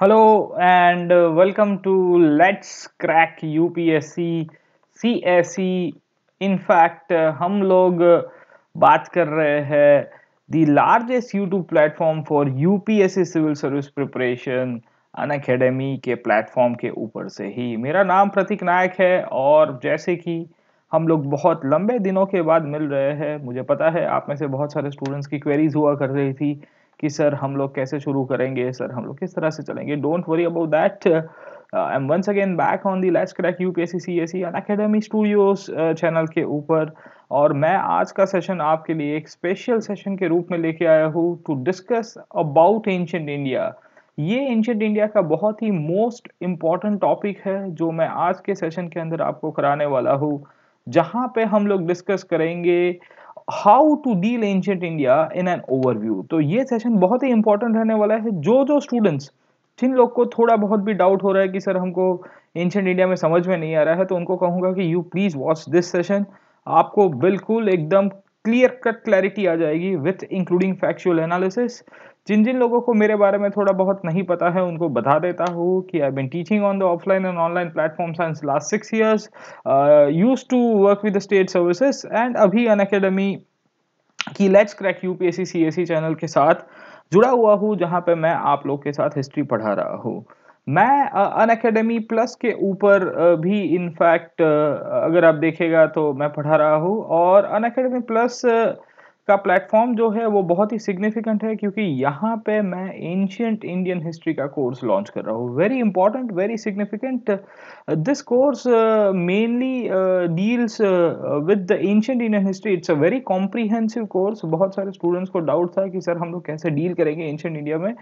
Hello and uh, welcome to Let's Crack UPSC CSE. In fact, uh, हम लोग uh, बात कर रहे हैं the largest YouTube platform for UPSC Civil Service Preparation Unacademy के platform के ऊपर से ही मेरा नाम प्रतीक नायक है और जैसे कि हम लोग बहुत लंबे दिनों के बाद मिल रहे हैं मुझे पता है आप में से बहुत सारे स्टूडेंट्स की क्वेरीज हुआ कर रही थी कि सर हम लोग कैसे शुरू करेंगे सर हम लोग किस तरह से चलेंगे don't worry about that I am once again back on the let's crack U P S C S C academy studios channel के ऊपर और मैं आज का सेशन आपके लिए एक स्पेशल सेशन के रूप में लेके आया हूँ to discuss about ancient India ये एंशंट इंडिया का बहुत ही मोस्ट इम्पॉर्टेंट टॉपिक है जो मैं आज के सेशन के अंदर आपको कराने वाला हूँ जहाँ पे हम लोग डिस्कस करेंगे uh, how to deal ancient India in an overview तो ये सेशन बहुत ही इंपॉर्टेंट रहने वाला है जो जो स्टूडेंट्स जिन लोग को थोड़ा बहुत भी डाउट हो रहा है कि सर हमको एंशियंट इंडिया में समझ में नहीं आ रहा है तो उनको कहूँगा कि you please watch this session आपको बिल्कुल एकदम क्लियर कट क्लैरिटी आ जाएगी विथ इंक्लूडिंग फैक्चुअल एनालिसिस जिन जिन लोगों को मेरे बारे में थोड़ा बहुत नहीं पता है उनको बता देता हूँ कि I been teaching on the offline and online platform since last six years use to work with state services and अभी अन अकेडमी की let's crack UPSC C channel के साथ जुड़ा हुआ हूँ जहाँ पे मैं आप लोग के साथ हिस्ट्री पढ़ा रहा हूँ मैं अन अकेडमी प्लस के ऊपर uh, भी इनफैक्ट uh, अगर आप देखेगा तो मैं पढ़ा रहा हूँ और अन अकेडमी प्लस uh, का प्लेटफॉर्म जो है वो बहुत ही सिग्निफिकेंट है क्योंकि यहाँ पे मैं एंशियंट इंडियन हिस्ट्री का कोर्स लॉन्च कर रहा हूँ very important very significant this course mainly deals with the ancient Indian history it's a very comprehensive course बहुत सारे स्टूडेंट्स को डाउट था कि सर हम लोग कैसे डील करेंगे एंशियंट इंडिया में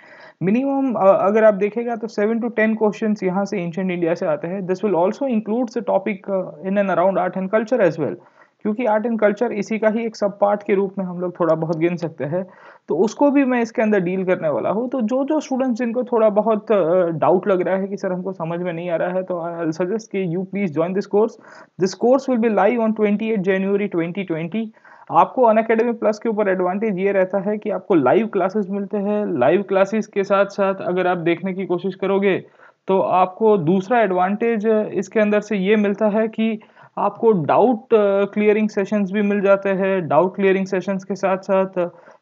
मिनिमम uh, अगर आप देखेगा तो सेवन टू टेन क्वेश्चन यहाँ से एंशियंट इंडिया से आते हैं this will also includes topic in and around art and culture as well well. क्योंकि आर्ट एंड कल्चर इसी का ही एक सब पार्ट के रूप में हम लोग थोड़ा बहुत गिन सकते हैं तो उसको भी मैं इसके अंदर डील करने वाला हूँ तो जो जो स्टूडेंट्स जिनको थोड़ा बहुत डाउट लग रहा है कि सर हमको समझ में नहीं आ रहा है तो आई सजेस्ट कि you please join this course this course will be live on twenty January twenty आपको अन अकेडमी प्लस के ऊपर एडवांटेज ये रहता है कि आपको लाइव क्लासेस मिलते हैं लाइव क्लासेस के साथ साथ अगर आप देखने की कोशिश करोगे तो आपको दूसरा एडवांटेज इसके अंदर से ये मिलता है कि आपको डाउट क्लियरिंग सेशंस भी मिल जाते हैं डाउट क्लियरिंग सेशंस के साथ साथ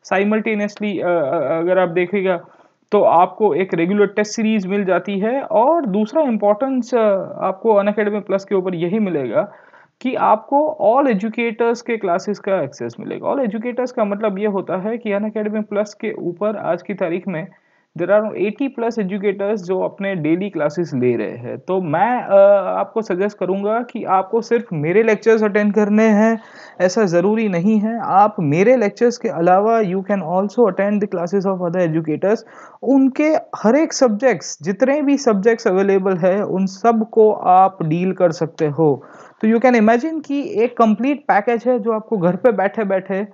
साइमल्टेनियसली अगर आप देखेगा तो आपको एक रेगुलर टेस्ट सीरीज मिल जाती है और दूसरा इम्पोर्टेंस uh, आपको अन अकेडमी प्लस के ऊपर यही मिलेगा कि आपको ऑल एजुकेटर्स के क्लासेस का एक्सेस मिलेगा ऑल एजुकेटर्स का मतलब ये होता है कि अन अकेडमी प्लस के ऊपर आज की तारीख में there are eighty plus educators जो अपने डेली क्लासेस ले रहे हैं तो मैं आपको सजेस्ट करूंगा कि आपको सिर्फ मेरे लेक्चर्स अटेंड करने हैं ऐसा ज़रूरी नहीं है आप मेरे लेक्चर्स के अलावा you can also attend the classes of other educators उनके हर एक सब्जेक्ट्स जितने भी सब्जेक्ट्स अवेलेबल है उन सब को आप डील कर सकते हो तो यू कैन इमेजिन कि एक कंप्लीट पैकेज है जो आपको घर पे बैठे बैठे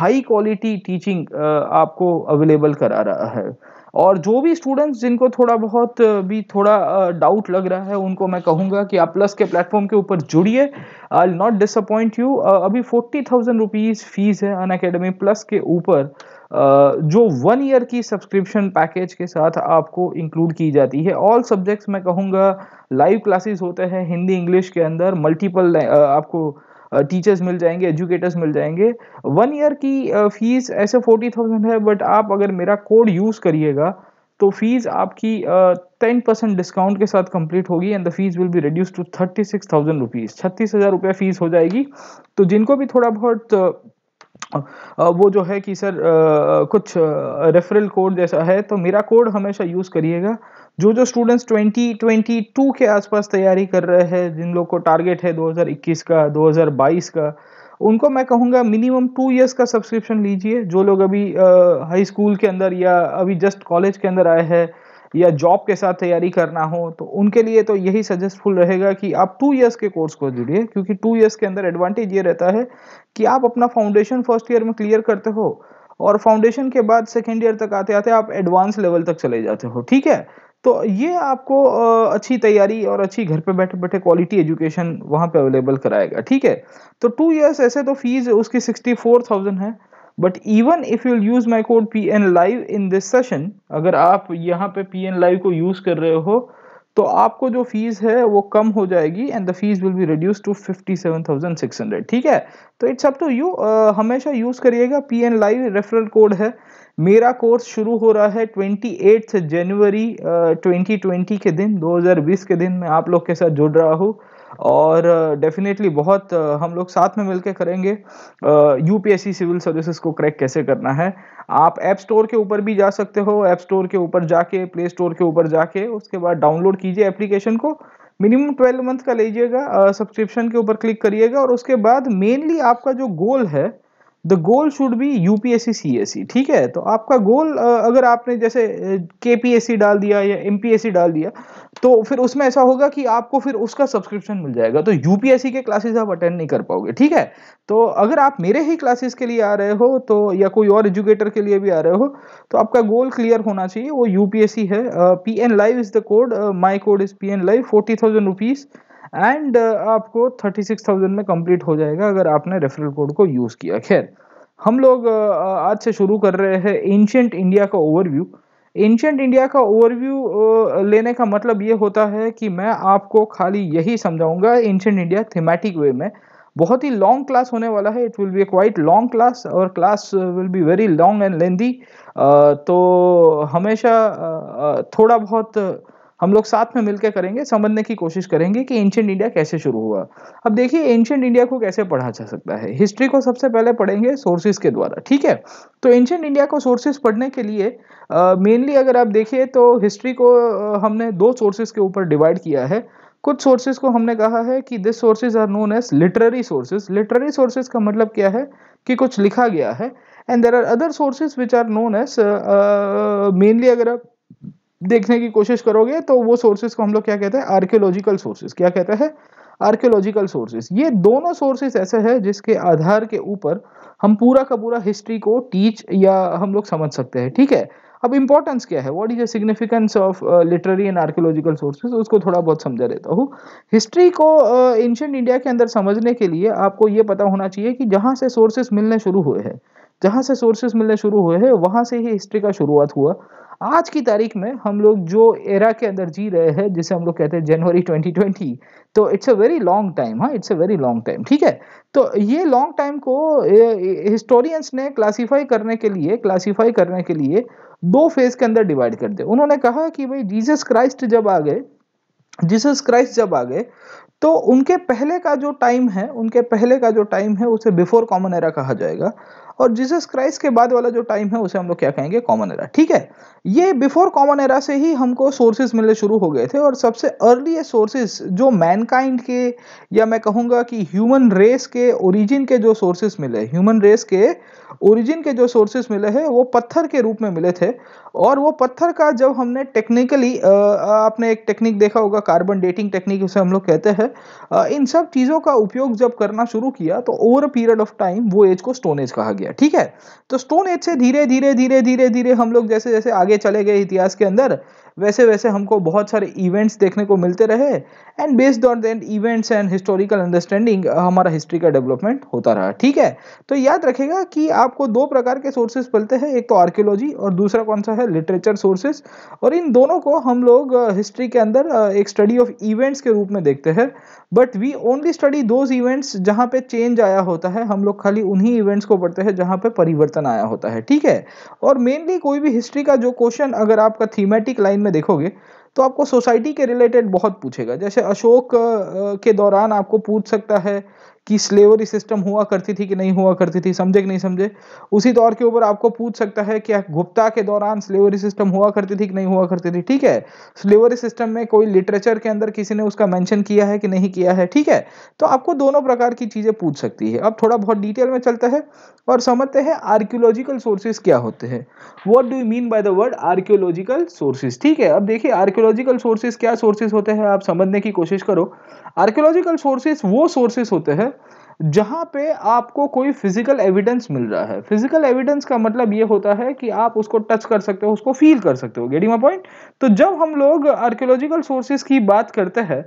हाई क्वालिटी टीचिंग आपको अवेलेबल करा रहा है और जो भी स्टूडेंट्स जिनको थोड़ा बहुत भी थोड़ा डाउट लग रहा है उनको मैं कहूँगा कि आप प्लस के प्लेटफॉर्म के ऊपर जुड़िए आई नॉट डिसअपॉइंट यू अभी फोर्टी थाउजेंड रुपीज़ फीस है अन अकेडमी प्लस के ऊपर जो वन ईयर की सब्सक्रिप्शन पैकेज के साथ आपको इंक्लूड की जाती है ऑल सब्जेक्ट्स मैं कहूँगा लाइव क्लासेस होते हैं हिंदी इंग्लिश के अंदर मल्टीपल आपको टीचर्स मिल जाएंगे एजुकेटर्स मिल जाएंगे वन ईयर की फीस ऐसे फोर्टी थाउजेंड है बट आप अगर मेरा कोड यूज़ करिएगा तो फीस आपकी टेन परसेंट डिस्काउंट के साथ कंप्लीट होगी and the fees will be reduce to thirty six thousand rupees छत्तीस हज़ार रुपया फीस हो जाएगी तो जिनको भी थोड़ा बहुत वो जो है कि सर कुछ रेफरल कोड जैसा है तो मेरा कोड हमेशा यूज़ करिएगा जो जो स्टूडेंट्स 2022 के आसपास तैयारी कर रहे हैं जिन लोग को टारगेट है 2021 का 2022 का उनको मैं कहूँगा मिनिमम टू इयर्स का सब्सक्रिप्शन लीजिए जो लोग अभी हाई स्कूल के अंदर या अभी जस्ट कॉलेज के अंदर आए हैं या जॉब के साथ तैयारी करना हो तो उनके लिए तो यही सजेस्टफुल रहेगा कि आप टू इयर्स के कोर्स को जुड़िए क्योंकि टू इयर्स के अंदर एडवांटेज ये रहता है कि आप अपना फाउंडेशन फर्स्ट ईयर में क्लियर करते हो और फाउंडेशन के बाद सेकेंड ईयर तक आते आते आप एडवांस लेवल तक चले जाते हो ठीक है तो ये आपको अच्छी तैयारी और अच्छी घर पे बैठे बैठे क्वालिटी एजुकेशन वहाँ पे अवेलेबल कराएगा ठीक है तो टू इयर्स ऐसे तो फीस उसकी सिक्सटी फोर थाउजेंड है but even if you'll use my code P N live in this session अगर आप यहाँ पे पी एन लाइव को यूज़ कर रहे हो तो आपको जो फीस है वो कम हो जाएगी and the fees will be reduce to fifty seven thousand six hundred ठीक है तो इट्स अप टू यू हमेशा यूज़ करिएगा P N live referral code है मेरा कोर्स शुरू हो रहा है twenty eighth January twenty twenty के दिन 2020 के दिन मैं आप लोग के साथ जुड़ रहा हूँ और डेफिनेटली बहुत हम लोग साथ में मिलकर करेंगे यूपीएससी सिविल सर्विसेज को क्रैक कैसे करना है आप ऐप स्टोर के ऊपर भी जा सकते हो ऐप स्टोर के ऊपर जाके प्ले स्टोर के ऊपर जाके उसके बाद डाउनलोड कीजिए एप्लीकेशन को मिनिमम ट्वेल्व मंथ का लीजिएगा सब्सक्रिप्शन के ऊपर क्लिक करिएगा और उसके बाद मेनली आपका जो गोल है the goal should be U P S C C S C ठीक है तो आपका गोल अगर आपने जैसे के पी एस सी डाल दिया या एम पी एस सी डाल दिया तो फिर उसमें ऐसा होगा कि आपको फिर उसका सब्सक्रिप्शन मिल जाएगा तो यू पी एस सी के क्लासेस आप अटेंड नहीं कर पाओगे ठीक है तो अगर आप मेरे ही क्लासेस के लिए आ रहे हो तो या कोई और एजुकेटर के लिए भी आ रहे हो तो आपका गोल क्लियर होना चाहिए वो यू पी एस सी है P N live is the code my code is P N live forty thousand rupees and uh, आपको थर्टी सिक्स थाउजेंड में कंप्लीट हो जाएगा अगर आपने रेफरल कोड को यूज़ किया खैर हम लोग uh, uh, आज से शुरू कर रहे हैं एंशियंट इंडिया का ओवरव्यू एंशियंट इंडिया का ओवरव्यू लेने का मतलब ये होता है कि मैं आपको खाली यही समझाऊंगा एंशियंट इंडिया थीमेटिक वे में बहुत ही लॉन्ग क्लास होने वाला है it will be quite long class और class will be very long and lengthy तो हमेशा थोड़ा बहुत हम लोग साथ में मिलकर करेंगे समझने की कोशिश करेंगे कि एंशियंट इंडिया कैसे शुरू हुआ अब देखिए एंशियंट इंडिया को कैसे पढ़ा जा सकता है हिस्ट्री को सबसे पहले पढ़ेंगे सोर्सेज के द्वारा ठीक है तो एंशियंट इंडिया को सोर्सेज पढ़ने के लिए मेनली uh, अगर आप देखिए तो हिस्ट्री को uh, हमने दो सोर्सेज के ऊपर डिवाइड किया है कुछ सोर्सेज को हमने कहा है कि this sources are known as literary sources literary sources का मतलब क्या है कि कुछ लिखा गया है and there are other sources which are known as mainly अगर आप देखने की कोशिश करोगे तो वो सोर्सेज को हम लोग क्या कहते हैं आर्कियोलॉजिकल सोर्सेज क्या कहते हैं आर्कियोलॉजिकल सोर्सेज ये दोनों सोर्सेज ऐसे हैं जिसके आधार के ऊपर हम पूरा का पूरा हिस्ट्री को टीच या हम लोग समझ सकते हैं ठीक है अब इम्पोर्टेंस क्या है what is the significance of literary and archaeological sources उसको थोड़ा बहुत समझा देता हूँ हिस्ट्री को एंशंट uh, इंडिया के अंदर समझने के लिए आपको ये पता होना चाहिए कि जहाँ से सोर्सेज मिलने शुरू हुए हैं जहाँ से सोर्सेज मिलने शुरू हुए हैं वहाँ से ही हिस्ट्री का शुरुआत हुआ आज की तारीख में हम लोग जो एरा के अंदर जी रहे हैं जिसे हम लोग कहते हैं जनवरी 2020 तो it's a very long time हाँ it's a very long time ठीक है तो ये लॉन्ग टाइम को हिस्टोरियंस ने क्लासीफाई करने के लिए क्लासीफाई करने के लिए दो फेज के अंदर डिवाइड कर दिया उन्होंने कहा कि भाई जीसस क्राइस्ट जब आ गए जीसस क्राइस्ट जब आ गए तो उनके पहले का जो टाइम है उनके पहले का जो टाइम है उसे बिफोर कॉमन एरा कहा जाएगा और जीसस क्राइस्ट के बाद वाला जो टाइम है उसे हम लोग क्या कहेंगे कॉमन एरा ठीक है ये बिफोर कॉमन एरा से ही हमको सोर्सेज मिलने शुरू हो गए थे और सबसे अर्ली सोर्सेज जो मैनकाइंड के या मैं कहूँगा कि ह्यूमन रेस के ओरिजिन के जो सोर्सेज मिले ह्यूमन रेस के ओरिजिन के जो सोर्सेज मिले हैं वो पत्थर के रूप में मिले थे और वो पत्थर का जब हमने टेक्निकली आपने एक टेक्निक देखा होगा कार्बन डेटिंग टेक्निक उसे हम लोग कहते हैं इन सब चीज़ों का उपयोग जब करना शुरू किया तो over a period of time वो एज को स्टोन एज कहा गया ठीक है तो स्टोन एज से धीरे धीरे धीरे धीरे धीरे हम लोग जैसे जैसे आगे आगे चले गए इतिहास के अंदर वैसे वैसे हमको बहुत सारे इवेंट्स देखने को मिलते रहे and based on them events and historical understanding हमारा हिस्ट्री का डेवलपमेंट होता रहा ठीक है तो याद रखेगा कि आपको दो प्रकार के सोर्सेज मिलते हैं एक तो आर्कियोलॉजी और दूसरा कौन सा है लिटरेचर सोर्सेज और इन दोनों को हम लोग हिस्ट्री uh, के अंदर uh, एक स्टडी ऑफ इवेंट्स के रूप में देखते हैं but we only study those events जहाँ पे चेंज आया होता है हम लोग खाली उन्हीं इवेंट्स को पढ़ते हैं जहाँ पे परिवर्तन आया होता है ठीक है और मेनली कोई भी हिस्ट्री का जो क्वेश्चन अगर आपका थीमेटिक लाइन में देखोगे तो आपको सोसाइटी के रिलेटेड बहुत पूछेगा जैसे अशोक के दौरान आपको पूछ सकता है कि स्लेवरी सिस्टम हुआ करती थी कि नहीं हुआ करती थी समझे कि नहीं समझे उसी दौर के ऊपर आपको पूछ सकता है कि गुप्ता के दौरान स्लेवरी सिस्टम हुआ करती थी कि नहीं हुआ करती थी ठीक है स्लेवरी सिस्टम में कोई लिटरेचर के अंदर किसी ने उसका मैंशन किया है कि नहीं किया है ठीक है तो आपको दोनों प्रकार की चीज़ें पूछ सकती है अब थोड़ा बहुत डिटेल में चलता है और समझते हैं आर्क्योलॉजिकल सोर्सेज क्या होते हैं what do you mean by the word archaeological sources ठीक है अब देखिए आर्क्योलॉजिकल सोर्सेज क्या सोर्सेज होते हैं आप समझने की कोशिश करो आर्क्योलॉजिकल सोर्सेज वो सोर्सेज होते हैं जहाँ पे आपको कोई फिजिकल एविडेंस मिल रहा है फिजिकल एविडेंस का मतलब ये होता है कि आप उसको टच कर सकते हो उसको फील कर सकते हो गेटिंग माई पॉइंट तो जब हम लोग आर्कियोलॉजिकल सोर्सेज की बात करते हैं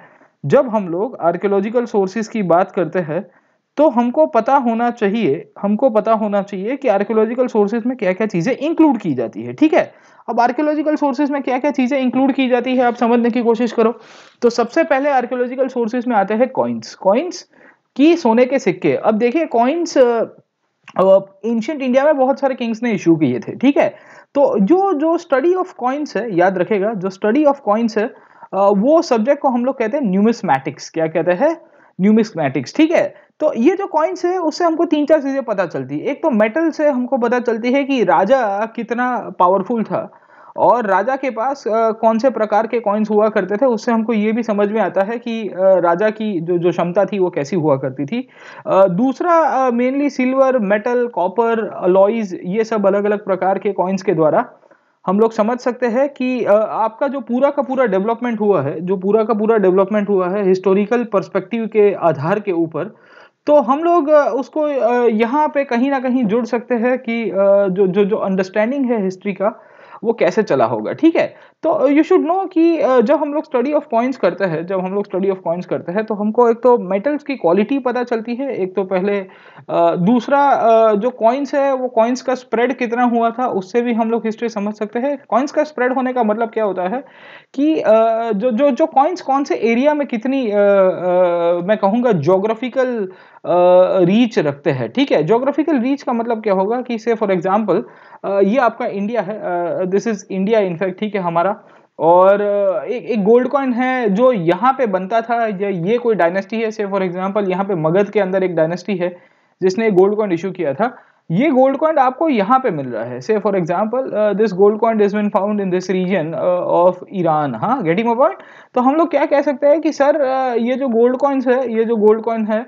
जब हम लोग आर्कियोलॉजिकल सोर्सेज की बात करते हैं तो हमको पता होना चाहिए हमको पता होना चाहिए कि आर्कियोलॉजिकल सोर्सेज में क्या क्या चीज़ें इंक्लूड की जाती है ठीक है अब आर्कियोलॉजिकल सोर्सेज में क्या क्या चीज़ें इंक्लूड की जाती है आप समझने की कोशिश करो तो सबसे पहले आर्कियोलॉजिकल सोर्सेज में आते हैं कॉइन्स कॉइन्स कि सोने के सिक्के अब देखिए कॉइन्स एंशियंट इंडिया में बहुत सारे किंग्स ने इशू किए थे ठीक है तो जो जो स्टडी ऑफ कॉइन्स है याद रखेगा जो स्टडी ऑफ कॉइन्स है वो सब्जेक्ट को हम लोग कहते हैं न्यूमिस्मैटिक्स क्या कहते हैं न्यूमिस्मैटिक्स ठीक है तो ये जो कॉइन्स है उससे हमको तीन चार चीजें पता चलती है एक तो मेटल से हमको पता चलती है कि राजा कितना पावरफुल था और राजा के पास कौन से प्रकार के कॉइन्स हुआ करते थे उससे हमको ये भी समझ में आता है कि राजा की जो जो क्षमता थी वो कैसी हुआ करती थी दूसरा mainly silver metal copper alloys ये सब अलग अलग प्रकार के कॉइन्स के द्वारा हम लोग समझ सकते हैं कि आपका जो पूरा का पूरा डेवलपमेंट हुआ है जो पूरा का पूरा डेवलपमेंट हुआ है हिस्टोरिकल परस्पेक्टिव के आधार के ऊपर तो हम लोग उसको यहाँ पे कहीं ना कहीं जुड़ सकते हैं कि जो जो जो अंडरस्टैंडिंग है हिस्ट्री का वो कैसे चला होगा ठीक है तो यू शुड नो कि जब हम लोग स्टडी ऑफ कॉइन्स करते हैं जब हम लोग स्टडी ऑफ कॉइन्स करते हैं तो हमको एक तो मेटल्स की क्वालिटी पता चलती है एक तो पहले दूसरा जो कॉइन्स है वो कॉइन्स का स्प्रेड कितना हुआ था उससे भी हम लोग हिस्ट्री समझ सकते हैं कॉइन्स का स्प्रेड होने का मतलब क्या होता है कि जो जो जो कॉइन्स कौन से एरिया में कितनी मैं कहूँगा जोग्राफिकल रीच रखते हैं ठीक है जोग्राफिकल रीच का मतलब क्या होगा कि से फॉर एग्जाम्पल ये आपका इंडिया है दिस इज इंडिया इनफैक्ट ठीक है हमारा और एक एक गोल्ड कॉइन है जो यहाँ पे बनता था या ये कोई डायनेस्टी है से फॉर एग्जांपल यहाँ पे मगध के अंदर एक डायनेस्टी है जिसने गोल्ड कॉइन इशू किया था ये गोल्ड कॉइन आपको यहाँ पे मिल रहा है से for example this gold coin is been found in this region of Iran हाँ गेटिंग पॉइंट तो हम लोग क्या कह सकते हैं कि सर uh, ये जो गोल्ड कॉइन्स है ये जो गोल्ड कॉइन है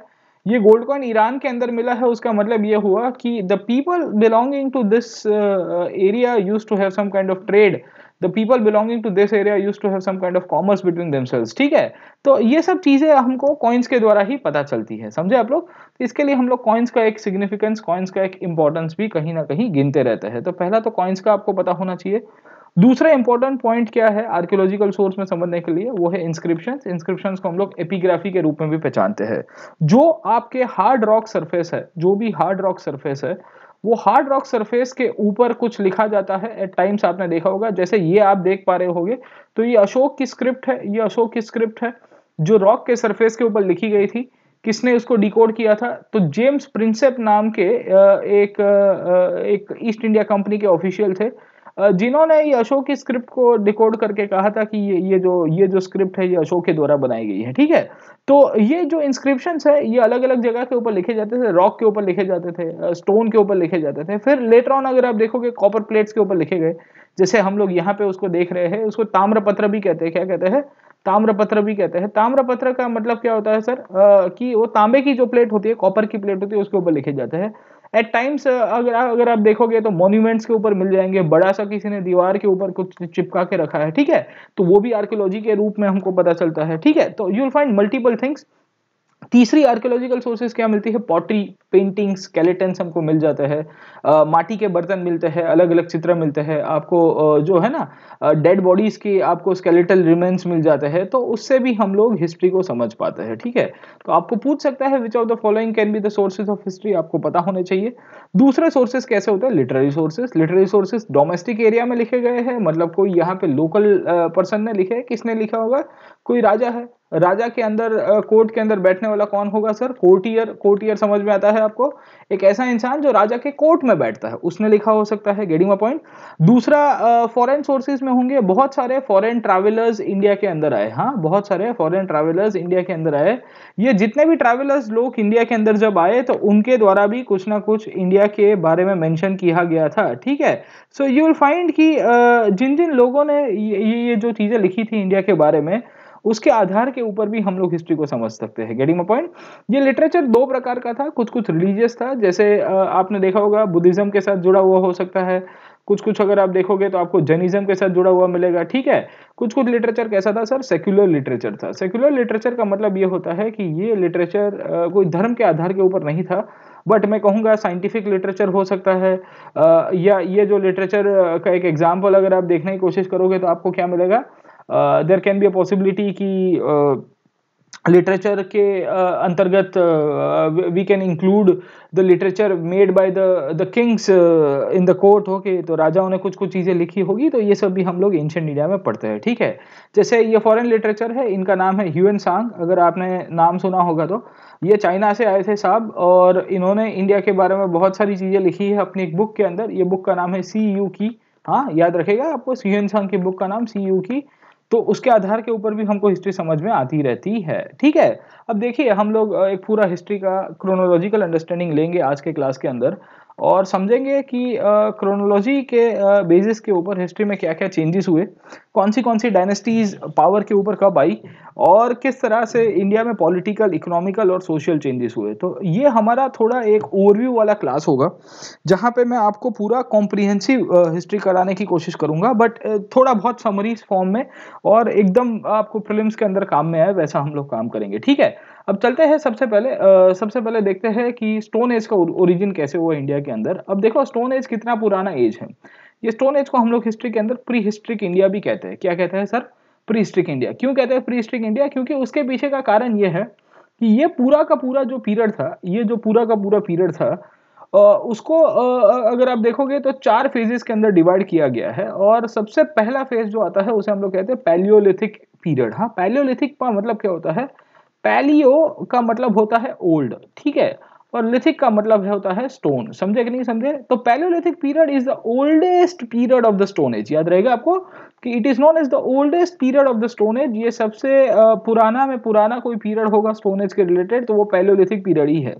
ये गोल्ड कॉइन ईरान के अंदर मिला है उसका मतलब ये हुआ कि the people belonging to this area use to have some kind of trade the people belonging to this area use to have some kind of commerce between themselves ठीक है तो ये सब चीजें हमको कॉइन्स के द्वारा ही पता चलती है समझे आप लोग तो इसके लिए हम लोग कॉइन्स का एक सिग्निफिकेंस कॉइन्स का एक इंपॉर्टेंस भी कहीं ना कहीं गिनते रहते हैं तो पहला तो कॉइन्स का आपको पता होना चाहिए दूसरा इंपॉर्टेंट पॉइंट क्या है आर्कियोलॉजिकल सोर्स में समझने के लिए वो है इंस्क्रिप्शन इंस्क्रिप्शन को हम लोग एपिग्राफी के रूप में भी पहचानते हैं जो आपके हार्ड रॉक सरफेस है जो भी हार्ड रॉक सरफेस है वो हार्ड रॉक सरफेस के ऊपर कुछ लिखा जाता है एट टाइम्स आपने देखा होगा जैसे ये आप देख पा रहे होगे तो ये अशोक की स्क्रिप्ट है ये अशोक की स्क्रिप्ट है जो रॉक के सरफेस के ऊपर लिखी गई थी किसने उसको डिकोड किया था तो जेम्स प्रिंसेप नाम के एक एक ईस्ट इंडिया कंपनी के ऑफिशियल थे जिन्होंने ये अशोक की स्क्रिप्ट को डिकोड करके कहा था कि ये ये जो ये जो स्क्रिप्ट है ये अशोक के द्वारा बनाई गई है ठीक है तो ये जो इंस्क्रिप्शन है ये अलग अलग जगह के ऊपर लिखे जाते थे रॉक के ऊपर लिखे जाते थे स्टोन के ऊपर लिखे जाते थे फिर लेटर ऑन अगर आप देखोगे कॉपर प्लेट्स के ऊपर लिखे गए जैसे हम लोग यहाँ पे उसको देख रहे हैं उसको ताम्रपत्र भी कहते हैं क्या कहते हैं ताम्रपत्र भी कहते हैं ताम्रपत्र का मतलब क्या होता है सर आ, कि वो तांबे की जो प्लेट होती है कॉपर की प्लेट होती है उसके ऊपर लिखे जाते हैं एट टाइम्स uh, अगर अगर आप देखोगे तो मोन्यूमेंट्स के ऊपर मिल जाएंगे बड़ा सा किसी ने दीवार के ऊपर कुछ चिपका के रखा है ठीक है तो वो भी आर्कियोलॉजी के रूप में हमको पता चलता है ठीक है तो you will find multiple things तीसरी आर्कियोलॉजिकल सोर्सेज क्या मिलती है पॉटरी पेंटिंग स्केलेटन्स हमको मिल जाते हैं माटी के बर्तन मिलते हैं अलग अलग चित्र मिलते हैं आपको जो है ना डेड बॉडीज की आपको स्केलेटल रिमेंस मिल जाते हैं तो उससे भी हम लोग हिस्ट्री को समझ पाते हैं ठीक है तो आपको पूछ सकता है which of the following can be the sources of history आपको पता होने चाहिए दूसरे सोर्सेज कैसे होते हैं literary sources literary sources domestic area में लिखे गए हैं मतलब कोई यहाँ पे लोकल पर्सन ने लिखे किसने लिखा होगा कोई राजा है राजा के अंदर कोर्ट के अंदर बैठने वाला कौन होगा सर कोर्टियर कोर्टियर समझ में आता है आपको एक ऐसा इंसान जो राजा के कोर्ट में बैठता है उसने लिखा हो सकता है गेडिंग पॉइंट दूसरा फॉरेन सोर्सेज में होंगे बहुत सारे फॉरेन ट्रैवलर्स इंडिया के अंदर आए हाँ बहुत सारे फॉरेन ट्रैवलर्स इंडिया के अंदर आए ये जितने भी ट्रैवलर्स लोग इंडिया के अंदर जब आए तो उनके द्वारा भी कुछ ना कुछ इंडिया के बारे में मैंशन किया गया था ठीक है सो यू विल फाइंड कि जिन जिन लोगों ने ये ये जो चीज़ें लिखी थी इंडिया के बारे में उसके आधार के ऊपर भी हम लोग हिस्ट्री को समझ सकते हैं गेटिंग पॉइंट ये लिटरेचर दो प्रकार का था कुछ कुछ रिलीजियस था जैसे आपने देखा होगा बुद्धिज्म के साथ जुड़ा हुआ हो सकता है कुछ कुछ अगर आप देखोगे तो आपको जर्निज्म के साथ जुड़ा हुआ मिलेगा ठीक है कुछ कुछ लिटरेचर कैसा था सर सेक्युलर लिटरेचर था सेक्युलर लिटरेचर का मतलब ये होता है कि ये लिटरेचर कोई धर्म के आधार के ऊपर नहीं था बट मैं कहूँगा साइंटिफिक लिटरेचर हो सकता है या ये जो लिटरेचर का एक एग्जाम्पल अगर आप देखने की कोशिश करोगे तो आपको क्या मिलेगा there can be a possibility कि लिटरेचर के uh, we can include the literature made by the the the the kings uh, in the तो राजाओं ने कुछ कुछ चीजें लिखी होगी तो ये सब भी हम लोग एंशियंट इंडिया में पढ़ते हैं ठीक है जैसे ये फॉरेन लिटरेचर है इनका नाम है ह्यूएन सांग अगर आपने नाम सुना होगा तो ये चाइना से आए थे साहब और इन्होंने इंडिया के बारे में बहुत सारी चीजें लिखी है अपनी एक बुक के अंदर ये बुक का नाम है सी यू की हाँ याद रखेगा आपको एन सांग की बुक का नाम सी यू की तो उसके आधार के ऊपर भी हमको हिस्ट्री समझ में आती रहती है ठीक है अब देखिए हम लोग एक पूरा हिस्ट्री का क्रोनोलॉजिकल अंडरस्टैंडिंग लेंगे आज के क्लास के अंदर और समझेंगे कि क्रोनोलॉजी के बेसिस के ऊपर हिस्ट्री में क्या क्या चेंजेस हुए कौन सी कौन सी डायनेस्टीज पावर के ऊपर कब आई और किस तरह से इंडिया में पॉलिटिकल इकोनॉमिकल और सोशल चेंजेस हुए तो ये हमारा थोड़ा एक ओवरव्यू वाला क्लास होगा जहाँ पे मैं आपको पूरा कॉम्प्रिहेंसिव हिस्ट्री कराने की कोशिश करूँगा बट थोड़ा बहुत समरी फॉर्म में और एकदम आपको फिल्म के अंदर काम में आए वैसा हम लोग काम करेंगे ठीक है अब चलते हैं सबसे पहले आ, सबसे पहले देखते हैं कि स्टोन एज का ओरिजिन कैसे हुआ इंडिया के अंदर अब देखो स्टोन एज कितना पुराना एज है ये स्टोन एज को हम लोग हिस्ट्री के अंदर प्री हिस्ट्रिक इंडिया भी कहते हैं क्या कहते हैं सर प्री हिस्ट्रिक इंडिया क्यों कहते हैं प्री हिस्ट्रिक इंडिया क्योंकि उसके पीछे का कारण ये है कि ये पूरा का पूरा जो पीरियड था ये जो पूरा का पूरा पीरियड था उसको अगर आप देखोगे तो चार फेजेस के अंदर डिवाइड किया गया है और सबसे पहला फेज जो आता है उसे हम लोग कहते हैं पैलियोलिथिक पीरियड हाँ पैलियोलिथिक का मतलब क्या होता है पैलियो का मतलब होता है ओल्ड ठीक है और लिथिक का मतलब है होता है स्टोन समझे कि नहीं समझे तो palaeolithic period is the oldest period of the stone age याद रहेगा आपको कि it is known as the oldest period of the stone age ये सबसे पुराना में पुराना कोई पीरियड होगा स्टोन एज के रिलेटेड तो वो पैलोलिथिक पीरियड ही है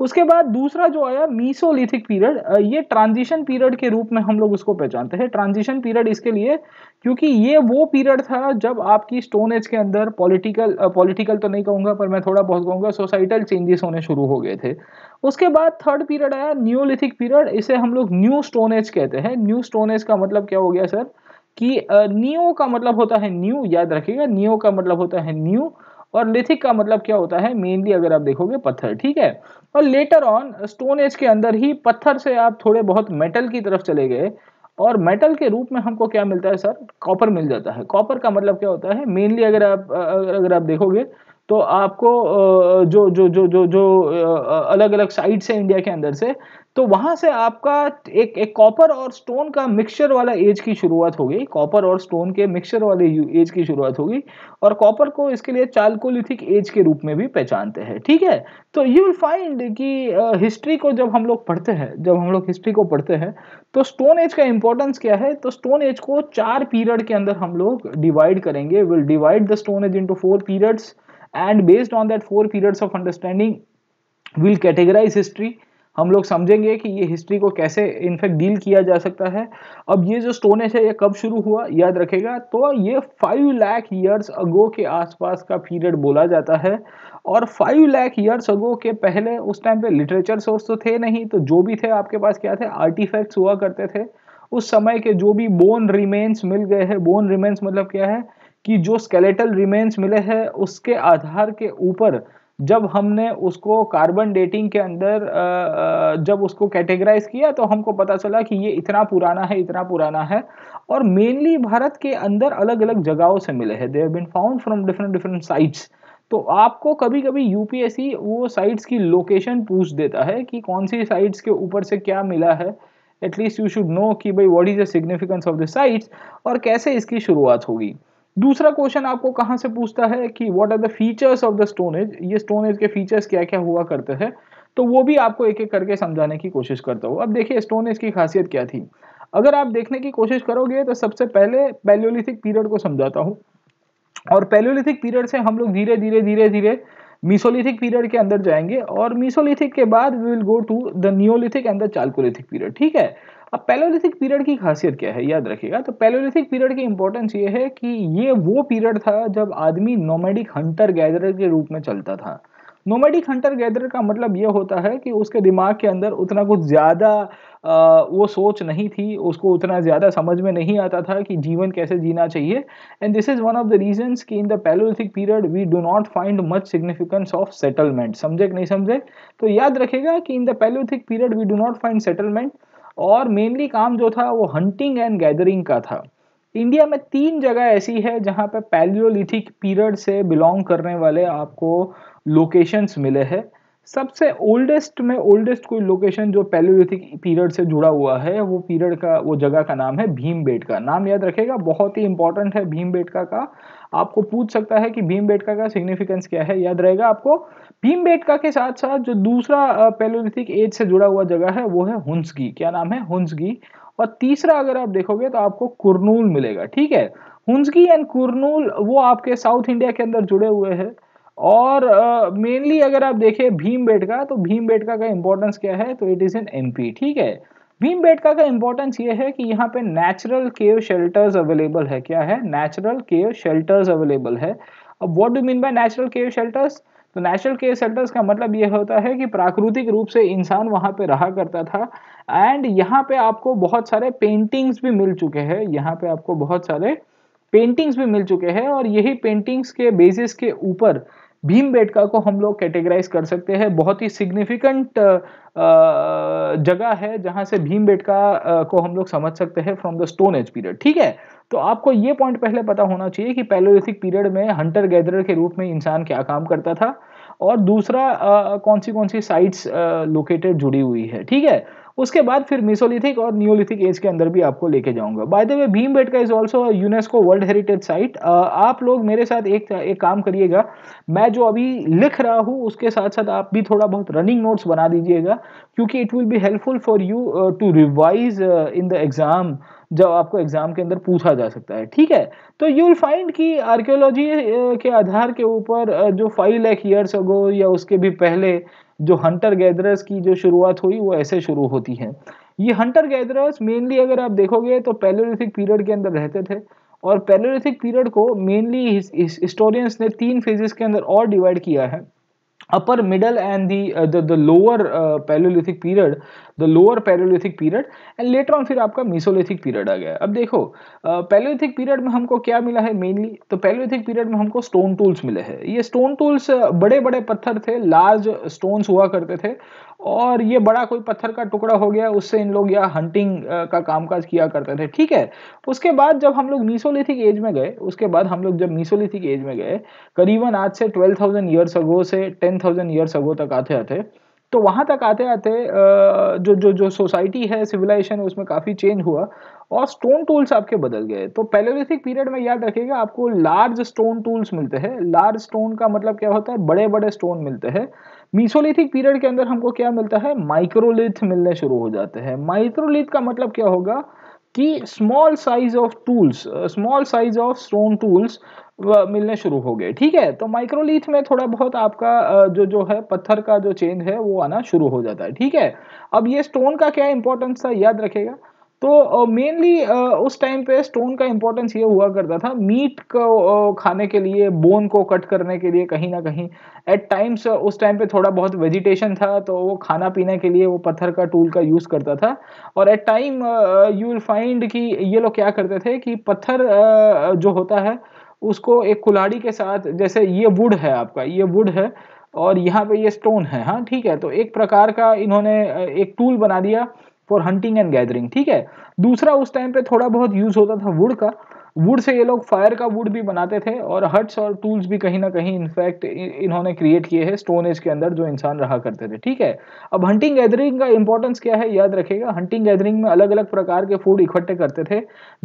उसके बाद दूसरा जो आया मीसोलिथिक पीरियड ये ट्रांजिशन पीरियड के रूप में हम लोग उसको पहचानते हैं ट्रांजिशन पीरियड इसके लिए क्योंकि ये वो पीरियड था जब आपकी स्टोन एज के अंदर पॉलिटिकल पॉलिटिकल तो नहीं कहूंगा पर मैं थोड़ा बहुत कहूंगा सोसाइटल चेंजेस होने शुरू हो गए थे उसके बाद थर्ड पीरियड आया न्यूलिथिक पीरियड इसे हम लोग न्यू स्टोन एज कहते हैं न्यू स्टोन एज का मतलब क्या हो गया सर कि न्यू का मतलब होता है न्यू याद रखिएगा न्यू का मतलब होता है न्यू और लिथिक का मतलब क्या होता है मेनली अगर आप देखोगे पत्थर ठीक है और लेटर ऑन स्टोन एज के अंदर ही पत्थर से आप थोड़े बहुत मेटल की तरफ चले गए और मेटल के रूप में हमको क्या मिलता है सर कॉपर मिल जाता है कॉपर का मतलब क्या होता है मेनली अगर आप अगर आप देखोगे तो आपको जो जो जो जो जो अलग अलग साइड से इंडिया के अंदर से तो वहां से आपका एक एक कॉपर और स्टोन का मिक्सचर वाला एज की शुरुआत हो गई कॉपर और स्टोन के मिक्सचर वाले एज की शुरुआत हो गई और कॉपर को इसके लिए चालकोलिथिक एज के रूप में भी पहचानते हैं ठीक है तो यू विल फाइंड कि हिस्ट्री को जब हम लोग पढ़ते हैं जब हम लोग हिस्ट्री को पढ़ते हैं तो स्टोन एज का इंपॉर्टेंस क्या है तो स्टोन एज को चार पीरियड के अंदर हम लोग डिवाइड करेंगे will divide the stone age into four periods and based on that four periods of understanding will categorise history हम लोग समझेंगे कि ये हिस्ट्री को कैसे इनफेक्ट डील किया जा सकता है अब ये जो स्टोन एज है ये कब शुरू हुआ याद रखेगा तो ये फाइव लाख ईयर्स अगो के आसपास का पीरियड बोला जाता है और फाइव लाख ईयर्स अगो के पहले उस टाइम पे लिटरेचर सोर्स तो थे नहीं तो जो भी थे आपके पास क्या थे आर्टिफैक्ट्स हुआ करते थे उस समय के जो भी बोन रिमेन्स मिल गए हैं बोन रिमेन्स मतलब क्या है कि जो स्केलेटल रिमेन्स मिले हैं उसके आधार के ऊपर जब हमने उसको कार्बन डेटिंग के अंदर जब उसको कैटेगराइज किया तो हमको पता चला कि ये इतना पुराना है इतना पुराना है और मेनली भारत के अंदर अलग अलग जगहों से मिले हैं they have been found from different different sites तो आपको कभी कभी यूपीएससी वो साइट्स की लोकेशन पूछ देता है कि कौन सी साइट्स के ऊपर से क्या मिला है एटलीस्ट यू शुड नो कि भाई what is the significance of the sites और कैसे इसकी शुरुआत होगी दूसरा क्वेश्चन आपको कहाँ से पूछता है कि what are the features of the stone age ये स्टोनेज के फीचर्स क्या क्या हुआ करते हैं तो वो भी आपको एक एक करके समझाने की कोशिश करता हूँ अब देखिए स्टोनेज की खासियत क्या थी अगर आप देखने की कोशिश करोगे तो सबसे पहले पैलियोलिथिक पीरियड को समझाता हूँ और पैलियोलिथिक पीरियड से हम लोग धीरे धीरे धीरे धीरे मिसोलिथिक पीरियड के अंदर जाएंगे और मिसोलिथिक के बाद we will go to the neolithic and the chalcolithic period ठीक है अब पैलोलिथिक पीरियड की खासियत क्या है याद रखिएगा तो पैलोलिथिक पीरियड की इंपॉर्टेंस ये है कि ये वो पीरियड था जब आदमी नोमेडिक हंटर गैदरर के रूप में चलता था नोमेडिक हंटर गैदर का मतलब ये होता है कि उसके दिमाग के अंदर उतना कुछ ज़्यादा वो सोच नहीं थी उसको उतना ज़्यादा समझ में नहीं आता था कि जीवन कैसे जीना चाहिए and this is one of the reasons कि in the paleolithic period we do not find much significance of settlement समझे कि नहीं समझे तो याद रखेगा कि in the paleolithic period we do not find settlement और मेनली काम जो था वो हंटिंग एंड गैदरिंग का था इंडिया में तीन जगह ऐसी है जहाँ पे पैलियोलिथिक पीरियड से बिलोंग करने वाले आपको लोकेशंस मिले हैं सबसे ओल्डेस्ट में ओल्डेस्ट कोई लोकेशन जो पैलियोलिथिक पीरियड से जुड़ा हुआ है वो पीरियड का वो जगह का नाम है भीम बेटका नाम याद रखेगा बहुत ही इंपॉर्टेंट है भीम बेटका का आपको पूछ सकता है कि भीम बेटका का सिग्निफिकेंस क्या है याद रहेगा आपको भीमबेटका के साथ साथ जो दूसरा पेलोलिथिक एज से जुड़ा हुआ जगह है वो है हुंसगी क्या नाम है हुंसगी और तीसरा अगर आप देखोगे तो आपको कुरनूल मिलेगा ठीक है हुंसगी एंड कुरनूल वो आपके साउथ इंडिया के अंदर जुड़े हुए हैं और मेनली uh, अगर आप देखें भीम बेटका तो भीम बेटका का इम्पोर्टेंस क्या है तो इट इज़ इन एमपी ठीक है भीम बेटका का इम्पोर्टेंस ये है कि यहाँ पे नेचुरल केव शेल्टर्स अवेलेबल है क्या है नेचुरल केव शेल्टर्स अवेलेबल है अब what do mean by natural cave shelters तो नेचुरल केयर सेल्टर्स का मतलब ये होता है कि प्राकृतिक रूप से इंसान वहाँ पे रहा करता था एंड यहाँ पे आपको बहुत सारे पेंटिंग्स भी मिल चुके हैं यहाँ पे आपको बहुत सारे पेंटिंग्स भी मिल चुके हैं और यही पेंटिंग्स के बेसिस के ऊपर भीम बेटका को हम लोग कैटेगराइज कर सकते हैं बहुत ही सिग्निफिकेंट जगह है जहां से भीम बेटका को हम लोग समझ सकते हैं from the stone age period ठीक है तो आपको ये पॉइंट पहले पता होना चाहिए कि पैलोलिथिक पीरियड में हंटर गैदरर के रूप में इंसान क्या काम करता था और दूसरा आ, कौन सी कौन सी साइट्स लोकेटेड जुड़ी हुई है ठीक है उसके बाद फिर मिसोलिथिक और न्योलिथिक एज के अंदर भी आपको लेके जाऊंगा by the way Bhimbetka is also UNESCO world heritage site आप लोग मेरे साथ एक एक काम करिएगा मैं जो अभी लिख रहा हूँ उसके साथ साथ आप भी थोड़ा बहुत रनिंग नोट्स बना दीजिएगा क्योंकि it will be helpful for you to revise in the exam जब आपको एग्जाम के अंदर पूछा जा सकता है ठीक है तो यू विल फाइंड कि आर्कियोलॉजी के आधार के ऊपर जो फाइव लैख ईयर्स अगो या उसके भी पहले जो हंटर गैदरर्स की जो शुरुआत हुई वो ऐसे शुरू होती है ये हंटर गैदरर्स मेनली अगर आप देखोगे तो पैलोलिथिक पीरियड के अंदर रहते थे और पैलोलिथिक पीरियड को मेनली हिस्टोरियंस ने तीन फेजेस के अंदर और डिवाइड किया है upper middle and the uh, the, the lower uh, paleolithic period the lower paleolithic period and later on फिर आपका मिसोलिथिक पीरियड आ गया अब देखो पैलोलिथिक uh, पीरियड में हमको क्या मिला है मेनली तो पैलोलिथिक पीरियड में हमको स्टोन टूल्स मिले हैं ये स्टोन टूल्स uh, बड़े बड़े पत्थर थे लार्ज स्टोन्स हुआ करते थे और ये बड़ा कोई पत्थर का टुकड़ा हो गया उससे इन लोग या हंटिंग का कामकाज किया करते थे ठीक है उसके बाद जब हम लोग मीसोलिथिक एज में गए उसके बाद हम लोग जब मीसोलिथिक एज में गए करीबन आज से ट्वेल्व थाउजेंड ईयर्स अगो से टेन थाउजेंड ईयर्स अगो तक आते आते तो वहाँ तक आते आते जो जो जो सोसाइटी है सिविलाइजेशन है उसमें काफ़ी चेंज हुआ और स्टोन टूल्स आपके बदल गए तो पैलोलिथिक पीरियड में याद रखिएगा आपको लार्ज स्टोन टूल्स मिलते हैं लार्ज स्टोन का मतलब क्या होता है बड़े बड़े स्टोन मिलते हैं मीसोलिथिक पीरियड के अंदर हमको क्या मिलता है माइक्रोलिथ मिलने शुरू हो जाते हैं माइक्रोलिथ का मतलब क्या होगा कि small size of tools small size of stone tools मिलने शुरू हो गए ठीक है तो माइक्रोलीथ में थोड़ा बहुत आपका जो जो है पत्थर का जो चेंज है वो आना शुरू हो जाता है ठीक है अब ये स्टोन का क्या इंपॉर्टेंस था याद रखेगा तो मेनली उस टाइम पे स्टोन का इम्पोर्टेंस ये हुआ करता था मीट को खाने के लिए बोन को कट करने के लिए कहीं ना कहीं एट टाइम्स उस टाइम पे थोड़ा बहुत वेजिटेशन था तो वो खाना पीने के लिए वो पत्थर का टूल का यूज़ करता था और at time you will find कि ये लोग क्या करते थे कि पत्थर जो होता है उसको एक कुल्हाड़ी के साथ जैसे ये वुड है आपका ये वुड है और यहाँ पे ये स्टोन है हाँ ठीक है तो एक प्रकार का इन्होंने एक टूल बना दिया फॉर हंटिंग एंड गैदरिंग ठीक है दूसरा उस टाइम पे थोड़ा बहुत यूज होता था वुड का वुड से ये लोग फायर का वुड भी बनाते थे और हट्स और टूल्स भी कहीं ना कहीं इनफैक्ट इन्होंने क्रिएट किए हैं स्टोन एज के अंदर जो इंसान रहा करते थे ठीक है अब हंटिंग गैदरिंग का इंपॉर्टेंस क्या है याद रखेगा हंटिंग गैदरिंग में अलग अलग प्रकार के फूड इकट्ठे करते थे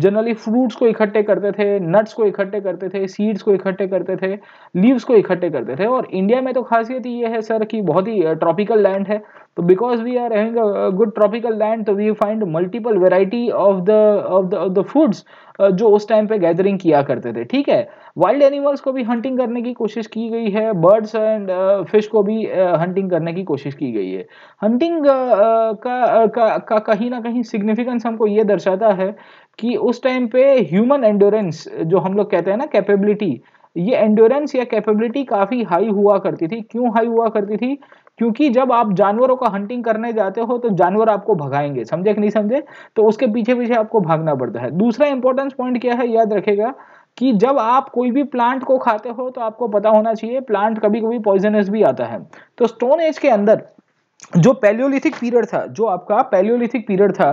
जनरली फ्रूट्स को इकट्ठे करते थे नट्स को इकट्ठे करते थे सीड्स को इकट्ठे करते थे लीव्स को इकट्ठे करते थे और इंडिया में तो खासियत ये है सर कि बहुत ही ट्रॉपिकल लैंड है तो because we are having good tropical land तो we find multiple variety of the of the foods जो उस टाइम पे गैदरिंग किया करते थे ठीक है वाइल्ड एनिमल्स को भी हंटिंग करने की कोशिश की गई है बर्ड्स एंड फिश को भी हंटिंग करने की कोशिश की गई है हंटिंग का का कहीं ना कहीं सिग्निफिकेंस हमको ये दर्शाता है कि उस टाइम पे ह्यूमन एंडोरेंस जो हम लोग कहते हैं ना कैपेबिलिटी ये एंडोरेंस या कैपेबिलिटी काफ़ी हाई हुआ करती थी क्यों हाई हुआ करती थी क्योंकि जब आप जानवरों का हंटिंग करने जाते हो तो जानवर आपको भगाएंगे समझे कि नहीं समझे तो उसके पीछे पीछे आपको भागना पड़ता है दूसरा इंपॉर्टेंस पॉइंट क्या है याद रखेगा कि जब आप कोई भी प्लांट को खाते हो तो आपको पता होना चाहिए प्लांट कभी कभी पॉइजनस भी आता है तो स्टोन एज के अंदर जो पैलियोलिथिक पीरियड था जो आपका पैलियोलिथिक पीरियड था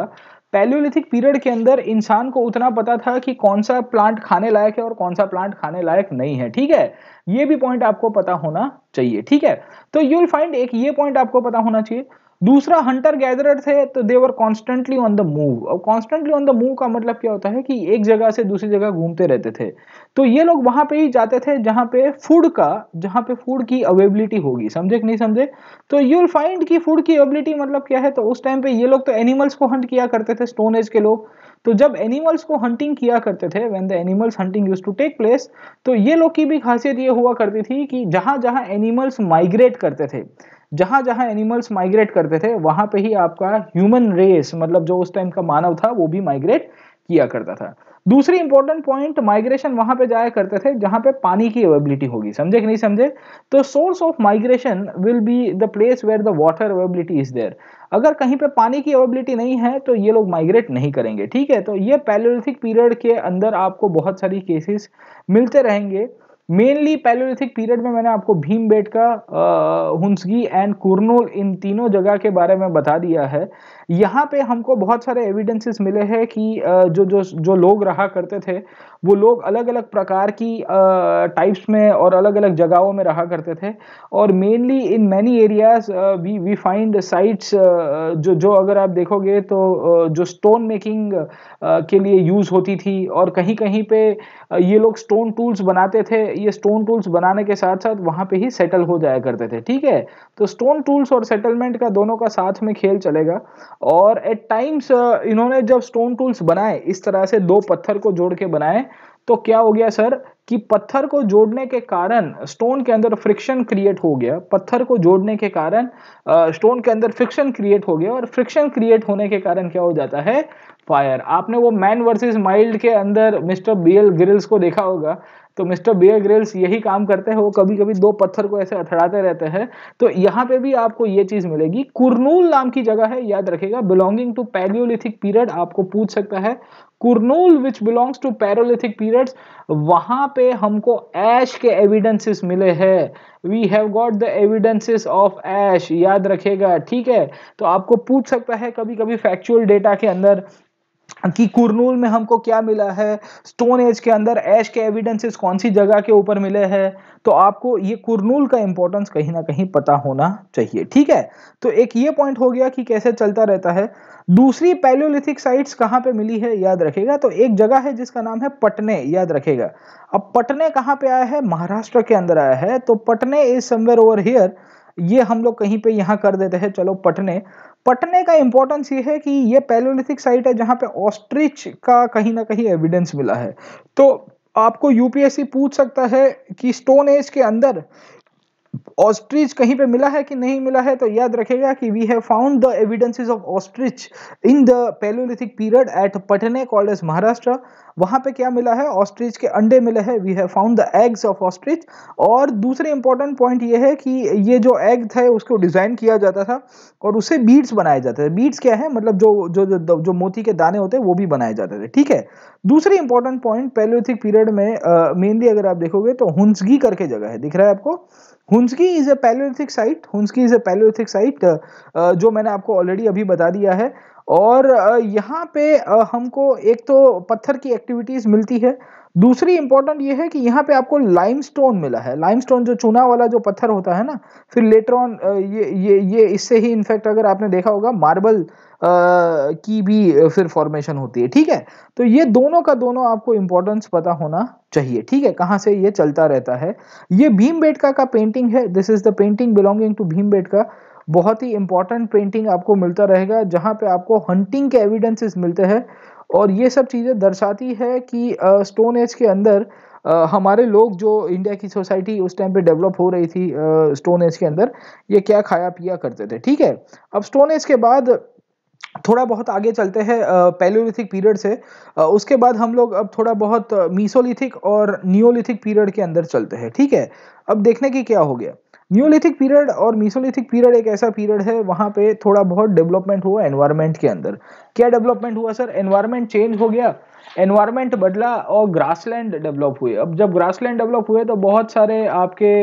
पैलियोलिथिक पीरियड के अंदर इंसान को उतना पता था कि कौन सा प्लांट खाने लायक है और कौन सा प्लांट खाने लायक नहीं है ठीक है ये भी पॉइंट आपको पता होना चाहिए ठीक है तो यू विल फाइंड एक ये पॉइंट आपको पता होना चाहिए दूसरा हंटर गैदर थे तो they were constantly on the move अब कॉन्स्टेंटली ऑन द मूव का मतलब क्या होता है कि एक जगह से दूसरी जगह घूमते रहते थे तो ये लोग वहां पे ही जाते थे जहां पे फूड का जहां पे फूड की अवेबिलिटी होगी समझे कि नहीं समझे तो यू विल फाइंड कि फूड की अवेबिलिटी मतलब क्या है तो उस टाइम पे ये लोग तो एनिमल्स को हंट किया करते थे स्टोन एज के लोग तो जब एनिमल्स को हंटिंग किया करते थे when the animals hunting used to take place तो ये लोग की भी खासियत ये हुआ करती थी कि जहां जहां एनिमल्स माइग्रेट करते थे जहां जहां एनिमल्स माइग्रेट करते थे वहां पे ही आपका ह्यूमन रेस मतलब जो उस टाइम का मानव था वो भी माइग्रेट किया करता था दूसरी इंपॉर्टेंट पॉइंट माइग्रेशन वहां पे जाया करते थे जहां पे पानी की अवेबिलिटी होगी समझे कि नहीं समझे तो source of migration will be the place where the water availability is there अगर कहीं पे पानी की अवेबिलिटी नहीं है तो ये लोग माइग्रेट नहीं करेंगे ठीक है तो ये पैलोलिथिक पीरियड के अंदर आपको बहुत सारी केसेस मिलते रहेंगे मेनली पैलोलिथिक पीरियड में मैंने आपको भीम बेट का हुंसगी एंड कुरनोल इन तीनों जगह के बारे में बता दिया है यहाँ पे हमको बहुत सारे एविडेंसेस मिले हैं कि जो जो जो लोग रहा करते थे वो लोग अलग अलग प्रकार की टाइप्स में और अलग अलग जगहों में रहा करते थे और mainly in many areas we we find sites जो जो अगर आप देखोगे तो जो स्टोन मेकिंग के लिए यूज़ होती थी और कहीं कहीं पे ये लोग स्टोन टूल्स बनाते थे ये स्टोन टूल्स बनाने के साथ साथ वहाँ पर ही सेटल हो जाया करते थे ठीक है तो स्टोन टूल्स और सेटलमेंट का दोनों का साथ में खेल चलेगा और एट टाइम्स uh, इन्होंने जब स्टोन टूल्स बनाए इस तरह से दो पत्थर को जोड़ के बनाए तो क्या हो गया सर कि पत्थर को जोड़ने के कारण स्टोन के अंदर फ्रिक्शन क्रिएट हो गया पत्थर को जोड़ने के कारण स्टोन uh, के अंदर फ्रिक्शन क्रिएट हो गया और फ्रिक्शन क्रिएट होने के कारण क्या हो जाता है फायर आपने वो मैन वर्सेस माइल्ड के अंदर मिस्टर बीएल ग्रिल्स को देखा होगा तो मिस्टर बियर ग्रिल्स यही काम करते हैं वो कभी कभी दो पत्थर को ऐसे अथड़ाते रहते हैं तो यहाँ पे भी आपको ये चीज मिलेगी कुरनूल नाम की जगह है याद रखेगा बिलोंगिंग टू पैरियोलिथिक पीरियड आपको पूछ सकता है Kurnool which belongs to paleolithic period वहां पे हमको ऐश के एविडेंसेस मिले हैं we have got the evidences of ash याद रखेगा ठीक है तो आपको पूछ सकता है कभी कभी फैक्चुअल डेटा के अंदर कि कुरनूल में हमको क्या मिला है स्टोन एज के अंदर ऐश के एविडेंसेस कौन सी जगह के ऊपर मिले हैं तो आपको ये कुरनूल का इंपॉर्टेंस कहीं ना कहीं पता होना चाहिए ठीक है तो एक ये पॉइंट हो गया कि कैसे चलता रहता है दूसरी पैलोलिथिक साइट्स कहाँ पे मिली है याद रखेगा तो एक जगह है जिसका नाम है पटने याद रखेगा अब पटने कहाँ पे आया है महाराष्ट्र के अंदर आया है तो पटने इज समवेयर ओवर हियर ये हम लोग कहीं पे यहाँ कर देते हैं चलो पटने पटने का इंपॉर्टेंस ये है कि ये पैलोलिथिक साइट है जहाँ पे ऑस्ट्रिच का कहीं ना कहीं एविडेंस मिला है तो आपको यूपीएससी पूछ सकता है कि स्टोन एज के अंदर ऑस्ट्रिच कहीं पे मिला है कि नहीं मिला है तो याद रखेगा कि we have found the evidences of ostrich in the paleolithic period at Patne called as Maharashtra वहां पे क्या मिला है ऑस्ट्रिच के अंडे मिले हैं we have found the eggs of ostrich और दूसरे इंपॉर्टेंट पॉइंट ये है कि ये जो एग था उसको डिजाइन किया जाता था और उससे बीड्स बनाए जाते थे बीड्स क्या है मतलब जो जो जो, जो मोती के दाने होते हैं वो भी बनाए जाते थे ठीक है दूसरी इंपॉर्टेंट पॉइंट पेलोलिथिक पीरियड में मेनली uh, अगर आप देखोगे तो हुंसगी करके जगह है दिख रहा है आपको Hunsgi is a paleolithic site Hunsgi is a paleolithic site जो मैंने आपको ऑलरेडी अभी बता दिया है और uh, यहाँ पे uh, हमको एक तो पत्थर की एक्टिविटीज मिलती है दूसरी इंपॉर्टेंट ये है कि यहाँ पे आपको लाइमस्टोन मिला है लाइमस्टोन जो चूना वाला जो पत्थर होता है ना फिर लेटर ऑन ये ये ये इससे ही इनफैक्ट अगर आपने देखा होगा मार्बल की भी फिर फॉर्मेशन होती है ठीक है तो ये दोनों का दोनों आपको इंपॉर्टेंस पता होना चाहिए ठीक है कहाँ से ये चलता रहता है ये भीम बेटका का पेंटिंग है this is the painting belonging to Bhimbetka बहुत ही इंपॉर्टेंट पेंटिंग आपको मिलता रहेगा जहाँ पे आपको हंटिंग के एविडेंसेस मिलते हैं और ये सब चीज़ें दर्शाती है कि स्टोन एज के अंदर आ, हमारे लोग जो इंडिया की सोसाइटी उस टाइम पे डेवलप हो रही थी स्टोन एज के अंदर ये क्या खाया पिया करते थे ठीक है अब स्टोन एज के बाद थोड़ा बहुत आगे चलते हैं पैलोलिथिक पीरियड से उसके बाद हम लोग अब थोड़ा बहुत मीसोलिथिक और न्योलिथिक पीरियड के अंदर चलते हैं ठीक है अब देखने की क्या हो गया न्यूलिथिक पीरियड और मीसोलिथिक पीरियड एक ऐसा पीरियड है वहां पे थोड़ा बहुत डेवलपमेंट हुआ एनवायरमेंट के अंदर क्या डेवलपमेंट हुआ सर एनवायरमेंट चेंज हो गया एनवायरमेंट बदला और ग्रासलैंड डेवलप हुए अब जब ग्रासलैंड डेवलप हुए तो बहुत सारे आपके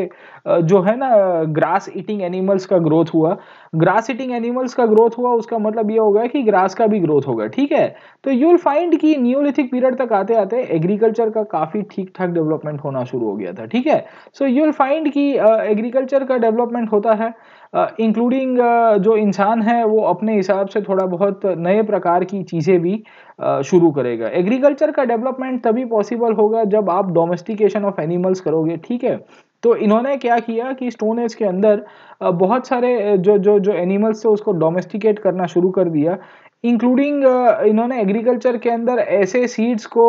जो है ना ग्रास ईटिंग एनिमल्स का ग्रोथ हुआ ग्रास ईटिंग एनिमल्स का ग्रोथ हुआ उसका मतलब ये गया कि ग्रास का भी ग्रोथ होगा ठीक है तो यू विल फाइंड कि न्यूलिथिक पीरियड तक आते आते एग्रीकल्चर का काफ़ी ठीक ठाक डेवलपमेंट होना शुरू हो गया था ठीक है सो यू विल फाइंड कि एग्रीकल्चर का डेवलपमेंट होता है इंक्लूडिंग uh, uh, जो इंसान है वो अपने हिसाब से थोड़ा बहुत नए प्रकार की चीज़ें भी शुरू करेगा एग्रीकल्चर का डेवलपमेंट तभी पॉसिबल होगा जब आप डोमेस्टिकेशन ऑफ एनिमल्स करोगे ठीक है तो इन्होंने क्या किया कि स्टोन एज के अंदर बहुत सारे जो जो जो एनिमल्स थे उसको डोमेस्टिकेट करना शुरू कर दिया इंक्लूडिंग इन्होंने एग्रीकल्चर के अंदर ऐसे सीड्स को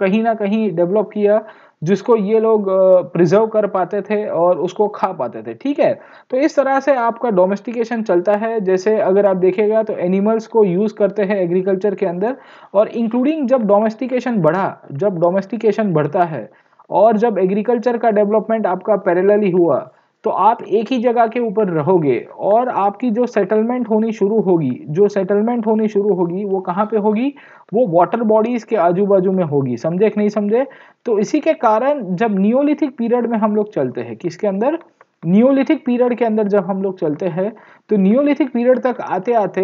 कहीं ना कहीं डेवलप किया जिसको ये लोग प्रिजर्व कर पाते थे और उसको खा पाते थे ठीक है तो इस तरह से आपका डोमेस्टिकेशन चलता है जैसे अगर आप देखेगा तो एनिमल्स को यूज़ करते हैं एग्रीकल्चर के अंदर और इंक्लूडिंग जब डोमेस्टिकेशन बढ़ा जब डोमेस्टिकेशन बढ़ता है और जब एग्रीकल्चर का डेवलपमेंट आपका पैरेलली हुआ तो आप एक ही जगह के ऊपर रहोगे और आपकी जो सेटलमेंट होनी शुरू होगी जो सेटलमेंट होनी शुरू होगी वो कहाँ पे होगी वो वाटर बॉडीज के आजू बाजू में होगी समझे कि नहीं समझे तो इसी के कारण जब नियोलिथिक पीरियड में हम लोग चलते हैं किसके अंदर नियोलिथिक पीरियड के अंदर जब हम लोग चलते हैं तो नियोलिथिक पीरियड तक आते आते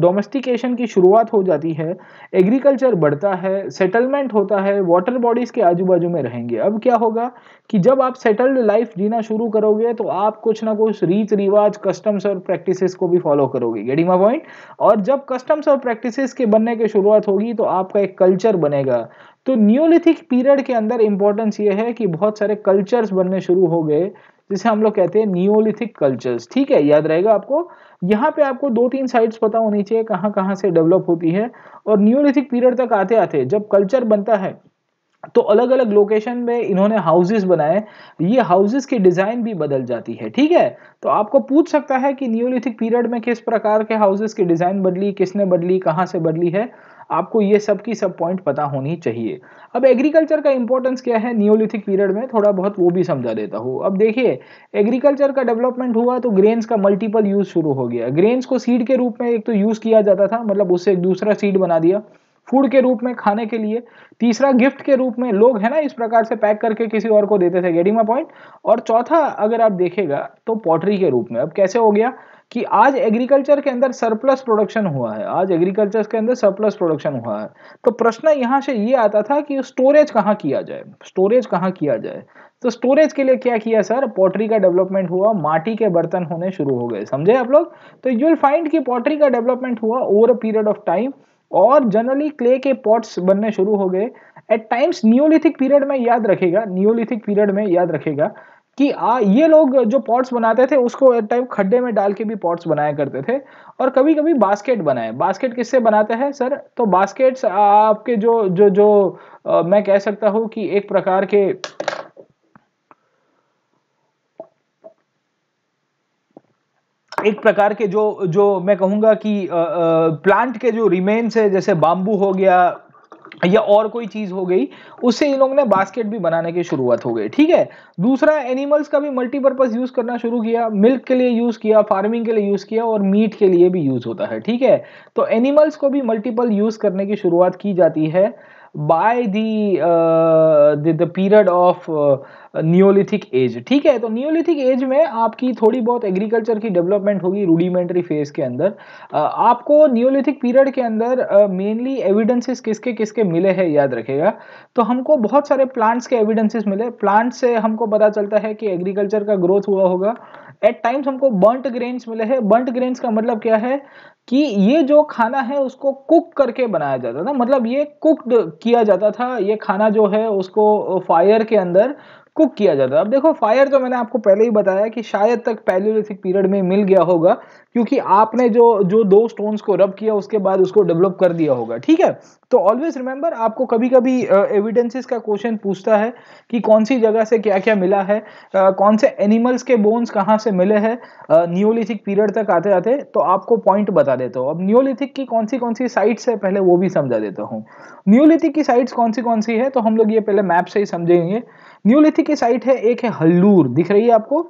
डोमेस्टिकेशन की शुरुआत हो जाती है एग्रीकल्चर बढ़ता है सेटलमेंट होता है वाटर बॉडीज़ के आजू बाजू में रहेंगे अब क्या होगा कि जब आप सेटल्ड लाइफ जीना शुरू करोगे तो आप कुछ ना कुछ रीत रिवाज कस्टम्स और प्रैक्टिसेस को भी फॉलो करोगे गेडिमा माई पॉइंट और जब कस्टम्स और प्रैक्टिसेस के बनने की शुरुआत होगी तो आपका एक कल्चर बनेगा तो न्यूलिथिक पीरियड के अंदर इंपॉर्टेंस ये है कि बहुत सारे कल्चर्स बनने शुरू हो गए जिसे हम लोग कहते हैं नियोलिथिक कल्चर्स ठीक है याद रहेगा आपको यहाँ पे आपको दो तीन साइट्स पता होनी चाहिए कहाँ कहाँ से डेवलप होती है और नियोलिथिक पीरियड तक आते आते जब कल्चर बनता है तो अलग अलग लोकेशन में इन्होंने हाउसेस बनाए ये हाउसेस की डिजाइन भी बदल जाती है ठीक है तो आपको पूछ सकता है कि न्यूलिथिक पीरियड में किस प्रकार के हाउसेस की डिजाइन बदली किसने बदली कहाँ से बदली है आपको ये सब की सब पॉइंट पता होनी चाहिए अब एग्रीकल्चर का इंपॉर्टेंस क्या है नियोलिथिक पीरियड में थोड़ा बहुत वो भी समझा देता हूँ अब देखिए एग्रीकल्चर का डेवलपमेंट हुआ तो ग्रेन्स का मल्टीपल यूज शुरू हो गया ग्रेन्स को सीड के रूप में एक तो यूज किया जाता था मतलब उससे एक दूसरा सीड बना दिया फूड के रूप में खाने के लिए तीसरा गिफ्ट के रूप में लोग है ना इस प्रकार से पैक करके किसी और को देते थे गेटिंग पॉइंट और चौथा अगर आप देखेगा तो पॉटरी के रूप में अब कैसे हो गया कि आज एग्रीकल्चर के अंदर सरप्लस प्रोडक्शन हुआ है आज एग्रीकल्चर के अंदर सरप्लस प्रोडक्शन हुआ है तो प्रश्न यहाँ से ये आता था कि स्टोरेज कहाँ किया जाए स्टोरेज कहाँ किया जाए तो स्टोरेज के लिए क्या किया सर पॉटरी का डेवलपमेंट हुआ माटी के बर्तन होने शुरू हो गए समझे आप लोग तो यू विल फाइंड कि पॉटरी का डेवलपमेंट हुआ over a period of time और जनरली क्ले के पॉट्स बनने शुरू हो गए एट टाइम्स न्यूलिथिक पीरियड में याद रखेगा न्यूलिथिक पीरियड में याद रखेगा कि आ ये लोग जो पॉट्स बनाते थे उसको टाइम खड्डे में डाल के भी पॉट्स बनाया करते थे और कभी कभी बास्केट बनाए बास्केट किससे बनाते हैं सर तो बास्केट्स आपके जो जो जो आ, मैं कह सकता हूँ कि एक प्रकार के एक प्रकार के जो जो मैं कहूँगा कि आ, आ, प्लांट के जो रिमेन्स है जैसे बाम्बू हो गया या और कोई चीज हो गई उससे इन लोगों ने बास्केट भी बनाने की शुरुआत हो गई ठीक है दूसरा एनिमल्स का भी मल्टीपर्पज यूज करना शुरू किया मिल्क के लिए यूज किया फार्मिंग के लिए यूज किया और मीट के लिए भी यूज होता है ठीक है तो एनिमल्स को भी मल्टीपल यूज करने की शुरुआत की जाती है by the the period of neolithic age ठीक है तो नियोलिथिक एज में आपकी थोड़ी बहुत एग्रीकल्चर की डेवलपमेंट होगी रूडिमेंट्री फेज के अंदर आपको नियोलिथिक पीरियड के अंदर मेनली एविडेंसेस किसके किसके मिले हैं याद रखेगा तो हमको बहुत सारे प्लांट्स के एविडेंसेस मिले प्लांट्स से हमको पता चलता है कि एग्रीकल्चर का ग्रोथ हुआ होगा एट टाइम्स हमको बर्ट ग्रेन्स मिले हैं बर्ट ग्रेन्स का मतलब क्या है कि ये जो खाना है उसको कुक करके बनाया जाता था मतलब ये कुकड किया जाता था ये खाना जो है उसको फायर के अंदर कुक किया जाता है अब देखो फायर तो मैंने आपको पहले ही बताया कि शायद तक पैलोलिथिक पीरियड में मिल गया होगा क्योंकि आपने जो जो दो स्टोन्स को रब किया उसके बाद उसको डेवलप कर दिया होगा ठीक है तो ऑलवेज रिमेंबर आपको कभी कभी एविडेंसेस का क्वेश्चन पूछता है कि कौन सी जगह से क्या क्या मिला है uh, कौन से एनिमल्स के बोन्स कहाँ से मिले हैं न्योलिथिक पीरियड तक आते आते तो आपको पॉइंट बता देता हूँ अब न्योलिथिक की कौन सी कौन सी साइट्स है पहले वो भी समझा देता हूँ न्योलिथिक की साइट्स कौन सी कौन सी है तो हम लोग ये पहले मैप से ही समझेंगे न्यूलिथिक की साइट है एक है हल्लूर दिख रही है आपको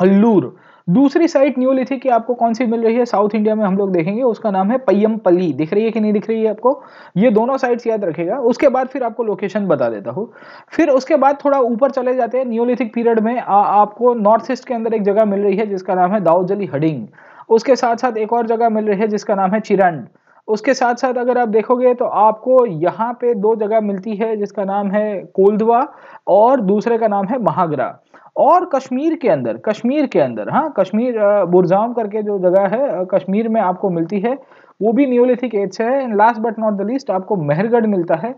हल्लूर दूसरी साइट न्यूलिथिक की आपको कौन सी मिल रही है साउथ इंडिया में हम लोग देखेंगे उसका नाम है पली दिख रही है कि नहीं दिख रही है आपको ये दोनों साइट्स याद रखेगा उसके बाद फिर आपको लोकेशन बता देता हूँ फिर उसके बाद थोड़ा ऊपर चले जाते हैं न्यूलिथिक पीरियड में आ, आपको नॉर्थ ईस्ट के अंदर एक जगह मिल रही है जिसका नाम है दाऊजली हडिंग उसके साथ साथ एक और जगह मिल रही है जिसका नाम है चिरंड उसके साथ साथ अगर आप देखोगे तो आपको यहाँ पे दो जगह मिलती है जिसका नाम है कोल्दवा और दूसरे का नाम है महागरा और कश्मीर के अंदर कश्मीर के अंदर हाँ कश्मीर बुरजाम करके जो जगह है कश्मीर में आपको मिलती है वो भी न्योलिथिक एज से है and last but not the least आपको मेहरगढ़ मिलता है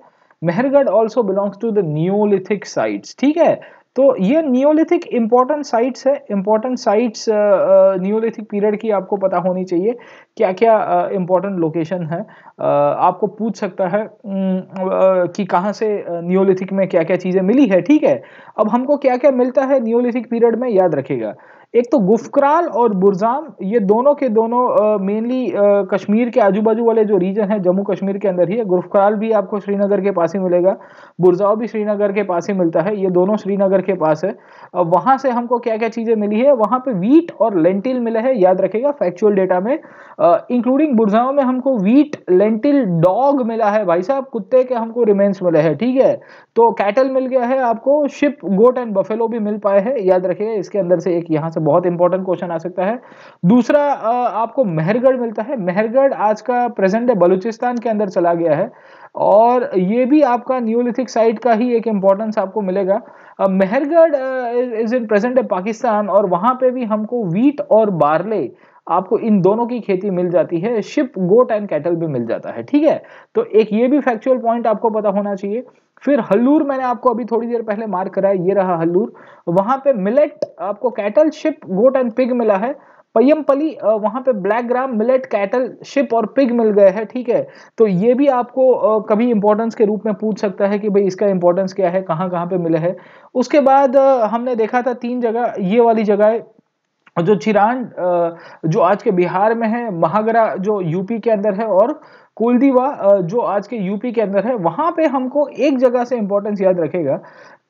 Mehrgarh also belongs to the neolithic sites ठीक है तो ये नियोलिथिक इम्पॉर्टेंट साइट्स है इम्पॉर्टेंट साइट्स नियोलिथिक पीरियड की आपको पता होनी चाहिए क्या क्या इम्पॉर्टेंट लोकेशन है uh, आपको पूछ सकता है mm, uh, कि कहाँ से नियोलिथिक uh, में क्या क्या चीज़ें मिली है ठीक है अब हमको क्या क्या मिलता है नियोलिथिक पीरियड में याद रखेगा एक तो गुफकराल और बुरजाम ये दोनों के दोनों मेनली कश्मीर के आजू बाजू वाले जो रीजन है जम्मू कश्मीर के अंदर ही है गुफकराल भी आपको श्रीनगर के पास ही मिलेगा बुरजाव भी श्रीनगर के पास ही मिलता है ये दोनों श्रीनगर के पास है वहां से हमको क्या क्या चीज़ें मिली है वहां पे वीट और लेंटिल मिले है याद रखेगा फैक्चुअल डेटा में इंक्लूडिंग बुर्जाओं में हमको वीट लेंटिल डॉग मिला है भाई साहब कुत्ते के हमको रिमेन्स मिले हैं ठीक है तो कैटल मिल गया है आपको शिप गोट एंड बफेलो भी मिल पाए हैं याद रखेगा इसके अंदर से एक यहाँ से बहुत इंपॉर्टेंट क्वेश्चन आ सकता है दूसरा आपको मेहरगढ़ मिलता है मेहरगढ़ आज का प्रेजेंट है बलूचिस्तान के अंदर चला गया है और ये भी आपका न्यूलिथिक साइट का ही एक इम्पोर्टेंस आपको मिलेगा Mehrgarh is in present Pakistan और वहाँ पे भी हमको वीट और बार्ले आपको इन दोनों की खेती मिल जाती है शिप गोट एंड कैटल भी मिल जाता है ठीक है तो एक ये भी फैक्चुअल पॉइंट आपको पता होना चाहिए फिर हल्लूर मैंने आपको अभी थोड़ी देर पहले मार्क कराया ये रहा हल्लूर वहाँ पे मिलेट आपको cattle sheep goat and pig मिला है पयमपली वहां पे black gram millet cattle sheep और पिग मिल गए हैं ठीक है तो ये भी आपको कभी इंपॉर्टेंस के रूप में पूछ सकता है कि भाई इसका इंपॉर्टेंस क्या है कहाँ कहाँ पे मिले हैं उसके बाद हमने देखा था तीन जगह ये वाली जगह जो चिरान जो आज के बिहार में है महागरा जो यूपी के अंदर है और कुलदीवा जो आज के यूपी के अंदर है वहां पे हमको एक जगह से इंपॉर्टेंस याद रखेगा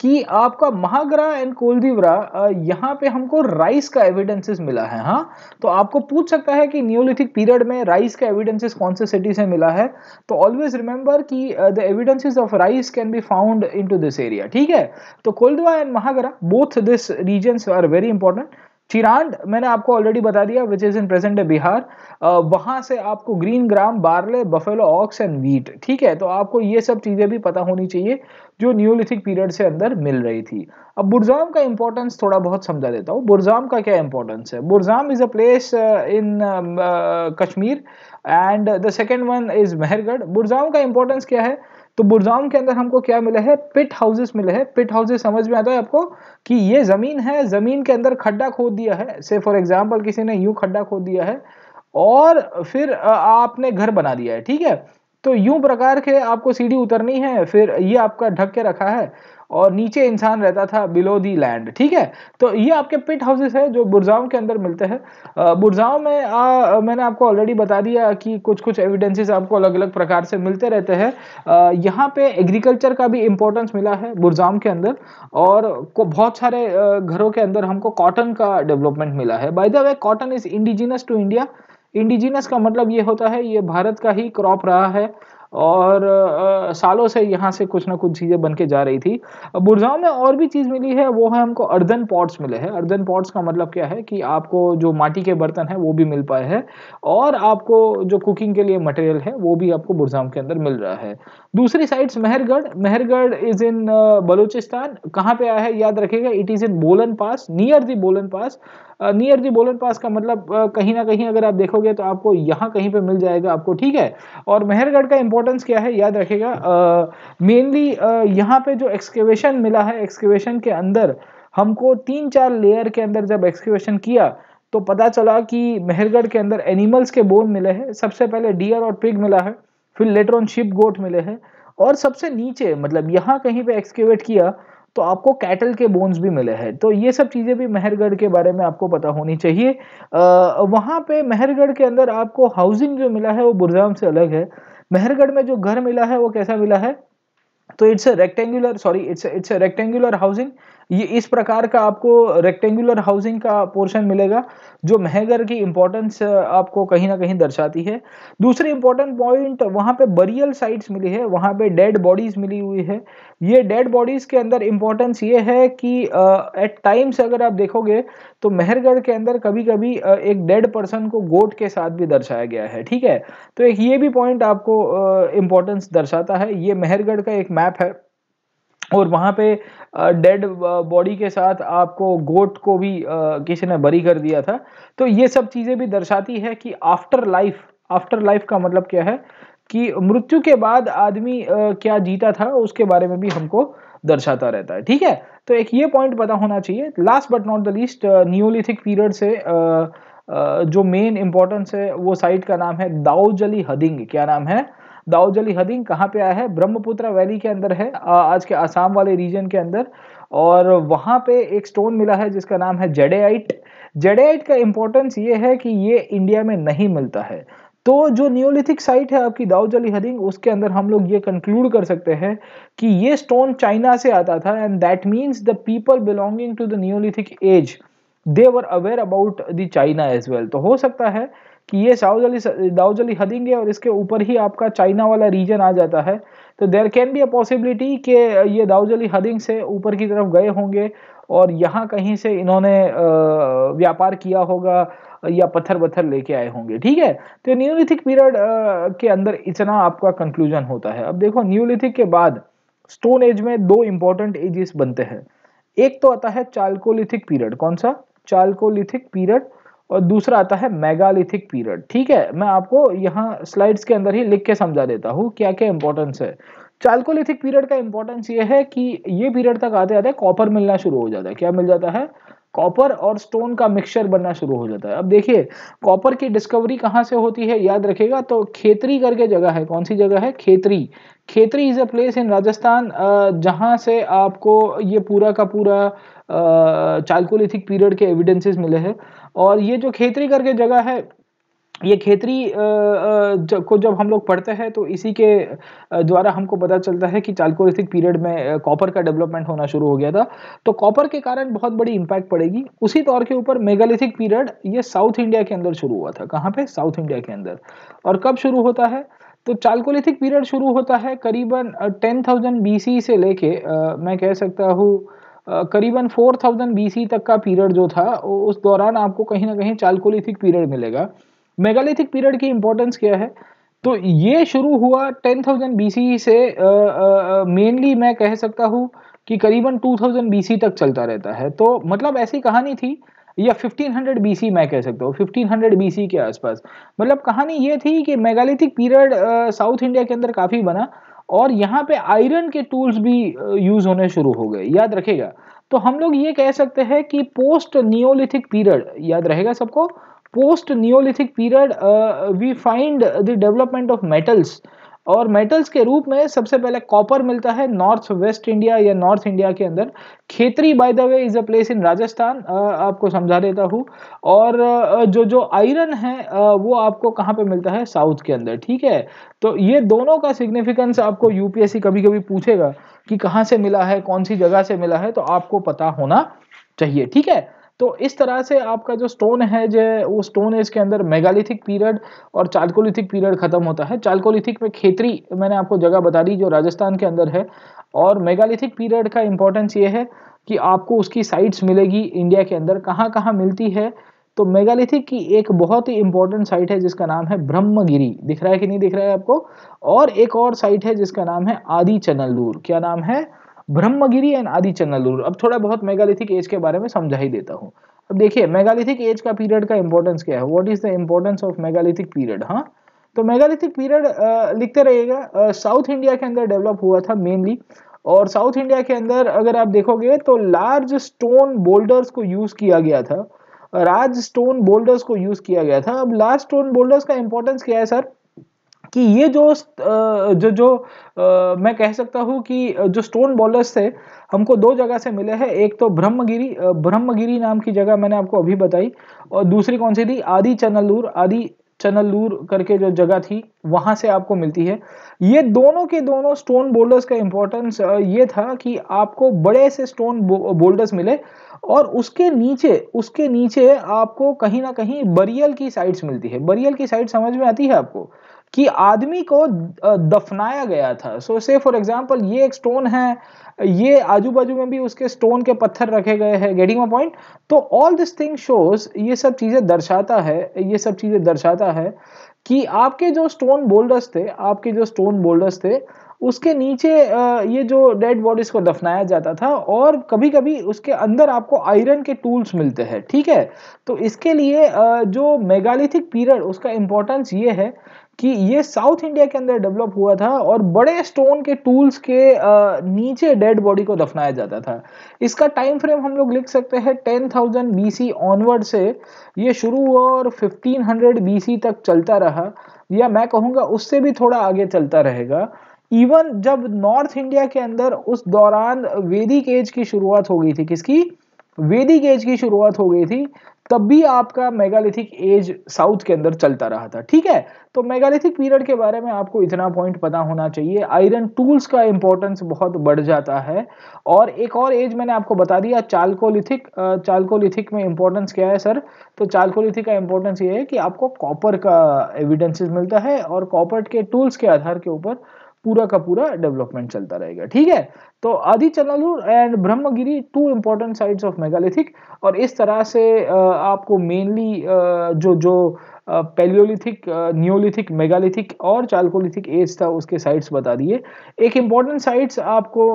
कि आपका महागरा एंड कोलदीवरा यहाँ पे हमको राइस का एविडेंसेस मिला है हाँ तो आपको पूछ सकता है कि न्यूलिथिक पीरियड में राइस का एविडेंसेस कौन से सिटी से मिला है तो ऑलवेज रिमेंबर कि the evidences of rice can be found in two this area ठीक है तो Koldihwa and Mahagara both this regions are very important Chirand मैंने आपको ऑलरेडी बता दिया which is in present day Bihar वहां से आपको green gram barley buffalo ox and wheat ठीक है तो आपको ये सब चीजें भी पता होनी चाहिए जो न्यूलिथिक पीरियड से अंदर मिल रही थी अब बुरजाम का इंपॉर्टेंस थोड़ा बहुत समझा देता हूँ बुरजाम का क्या इंपॉर्टेंस है Burzahom is a place in Kashmir and the second one is Mehrgarh Burzahom का इंपॉर्टेंस क्या है तो बुरजाम के अंदर हमको क्या मिले है पिट हाउसेस मिले हैं पिट हाउसेस समझ में आता है आपको कि ये ज़मीन है ज़मीन के अंदर खड्डा खोद दिया है से फॉर एग्जाम्पल किसी ने यूं खड्डा खोद दिया है और फिर आपने घर बना दिया है ठीक है तो यूं प्रकार के आपको सीढ़ी उतरनी है फिर ये आपका ढक के रखा है और नीचे इंसान रहता था बिलो दी लैंड ठीक है तो ये आपके पिट हाउसेस है जो बुरजाओं के अंदर मिलते हैं बुरजाओ में आ, मैंने आपको ऑलरेडी बता दिया कि कुछ कुछ एविडेंसेस आपको अलग अलग प्रकार से मिलते रहते हैं यहाँ पे एग्रीकल्चर का भी इम्पोर्टेंस मिला है बुरजाम के अंदर और को बहुत सारे घरों के अंदर हमको कॉटन का डेवलपमेंट मिला है by the way cotton is indigenous to India indigenous का मतलब ये होता है ये भारत का ही क्रॉप रहा है और आ, सालों से यहाँ से कुछ ना कुछ चीज़ें बन के जा रही थी बुरजाओं में और भी चीज़ मिली है वो है हमको अर्धन पॉट्स मिले हैं अर्धन पॉट्स का मतलब क्या है कि आपको जो माटी के बर्तन है वो भी मिल पाए हैं और आपको जो कुकिंग के लिए मटेरियल है वो भी आपको बुरजाम के अंदर मिल रहा है दूसरी sites Mehrgarh Mehrgarh is in Baluchistan कहाँ पे आया है याद रखेगा इट इज़ इन बोलन पास नियर दी बोलन पास नियर दी बोलन पास का मतलब कहीं ना कहीं अगर आप देखोगे तो आपको यहाँ कहीं पर मिल जाएगा आपको ठीक है और मेहरगढ़ का इंपॉर्टेंस क्या है याद रखेगा मेनली यहाँ पे जो एक्सकेवेशन मिला है एक्सकेवेशन के अंदर हमको तीन चार लेयर के अंदर जब एक्सकेवेशन किया तो पता चला कि मेहरगढ़ के अंदर एनिमल्स के बोन मिले हैं सबसे पहले डियर और पिग मिला है फिर लेटर ऑन शिप गोट मिले हैं और सबसे नीचे मतलब यहाँ कहीं पे एक्सकेवेट किया तो आपको कैटल के बोन्स भी मिले हैं तो ये सब चीज़ें भी मेहरगढ़ के बारे में आपको पता होनी चाहिए वहाँ पे मेहरगढ़ के अंदर आपको हाउसिंग जो मिला है वो बुरजाम से अलग है मेहरगढ़ में जो घर मिला है वो कैसा मिला है तो it's a rectangular sorry it's it's a rectangular housing ये इस प्रकार का आपको रेक्टेंगुलर हाउसिंग का पोर्शन मिलेगा जो महगर की इंपॉर्टेंस आपको कहीं ना कहीं दर्शाती है दूसरी इंपॉर्टेंट पॉइंट वहाँ पे बरियल साइट्स मिली है वहाँ पे डेड बॉडीज मिली हुई है ये डेड बॉडीज के अंदर इंपॉर्टेंस ये है कि एट टाइम्स अगर आप देखोगे तो मेहरगढ़ के अंदर कभी कभी एक डेड पर्सन को गोट के साथ भी दर्शाया गया है ठीक है तो एक ये भी पॉइंट आपको इंपॉर्टेंस दर्शाता है ये मेहरगढ़ का एक मैप है और वहाँ पे डेड बॉडी के साथ आपको गोट को भी किसी ने बरी कर दिया था तो ये सब चीज़ें भी दर्शाती है कि आफ्टर लाइफ आफ्टर लाइफ का मतलब क्या है कि मृत्यु के बाद आदमी क्या जीता था उसके बारे में भी हमको दर्शाता रहता है ठीक है तो एक ये पॉइंट पता होना चाहिए last but not the least neolithic period से जो मेन इंपॉर्टेंस है वो साइट का नाम है दाऊजली हदिंग क्या नाम है दाऊजली हदिंग कहाँ पे आया है ब्रह्मपुत्र वैली के अंदर है आज के आसाम वाले रीजन के अंदर और वहाँ पे एक स्टोन मिला है जिसका नाम है जडेआइट जडेआइट का इम्पोर्टेंस ये है कि ये इंडिया में नहीं मिलता है तो जो नियोलिथिक साइट है आपकी दाऊज अली हदिंग उसके अंदर हम लोग ये कंक्लूड कर सकते हैं कि ये स्टोन चाइना से आता था and that means the people belonging to the neolithic age they were aware about the China as well तो हो सकता है कि ये साउथ अली दाउज अली हदिंग है और इसके ऊपर ही आपका चाइना वाला रीजन आ जाता है तो there can be a possibility कि ये दाउज अली हदिंग से ऊपर की तरफ गए होंगे और यहाँ कहीं से इन्होंने व्यापार किया होगा या पत्थर पत्थर लेके आए होंगे ठीक है तो न्यूलिथिक पीरियड के अंदर इतना आपका कंक्लूजन होता है अब देखो न्यूलिथिक के बाद स्टोन एज में दो इंपॉर्टेंट एजेस बनते हैं एक तो आता है चालकोलिथिक पीरियड कौन सा चालकोलिथिक पीरियड और दूसरा आता है मेगालिथिक पीरियड ठीक है मैं आपको यहाँ स्लाइड्स के अंदर ही लिख के समझा देता हूँ क्या क्या इंपॉर्टेंस है चालकोलिथिक पीरियड का इंपॉर्टेंस ये है कि ये पीरियड तक आते आते कॉपर मिलना शुरू हो जाता है क्या मिल जाता है कॉपर और स्टोन का मिक्सचर बनना शुरू हो जाता है अब देखिए कॉपर की डिस्कवरी कहाँ से होती है याद रखेगा तो खेतरी करके जगह है कौन सी जगह है Khetri Khetri is a place in Rajasthan जहाँ से आपको ये पूरा का पूरा चालकोलिथिक पीरियड के एविडेंसेस मिले हैं और ये जो खेतरी करके जगह है ये खेतरी को जब हम लोग पढ़ते हैं तो इसी के द्वारा हमको पता चलता है कि चालकोलिथिक पीरियड में कॉपर का डेवलपमेंट होना शुरू हो गया था तो कॉपर के कारण बहुत बड़ी इम्पैक्ट पड़ेगी उसी तौर के ऊपर मेगालिथिक पीरियड ये साउथ इंडिया के अंदर शुरू हुआ था कहाँ पे साउथ इंडिया के अंदर और कब शुरू होता है तो चालकोलिथिक पीरियड शुरू होता है करीबन टेन थाउजेंड बी से लेके मैं कह सकता हूँ करीबन 4000 बीसी तक का पीरियड जो था उस दौरान आपको कहीं ना कहीं चालकोलिथिक पीरियड मिलेगा मेगालिथिक पीरियड की इंपॉर्टेंस क्या है तो ये शुरू हुआ 10,000 बीसी से मेनली मैं कह सकता हूँ कि करीबन 2000 बीसी तक चलता रहता है तो मतलब ऐसी कहानी थी या 1500 बीसी मैं कह सकता हूँ 1500 बीसी के आसपास मतलब कहानी ये थी कि मेगालिथिक पीरियड साउथ इंडिया के अंदर काफ़ी बना और यहाँ पे आयरन के टूल्स भी यूज uh, होने शुरू हो गए याद रखेगा तो हम लोग ये कह सकते हैं कि पोस्ट नियोलिथिक पीरियड याद रहेगा सबको post neolithic period we find the development of metals और मेटल्स के रूप में सबसे पहले कॉपर मिलता है नॉर्थ वेस्ट इंडिया या नॉर्थ इंडिया के अंदर Khetri by the way is a place in Rajasthan आपको समझा देता हूँ और जो जो आयरन है वो आपको कहाँ पे मिलता है साउथ के अंदर ठीक है तो ये दोनों का सिग्निफिकेंस आपको यूपीएससी कभी कभी पूछेगा कि कहाँ से मिला है कौन सी जगह से मिला है तो आपको पता होना चाहिए ठीक है तो इस तरह से आपका जो स्टोन है जो वो स्टोन एज के अंदर मेगालिथिक पीरियड और चालकोलिथिक पीरियड खत्म होता है चालकोलिथिक में खेतरी मैंने आपको जगह बता दी जो राजस्थान के अंदर है और मेगालिथिक पीरियड का इंपॉर्टेंस ये है कि आपको उसकी साइट्स मिलेगी इंडिया के अंदर कहाँ कहाँ मिलती है तो मेगालिथिक की एक बहुत ही इंपॉर्टेंट साइट है जिसका नाम है ब्रह्मगिरी दिख रहा है कि नहीं दिख रहा है आपको और एक और साइट है जिसका नाम है आदि चनल्लूर क्या नाम है ब्रह्मगिरी एंड आदि चन्नालूर अब थोड़ा बहुत मेगालिथिक एज के बारे में समझा ही देता हूँ अब देखिए मेगालिथिक एज का पीरियड का इंपॉर्टेंस क्या है what is the importance of megalithic period हाँ तो मेगालिथिक पीरियड लिखते रहेगा साउथ इंडिया के अंदर डेवलप हुआ था मेनली और साउथ इंडिया के अंदर अगर आप देखोगे तो लार्ज स्टोन बोल्डर्स को यूज किया गया था राज स्टोन बोल्डर्स को यूज किया गया था अब लार्ज स्टोन बोल्डर्स का इंपॉर्टेंस क्या है सर कि ये जो जो जो मैं कह सकता हूँ कि जो स्टोन बॉलर्स थे हमको दो जगह से मिले हैं एक तो ब्रह्मगिरी ब्रह्मगिरी नाम की जगह मैंने आपको अभी बताई और दूसरी कौन सी थी आदि चनलूर आदि चनलूर करके जो जगह थी वहां से आपको मिलती है ये दोनों के दोनों स्टोन बोल्डर्स का इंपॉर्टेंस ये था कि आपको बड़े से स्टोन बोल्डर्स मिले और उसके नीचे उसके नीचे आपको कहीं ना कहीं बरियल की साइट्स मिलती है बरियल की साइट समझ में आती है आपको कि आदमी को दफनाया गया था सो से फॉर एग्जाम्पल ये एक स्टोन है ये आजू बाजू में भी उसके स्टोन के पत्थर रखे गए हैं गेटिंग पॉइंट तो ऑल दिस थिंग शोज ये सब चीज़ें दर्शाता है ये सब चीज़ें दर्शाता है कि आपके जो स्टोन बोल्डर्स थे आपके जो स्टोन बोल्डर्स थे उसके नीचे ये जो डेड बॉडीज को दफनाया जाता था और कभी कभी उसके अंदर आपको आयरन के टूल्स मिलते हैं ठीक है तो इसके लिए जो मेगालिथिक पीरियड उसका इम्पोर्टेंस ये है कि ये साउथ इंडिया के अंदर डेवलप हुआ था और बड़े स्टोन के टूल्स के नीचे डेड बॉडी को दफनाया जाता था इसका टाइम फ्रेम हम लोग लिख सकते हैं टेन थाउजेंड बी ऑनवर्ड से ये शुरू हुआ और फिफ्टीन हंड्रेड बी तक चलता रहा या मैं कहूँगा उससे भी थोड़ा आगे चलता रहेगा इवन जब नॉर्थ इंडिया के अंदर उस दौरान वेदिक एज की शुरुआत हो गई थी किसकी वेदिक एज की शुरुआत हो गई थी तब भी आपका मेगालिथिक एज साउथ के अंदर चलता रहा था ठीक है तो मेगालिथिक पीरियड के बारे में आपको इतना पॉइंट पता होना चाहिए आयरन टूल्स का इंपॉर्टेंस बहुत बढ़ जाता है और एक और एज मैंने आपको बता दिया चालकोलिथिक चालकोलिथिक में इंपॉर्टेंस क्या है सर तो चालकोलिथिक का इंपॉर्टेंस ये है कि आपको कॉपर का एविडेंसेस मिलता है और कॉपर के टूल्स के आधार के ऊपर पूरा का पूरा डेवलपमेंट चलता रहेगा ठीक है तो Adi Adichanallur and Brahmagiri two important sites of megalithic और इस तरह से आपको मेनली जो जो पेलियोलिथिक न्योलिथिक मेगालिथिक और चालकोलिथिक एज था उसके साइट्स बता दिए एक इम्पॉर्टेंट साइट्स आपको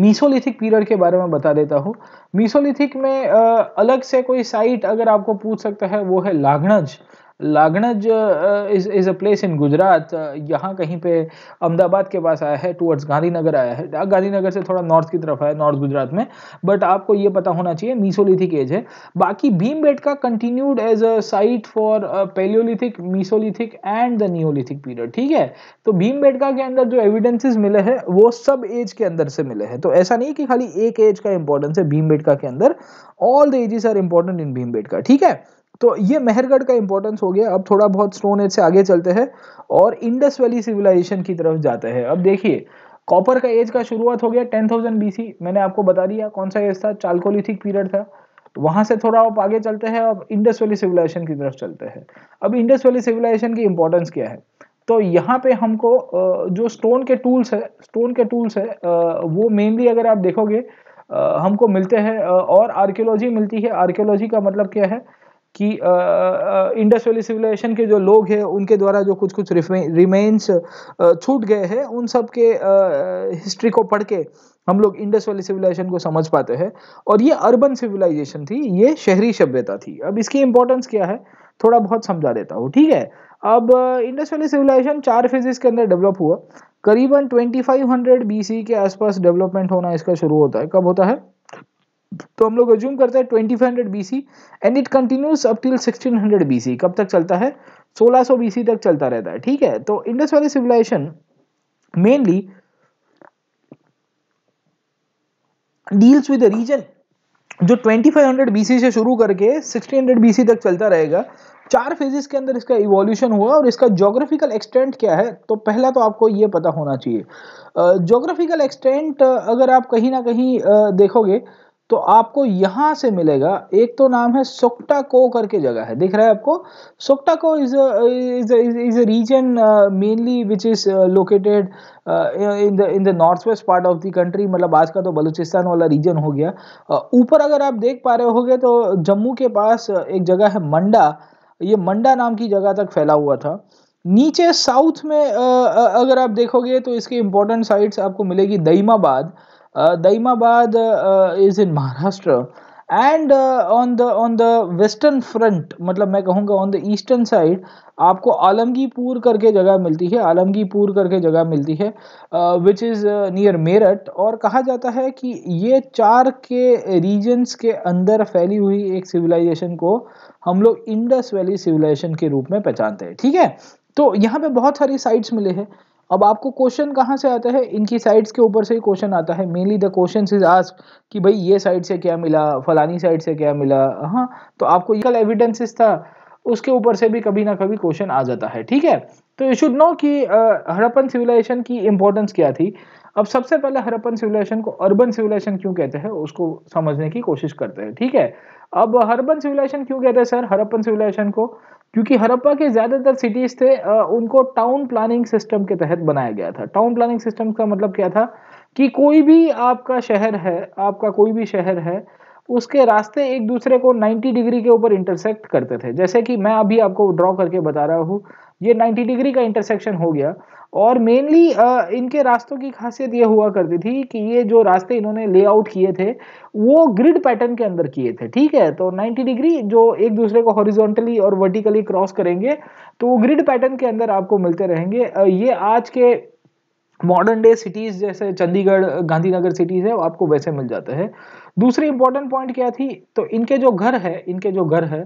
मीसोलिथिक पीरियड के बारे में बता देता हूँ मीसोलिथिक में अलग से कोई साइट अगर आपको पूछ सकता है वो है Langhnaj Langhnaj is is a place in Gujarat यहाँ कहीं पे अहमदाबाद के पास आया है टूवर्ड्स गांधीनगर आया है हाँ, गांधीनगर से थोड़ा नॉर्थ की तरफ आया नॉर्थ गुजरात में बट आपको ये पता होना चाहिए मीसोलिथिक एज है बाकी भीम का continued as a site for paleolithic mesolithic and the neolithic period ठीक है तो बेटका के अंदर जो एविडेंसेज मिले हैं वो सब एज के अंदर से मिले हैं तो ऐसा नहीं कि खाली एक एज का इंपॉर्टेंस है भीम बेटका के अंदर all the ages are important in Bhimbetka ठीक है तो ये मेहरगढ़ का इंपॉर्टेंस हो गया अब थोड़ा बहुत स्टोन एज से आगे चलते हैं और इंडस वैली सिविलाइजेशन की तरफ जाते हैं अब देखिए कॉपर का एज का शुरुआत हो गया 10,000 बीसी मैंने आपको बता दिया कौन सा एज था चालकोलिथिक पीरियड था वहां से थोड़ा आप आगे चलते हैं अब इंडस वैली सिविलाइजेशन की तरफ चलते हैं अब इंडस वैली सिविलाइजेशन की इंपॉर्टेंस क्या है तो यहाँ पे हमको जो स्टोन के टूल्स है स्टोन के टूल्स है वो मेनली अगर आप देखोगे हमको मिलते हैं और आर्कियोलॉजी मिलती है आर्कियोलॉजी का मतलब क्या है कि इंडस वैली सिविलाइजेशन के जो लोग हैं उनके द्वारा जो कुछ कुछ रिमेन्स छूट गए हैं उन सब के हिस्ट्री को पढ़ के हम लोग इंडस वैली सिविलाइजेशन को समझ पाते हैं और ये अर्बन सिविलाइजेशन थी ये शहरी सभ्यता थी अब इसकी इंपॉर्टेंस क्या है थोड़ा बहुत समझा देता हूँ ठीक है अब इंडस वैली सिविलाइजेशन चार फेजेस के अंदर डेवलप हुआ करीबन 2500 बीसी के आसपास डेवलपमेंट होना इसका शुरू होता है कब होता है तो हम लोग एज्यूम करते हैं twenty five 2500 BC and it continues up till 1600 BC कब तक चलता है सोलह 1600 बीसी तक चलता रहता है ठीक है तो Indus valley civilization mainly deals with region जो 2500 बीसी से शुरू करके 1600 बीसी तक चलता रहेगा चार फेजेस के अंदर इसका इवोल्यूशन हुआ और इसका जोग्राफिकल एक्सटेंट क्या है तो पहला तो आपको ये पता होना चाहिए जोग्राफिकल एक्सटेंट अगर आप कहीं ना कहीं देखोगे तो आपको यहाँ से मिलेगा एक तो नाम है सुक्टा को करके जगह है दिख रहा है आपको सुक्टा को is is a region mainly which is located in the in the north west part of the country मतलब आज का तो बलूचिस्तान वाला रीजन हो गया uh, ऊपर uh, अगर आप देख पा रहे होगे तो जम्मू के पास uh, एक जगह है मंडा ये मंडा नाम की जगह तक फैला हुआ था नीचे साउथ में uh, uh अगर आप देखोगे तो इसके इम्पोर्टेंट साइट्स आपको मिलेगी Daimabad Uh, Daimabad uh, is in Maharashtra, and on the on the western front मतलब मैं कहूँगा ऑन द ईस्टर्न साइड आपको आलमगीपुर करके जगह मिलती है आलमगीपुर करके जगह मिलती है विच इज़ नियर मेरठ और कहा जाता है कि ये चार के रीजन्स के अंदर फैली हुई एक सिविलाइजेशन को हम लोग इंडस वैली सिविलाइजेशन के रूप में पहचानते हैं ठीक है तो यहाँ पे बहुत सारी साइट्स मिले हैं अब आपको क्वेश्चन कहाँ से आता है इनकी साइड्स के ऊपर से ही क्वेश्चन आता है mainly the question is ask कि भाई ये साइड से क्या मिला फलानी साइड से क्या मिला हाँ तो आपको ये कल एविडेंसेस था उसके ऊपर से भी कभी ना कभी क्वेश्चन आ जाता है ठीक है तो यू शुड नो कि हड़प्पन सिविलाइजेशन की इंपॉर्टेंस क्या थी अब सबसे पहले हड़प्पन सिविलाइजेशन को अर्बन सिविलाइजेशन क्यों कहते हैं उसको समझने की कोशिश करते हैं ठीक है अब हरपन सिविलाइजेशन क्यों कहते हैं सर हरपन सिविलाइजेशन को क्योंकि हड़प्पा के ज़्यादातर सिटीज़ थे उनको टाउन प्लानिंग सिस्टम के तहत बनाया गया था टाउन प्लानिंग सिस्टम का मतलब क्या था कि कोई भी आपका शहर है आपका कोई भी शहर है उसके रास्ते एक दूसरे को 90 डिग्री के ऊपर इंटरसेक्ट करते थे जैसे कि मैं अभी आपको ड्रॉ करके बता रहा हूँ ये 90 डिग्री का इंटरसेक्शन हो गया और मेनली इनके रास्तों की खासियत ये हुआ करती थी कि ये जो रास्ते इन्होंने लेआउट किए थे वो ग्रिड पैटर्न के अंदर किए थे ठीक है तो 90 डिग्री जो एक दूसरे को हॉरिजॉन्टली और वर्टिकली क्रॉस करेंगे तो वो ग्रिड पैटर्न के अंदर आपको मिलते रहेंगे ये आज के मॉडर्न डे सिटीज़ जैसे चंडीगढ़ गांधीनगर सिटीज़ है आपको वैसे मिल जाते हैं दूसरी इंपॉर्टेंट पॉइंट क्या थी तो इनके जो घर है इनके जो घर है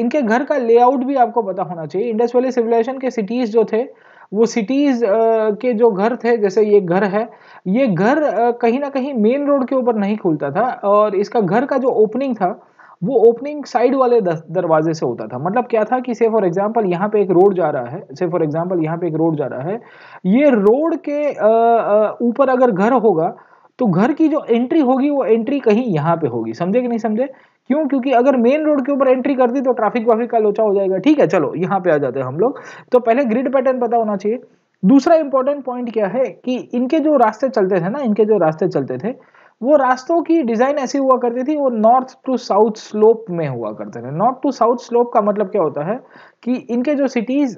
इनके घर का लेआउट भी आपको पता होना चाहिए इंडस वैली सिविलाइजेशन के सिटीज़ जो थे वो सिटीज़ के जो घर थे जैसे ये घर है ये घर कहीं ना कहीं मेन रोड के ऊपर नहीं खुलता था और इसका घर का जो ओपनिंग था वो ओपनिंग साइड वाले दरवाजे से होता था मतलब क्या था कि से फॉर एग्जांपल यहाँ पे एक रोड जा रहा है से फॉर एग्जांपल यहाँ पे एक रोड जा रहा है ये रोड के ऊपर अगर घर होगा तो घर की जो एंट्री होगी वो एंट्री कहीं यहाँ पे होगी समझे कि नहीं समझे क्यों क्योंकि अगर मेन रोड के ऊपर एंट्री कर दी तो ट्रैफिक वाफिक का लोचा हो जाएगा ठीक है चलो यहाँ पे आ जाते हैं हम लोग तो पहले ग्रिड पैटर्न पता होना चाहिए दूसरा इंपॉर्टेंट पॉइंट क्या है कि इनके जो रास्ते चलते थे ना इनके जो रास्ते चलते थे वो रास्तों की डिजाइन ऐसी हुआ करती थी वो नॉर्थ टू साउथ स्लोप में हुआ करते थे नॉर्थ टू साउथ स्लोप का मतलब क्या होता है कि इनके जो सिटीज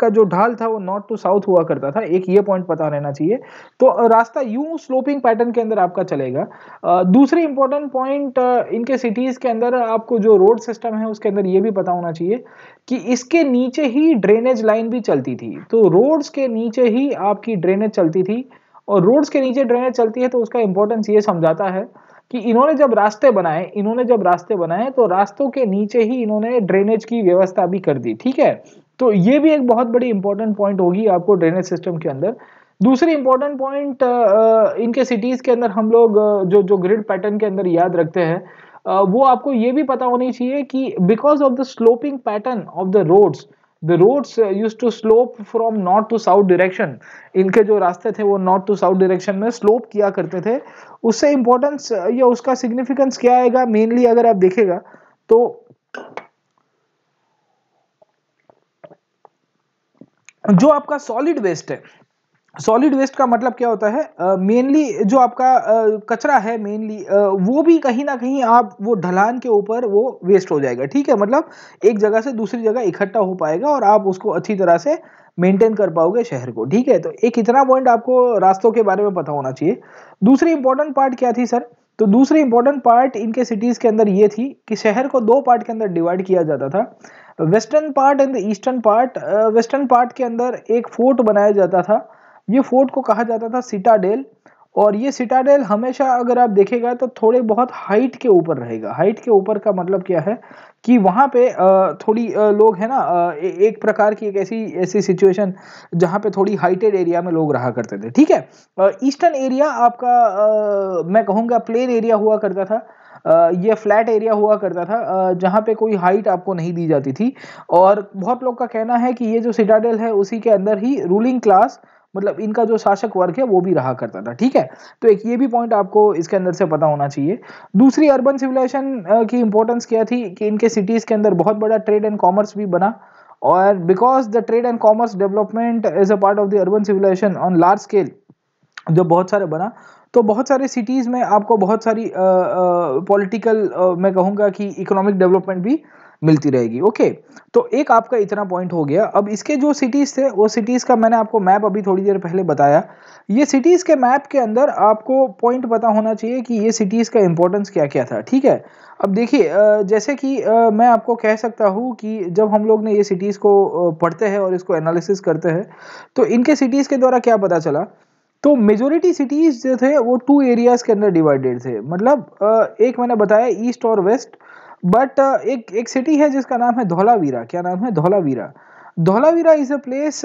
का जो ढाल था वो नॉर्थ टू साउथ हुआ करता था एक ये पॉइंट पता रहना चाहिए तो रास्ता यूं स्लोपिंग पैटर्न के अंदर आपका चलेगा दूसरी इंपॉर्टेंट पॉइंट इनके सिटीज के अंदर आपको जो रोड सिस्टम है उसके अंदर ये भी पता होना चाहिए कि इसके नीचे ही ड्रेनेज लाइन भी चलती थी तो रोड्स के नीचे ही आपकी ड्रेनेज चलती थी और रोड्स के नीचे ड्रेनेज चलती है तो उसका इंपॉर्टेंस ये समझाता है कि इन्होंने जब रास्ते बनाए इन्होंने जब रास्ते बनाए तो रास्तों के नीचे ही इन्होंने ड्रेनेज की व्यवस्था भी कर दी ठीक है तो ये भी एक बहुत बड़ी इंपॉर्टेंट पॉइंट होगी आपको ड्रेनेज सिस्टम के अंदर दूसरी इंपॉर्टेंट पॉइंट इनके सिटीज के अंदर हम लोग जो जो ग्रिड पैटर्न के अंदर याद रखते हैं वो आपको ये भी पता होनी चाहिए कि because of the sloping pattern of the roads the roads use to slope from north to south direction इनके जो रास्ते थे वो नॉर्थ टू साउथ डायरेक्शन में स्लोप किया करते थे उससे इम्पोर्टेंस uh, या उसका सिग्निफिकेंस क्या आएगा मेनली अगर आप देखेगा तो जो आपका सॉलिड वेस्ट है सॉलिड वेस्ट का मतलब क्या होता है मेनली uh, जो आपका uh, कचरा है मेनली uh, वो भी कहीं ना कहीं आप वो ढलान के ऊपर वो वेस्ट हो जाएगा ठीक है मतलब एक जगह से दूसरी जगह इकट्ठा हो पाएगा और आप उसको अच्छी तरह से मेंटेन कर पाओगे शहर को ठीक है तो एक इतना पॉइंट आपको रास्तों के बारे में पता होना चाहिए दूसरी इंपॉर्टेंट पार्ट क्या थी सर तो दूसरी इंपॉर्टेंट पार्ट इनके सिटीज़ के अंदर ये थी कि शहर को दो पार्ट के अंदर डिवाइड किया जाता था western part and eastern part western part के अंदर एक फोर्ट बनाया जाता था ये फोर्ट को कहा जाता था सिटाडेल और ये सिटाडेल हमेशा अगर आप देखेगा तो थोड़े बहुत हाइट के ऊपर रहेगा हाइट के ऊपर का मतलब क्या है कि वहाँ पे थोड़ी लोग है ना एक प्रकार की एक ऐसी ऐसी सिचुएशन जहाँ पे थोड़ी हाइटेड एरिया में लोग रहा करते थे ठीक है ईस्टर्न एरिया आपका मैं कहूँगा प्लेन एरिया हुआ करता था ये फ्लैट एरिया हुआ करता था जहाँ पे कोई हाइट आपको नहीं दी जाती थी और बहुत लोग का कहना है कि ये जो सिटाडेल है उसी के अंदर ही रूलिंग क्लास मतलब इनका जो शासक वर्ग है वो भी रहा करता था ठीक है तो एक ये भी पॉइंट आपको इसके अंदर से पता होना चाहिए दूसरी अर्बन सिविलाइजेशन की इंपॉर्टेंस क्या थी कि इनके सिटीज़ के अंदर बहुत बड़ा ट्रेड एंड कॉमर्स भी बना और because the trade and commerce development is a part of the urban civilization on large scale जो बहुत सारे बना तो बहुत सारे सिटीज़ में आपको बहुत सारी पॉलिटिकल मैं कहूँगा कि इकोनॉमिक डेवलपमेंट भी मिलती रहेगी ओके तो एक आपका इतना पॉइंट हो गया अब इसके जो सिटीज़ थे वो सिटीज़ का मैंने आपको मैप अभी थोड़ी देर पहले बताया ये सिटीज़ के मैप के अंदर आपको पॉइंट पता होना चाहिए कि ये सिटीज़ का इंपॉर्टेंस क्या क्या था ठीक है अब देखिए जैसे कि मैं आपको कह सकता हूँ कि जब हम लोग ने ये सिटीज़ को पढ़ते हैं और इसको एनालिसिस करते हैं तो इनके सिटीज़ के द्वारा क्या पता चला तो मेजोरिटी सिटीज़ जो थे वो टू एरियाज़ के अंदर डिवाइडेड थे मतलब एक मैंने बताया ईस्ट और वेस्ट बट uh, एक एक सिटी है जिसका नाम है धौलावीरा क्या नाम है Dholavira Dholavira is a place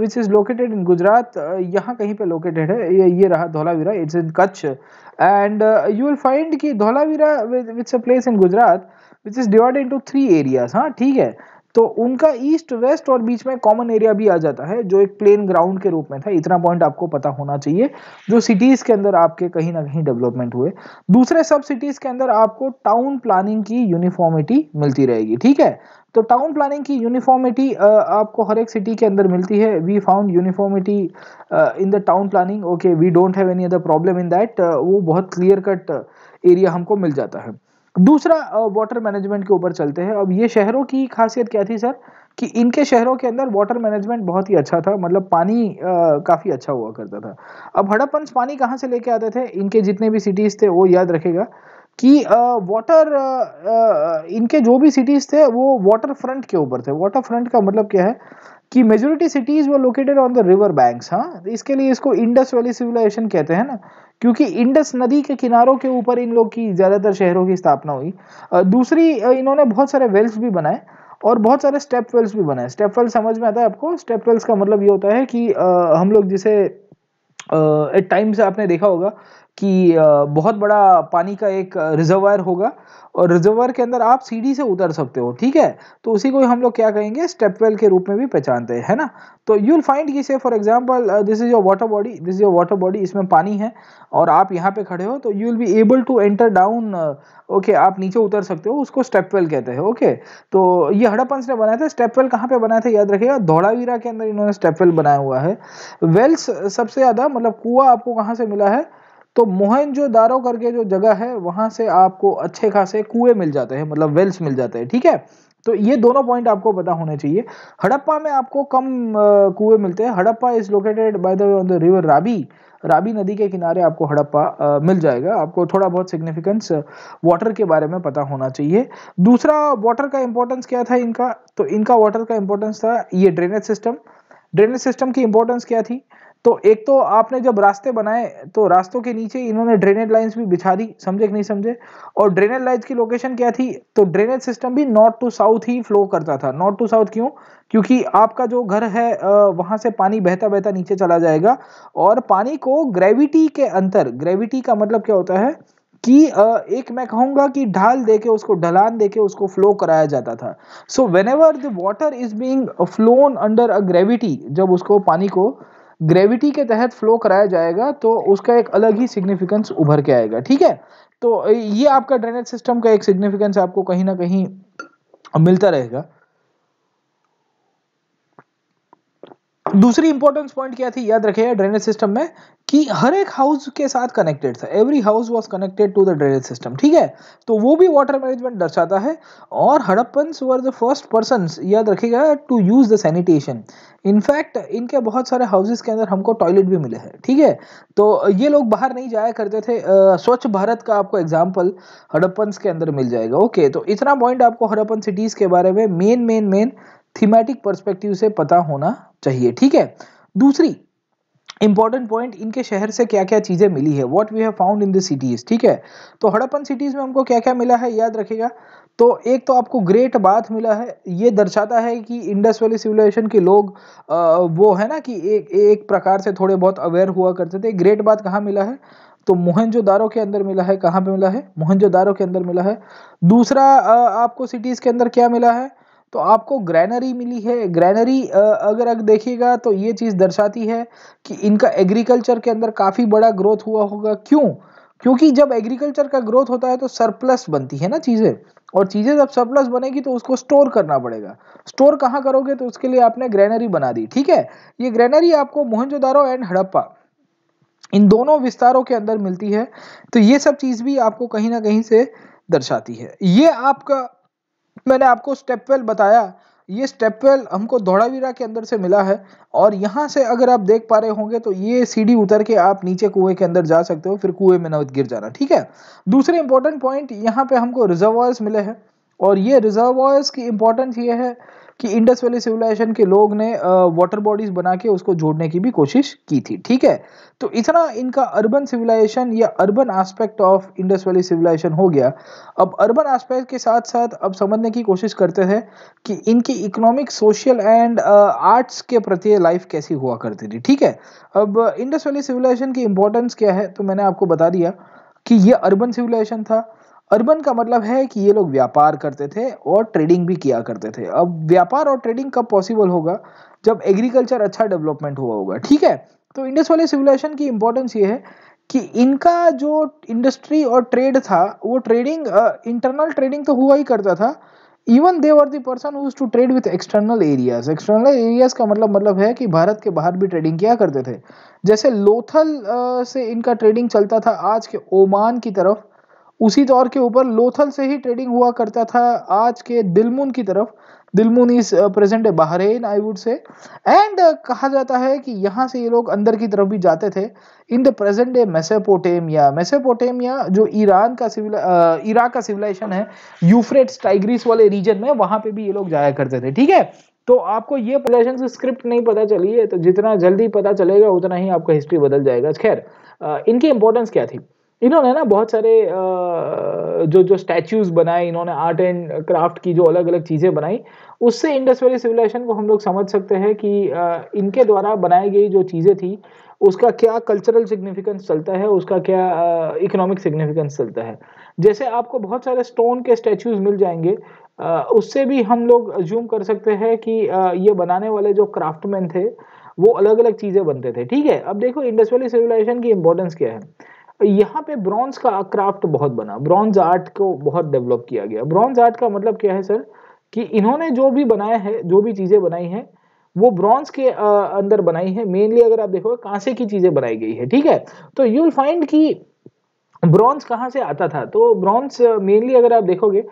which is located in Gujarat यहाँ कहीं पे लोकेटेड है ये ये रहा Dholavira it's in Kutch and you will find कि Dholavira which a place in Gujarat which is divided into three areas हाँ ठीक है तो उनका ईस्ट वेस्ट और बीच में कॉमन एरिया भी आ जाता है जो एक प्लेन ग्राउंड के रूप में था इतना पॉइंट आपको पता होना चाहिए जो सिटीज के अंदर आपके कहीं ना कहीं डेवलपमेंट हुए दूसरे सब सिटीज के अंदर आपको टाउन प्लानिंग की यूनिफॉर्मिटी मिलती रहेगी ठीक है तो टाउन प्लानिंग की यूनिफॉर्मिटी आपको हर एक सिटी के अंदर मिलती है we found uniformity in the town planning okay we don't have any other problem in that वो बहुत क्लियर कट एरिया हमको मिल जाता है दूसरा वाटर मैनेजमेंट के ऊपर चलते हैं अब ये शहरों की खासियत क्या थी सर कि इनके शहरों के अंदर वाटर मैनेजमेंट बहुत ही अच्छा था मतलब पानी काफ़ी अच्छा हुआ करता था अब हड़प्पन पानी कहाँ से लेके आते थे इनके जितने भी सिटीज़ थे वो याद रखेगा कि वाटर इनके जो भी सिटीज़ थे वो वाटर फ्रंट के ऊपर थे वाटर फ्रंट का मतलब क्या है कि मेजोरिटी सिटीज़ वो located on the river banks हाँ इसके लिए इसको इंडस वैली सिविलाइजेशन कहते हैं ना क्योंकि इंडस नदी के किनारों के ऊपर इन लोग की ज़्यादातर शहरों की स्थापना हुई दूसरी इन्होंने बहुत सारे वेल्स भी बनाए और बहुत सारे स्टेप वेल्स भी बनाए स्टेप वेल्स समझ में आता है आपको स्टेप वेल्स का मतलब ये होता है कि हम लोग जिसे एक टाइम से आपने देखा होगा कि बहुत बड़ा पानी का एक रिजर्वायर होगा और रिजर्वायर के अंदर आप सीढ़ी से उतर सकते हो ठीक है तो उसी को हम लोग क्या कहेंगे स्टेपवेल के रूप में भी पहचानते हैं है ना तो यू विल फाइंड कि say for example this is your water body this is your water body इसमें पानी है और आप यहाँ पे खड़े हो तो you will be able to enter down okay आप नीचे उतर सकते हो उसको स्टेपवेल कहते हैं ओके तो ये हड़प्पंस ने बनाया था स्टेपवेल कहाँ पे बनाया था याद रखेगा धौड़ावीरा के अंदर इन्होंने स्टेपवेल बनाया हुआ है वेल्स सबसे ज़्यादा मतलब कुआ आपको कहाँ से मिला है तो मोहनजोदारो करके जो जगह है वहां से आपको अच्छे खासे कुएं मिल जाते हैं मतलब वेल्स मिल जाते हैं ठीक है तो ये दोनों पॉइंट आपको पता होने चाहिए हड़प्पा में आपको कम कुएं मिलते हैं Harappa is located by the way on the river Ravi Ravi नदी के किनारे आपको हड़प्पा मिल जाएगा आपको थोड़ा बहुत सिग्निफिकेंस वाटर के बारे में पता होना चाहिए दूसरा वाटर का इंपॉर्टेंस क्या था इनका तो इनका वाटर का इंपॉर्टेंस था ये ड्रेनेज सिस्टम ड्रेनेज सिस्टम की इंपॉर्टेंस क्या थी तो एक तो आपने जब रास्ते बनाए तो रास्तों के नीचे इन्होंने ड्रेनेज लाइंस भी बिछा दी समझे कि नहीं समझे और ड्रेनेज लाइंस की लोकेशन क्या थी तो ड्रेनेज सिस्टम भी नॉर्थ टू साउथ ही फ्लो करता था नॉर्थ टू साउथ क्यों क्योंकि आपका जो घर है वहां से पानी बहता बहता नीचे चला जाएगा और पानी को ग्रेविटी के अंतर ग्रेविटी का मतलब क्या होता है कि एक मैं कहूंगा कि ढाल देके उसको ढलान देके उसको फ्लो कराया जाता था so whenever the water is being flown under a gravity जब उसको पानी को ग्रेविटी के तहत फ्लो कराया जाएगा तो उसका एक अलग ही सिग्निफिकेंस उभर के आएगा ठीक है तो ये आपका ड्रेनेज सिस्टम का एक सिग्निफिकेंस आपको कहीं ना कहीं मिलता रहेगा दूसरी इंपॉर्टेंस पॉइंट क्या थी याद रखेगा ड्रेनेज सिस्टम में कि हर एक हाउस के साथ कनेक्टेड था every house was connected to the drainage system ठीक है तो वो भी वाटर मैनेजमेंट दर्शाता है और Harappans were the first person याद रखेगा to use the sanitation in fact इनके बहुत सारे हाउसेस के अंदर हमको टॉयलेट भी मिले हैं ठीक है तो ये लोग बाहर नहीं जाया करते थे स्वच्छ भारत का आपको एग्जाम्पल हड़प्पन के अंदर मिल जाएगा ओके तो इतना पॉइंट आपको हड़प्पन सिटीज़ के बारे में main main main thematic perspective से पता होना चाहिए ठीक है दूसरी इंपॉर्टेंट पॉइंट इनके शहर से क्या क्या चीज़ें मिली है what we have found in the cities ठीक है तो हड़प्पन सिटीज़ में हमको क्या क्या मिला है याद रखेगा तो एक तो आपको ग्रेट बात मिला है ये दर्शाता है कि इंडस वैली सिविलाइजेशन के लोग आ, वो है ना कि एक एक प्रकार से थोड़े बहुत अवेयर हुआ करते थे ग्रेट बात कहाँ मिला है तो मोहनजोदारो के अंदर मिला है कहाँ पे मिला है मोहनजोदारो के अंदर मिला है दूसरा आ, आपको सिटीज़ के अंदर क्या मिला है तो आपको ग्रैनरी मिली है ग्रैनरी अगर अगर देखिएगा तो ये चीज़ दर्शाती है कि इनका एग्रीकल्चर के अंदर काफ़ी बड़ा ग्रोथ हुआ होगा क्यों क्योंकि जब एग्रीकल्चर का ग्रोथ होता है तो सरप्लस बनती है ना चीज़ें और चीज़ें जब सरप्लस बनेगी तो उसको स्टोर करना पड़ेगा स्टोर कहाँ करोगे तो उसके लिए आपने ग्रेनरी बना दी ठीक है ये ग्रेनरी आपको मोहनजोदारो एंड हड़प्पा इन दोनों विस्तारों के अंदर मिलती है तो ये सब चीज़ भी आपको कहीं ना कहीं से दर्शाती है ये आपका मैंने आपको स्टेपवेल बताया ये स्टेप वेल हमको धौड़ावीरा के अंदर से मिला है और यहाँ से अगर आप देख पा रहे होंगे तो ये सीढ़ी उतर के आप नीचे कुएं के अंदर जा सकते हो फिर कुएं में न गिर जाना ठीक है दूसरे इंपॉर्टेंट पॉइंट यहाँ पे हमको रिजर्वॉयर्स मिले हैं और ये रिजर्वॉयर्स की इंपॉर्टेंस ये है कि इंडस वैली सिविलाइजेशन के लोग ने वाटर बॉडीज बना के उसको जोड़ने की भी कोशिश की थी ठीक है तो इतना इनका अर्बन सिविलाइजेशन या urban aspect of Indus valley civilization हो गया अब अर्बन एस्पेक्ट के साथ साथ अब समझने की कोशिश करते थे कि इनकी इकोनॉमिक सोशल एंड आर्ट्स के प्रति लाइफ कैसी हुआ करती थी ठीक है अब इंडस वैली सिविलाइजेशन की इंपॉर्टेंस क्या है तो मैंने आपको बता दिया कि ये अर्बन सिविलाइजेशन था अर्बन का मतलब है कि ये लोग व्यापार करते थे और ट्रेडिंग भी किया करते थे अब व्यापार और ट्रेडिंग कब पॉसिबल होगा जब एग्रीकल्चर अच्छा डेवलपमेंट हुआ होगा ठीक है तो इंडस वाले सिविलाइजेशन की इंपॉर्टेंस ये है कि इनका जो इंडस्ट्री और ट्रेड था वो ट्रेडिंग इंटरनल ट्रेडिंग तो हुआ ही करता था even they were the person whose to trade with external areas external areas का मतलब मतलब है कि भारत के बाहर भी ट्रेडिंग किया करते थे जैसे लोथल uh, से इनका ट्रेडिंग चलता था आज के ओमान की तरफ उसी दौर के ऊपर लोथल से ही ट्रेडिंग हुआ करता था आज के दिलमुन की तरफ Dilmun is present Bahrain I would say and कहा जाता है कि यहाँ से ये लोग अंदर की तरफ भी जाते थे in the present day Mesopotamia Mesopotamia जो ईरान का सिविल इराक का सिविलाइजेशन है यूफ्रेट्स टाइग्रिस वाले रीजन में वहां पे भी ये लोग जाया करते थे ठीक है तो आपको ये से स्क्रिप्ट नहीं पता चली है तो जितना जल्दी पता चलेगा उतना ही आपका हिस्ट्री बदल जाएगा खैर इनकी इंपॉर्टेंस क्या थी इन्होंने ना बहुत सारे जो जो स्टैचूज बनाए इन्होंने आर्ट एंड क्राफ्ट की जो अलग अलग चीज़ें बनाई उससे इंडस वैली सिविलाइजेशन को हम लोग समझ सकते हैं कि इनके द्वारा बनाई गई जो चीज़ें थी उसका क्या कल्चरल सिग्निफिकेंस चलता है उसका क्या इकोनॉमिक सिग्निफिकेंस चलता है जैसे आपको बहुत सारे स्टोन के स्टैचूज मिल जाएंगे उससे भी हम लोग जूम कर सकते हैं कि ये बनाने वाले जो क्राफ्टमैन थे वो अलग अलग चीज़ें बनते थे ठीक है अब देखो इंडस वैली सिविलाइजेशन की इम्पोर्टेंस क्या है यहाँ पे ब्रॉन्ज का क्राफ्ट बहुत बना ब्रॉन्ज आर्ट को बहुत डेवलप किया गया ब्रॉन्ज आर्ट का मतलब क्या है सर कि इन्होंने जो भी बनाया है जो भी चीज़ें बनाई हैं वो ब्रॉन्ज के अंदर बनाई है मेनली अगर आप देखोगे कांसे की चीज़ें बनाई गई है ठीक है तो यू विल फाइंड कि ब्रॉन्ज कहाँ से आता था तो ब्रॉन्ज मेनली अगर आप देखोगे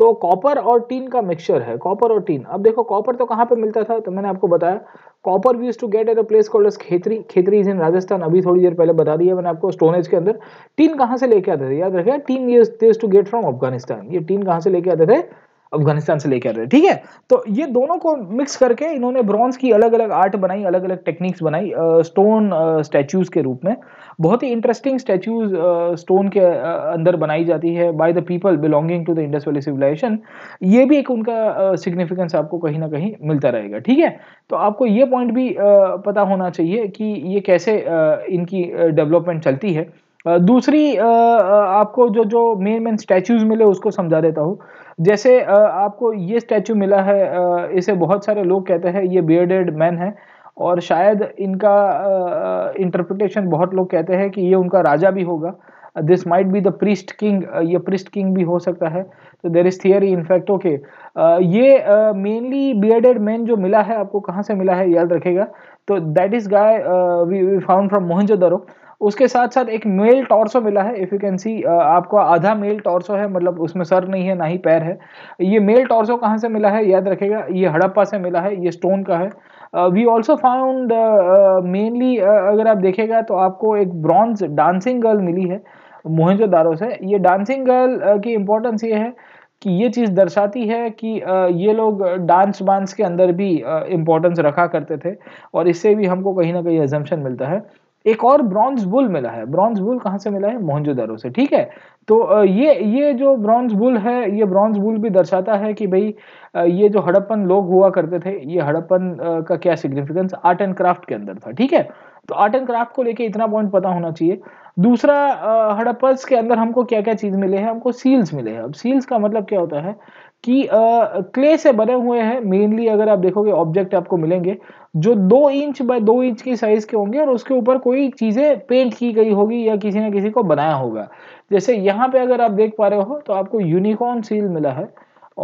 तो कॉपर और टीन का मिक्सचर है कॉपर और टीन अब देखो कॉपर तो कहाँ पे मिलता था तो मैंने आपको बताया copper we to get at a place called Khetri Khetri is in Rajasthan अभी थोड़ी देर पहले बता दिया मैंने आपको स्टोनेज के अंदर टीन कहाँ से लेके आते थे याद रखिए टीन ये टू गेट फ्रॉम अफगानिस्तान ये टीन कहाँ से लेके आते थे अफगानिस्तान से लेके लेकर रहे ठीक है तो ये दोनों को मिक्स करके इन्होंने ब्रॉन्ज की अलग अलग आर्ट बनाई अलग अलग टेक्निक्स बनाई स्टोन स्टैचूज के रूप में बहुत ही इंटरेस्टिंग स्टैचूज स्टोन के uh, अंदर बनाई जाती है by the people belonging to the Indus valley civilization ये भी एक उनका सिग्निफिकेंस uh, आपको कहीं ना कहीं मिलता रहेगा ठीक है तो आपको ये पॉइंट भी uh, पता होना चाहिए कि ये कैसे इनकी डेवलपमेंट चलती है दूसरी आपको जो जो मेन मेन स्टैचूज मिले उसको समझा देता हूँ जैसे आपको ये स्टैचू मिला है इसे बहुत सारे लोग कहते हैं ये बियर्डेड मैन है और शायद इनका इंटरप्रिटेशन uh, बहुत लोग कहते हैं कि ये उनका राजा भी होगा this might be the priest king ये प्रिस्ट किंग भी हो सकता है तो there is theory in fact okay ये मेनली बियडेड मैन जो मिला है आपको कहाँ से मिला है याद रखेगा तो that is guy we found from Daro उसके साथ साथ एक मेल टॉर्सो मिला है इफ़ यू कैन सी आपको आधा मेल टॉर्सो है मतलब उसमें सर नहीं है ना ही पैर है ये मेल टॉर्सो कहाँ से मिला है याद रखेगा ये हड़प्पा से मिला है ये स्टोन का है वी ऑल्सो फाउंड मेनली अगर आप देखेगा तो आपको एक ब्रॉन्ज डांसिंग गर्ल मिली है दारो से ये डांसिंग गर्ल uh, की इम्पोर्टेंस ये है कि ये चीज़ दर्शाती है कि uh, ये लोग डांस बांस के अंदर भी इम्पोर्टेंस uh, रखा करते थे और इससे भी हमको कहीं ना कहीं एजम्पन मिलता है एक और ब्रॉन्ज बुल मिला है ब्रॉन्ज बुल कहाँ से मिला है मोहनजोदारो से ठीक है तो ये ये जो ब्रॉन्ज बुल है ये ब्रॉन्ज बुल भी दर्शाता है कि भाई ये जो हड़प्पन लोग हुआ करते थे ये हड़प्पन का क्या सिग्निफिकेंस आर्ट एंड क्राफ्ट के अंदर था ठीक है तो आर्ट एंड क्राफ्ट को लेके इतना पॉइंट पता होना चाहिए दूसरा हड़प्पन के अंदर हमको क्या क्या चीज मिले हैं हमको सील्स मिले हैं अब सील्स का मतलब क्या होता है कि क्ले से बने हुए हैं मेनली अगर आप देखोगे ऑब्जेक्ट आपको मिलेंगे जो दो इंच बाय दो इंच की साइज के होंगे और उसके ऊपर कोई चीजें पेंट की गई होगी या किसी ने किसी को बनाया होगा जैसे यहाँ पे अगर आप देख पा रहे हो तो आपको यूनिकॉर्न सील मिला है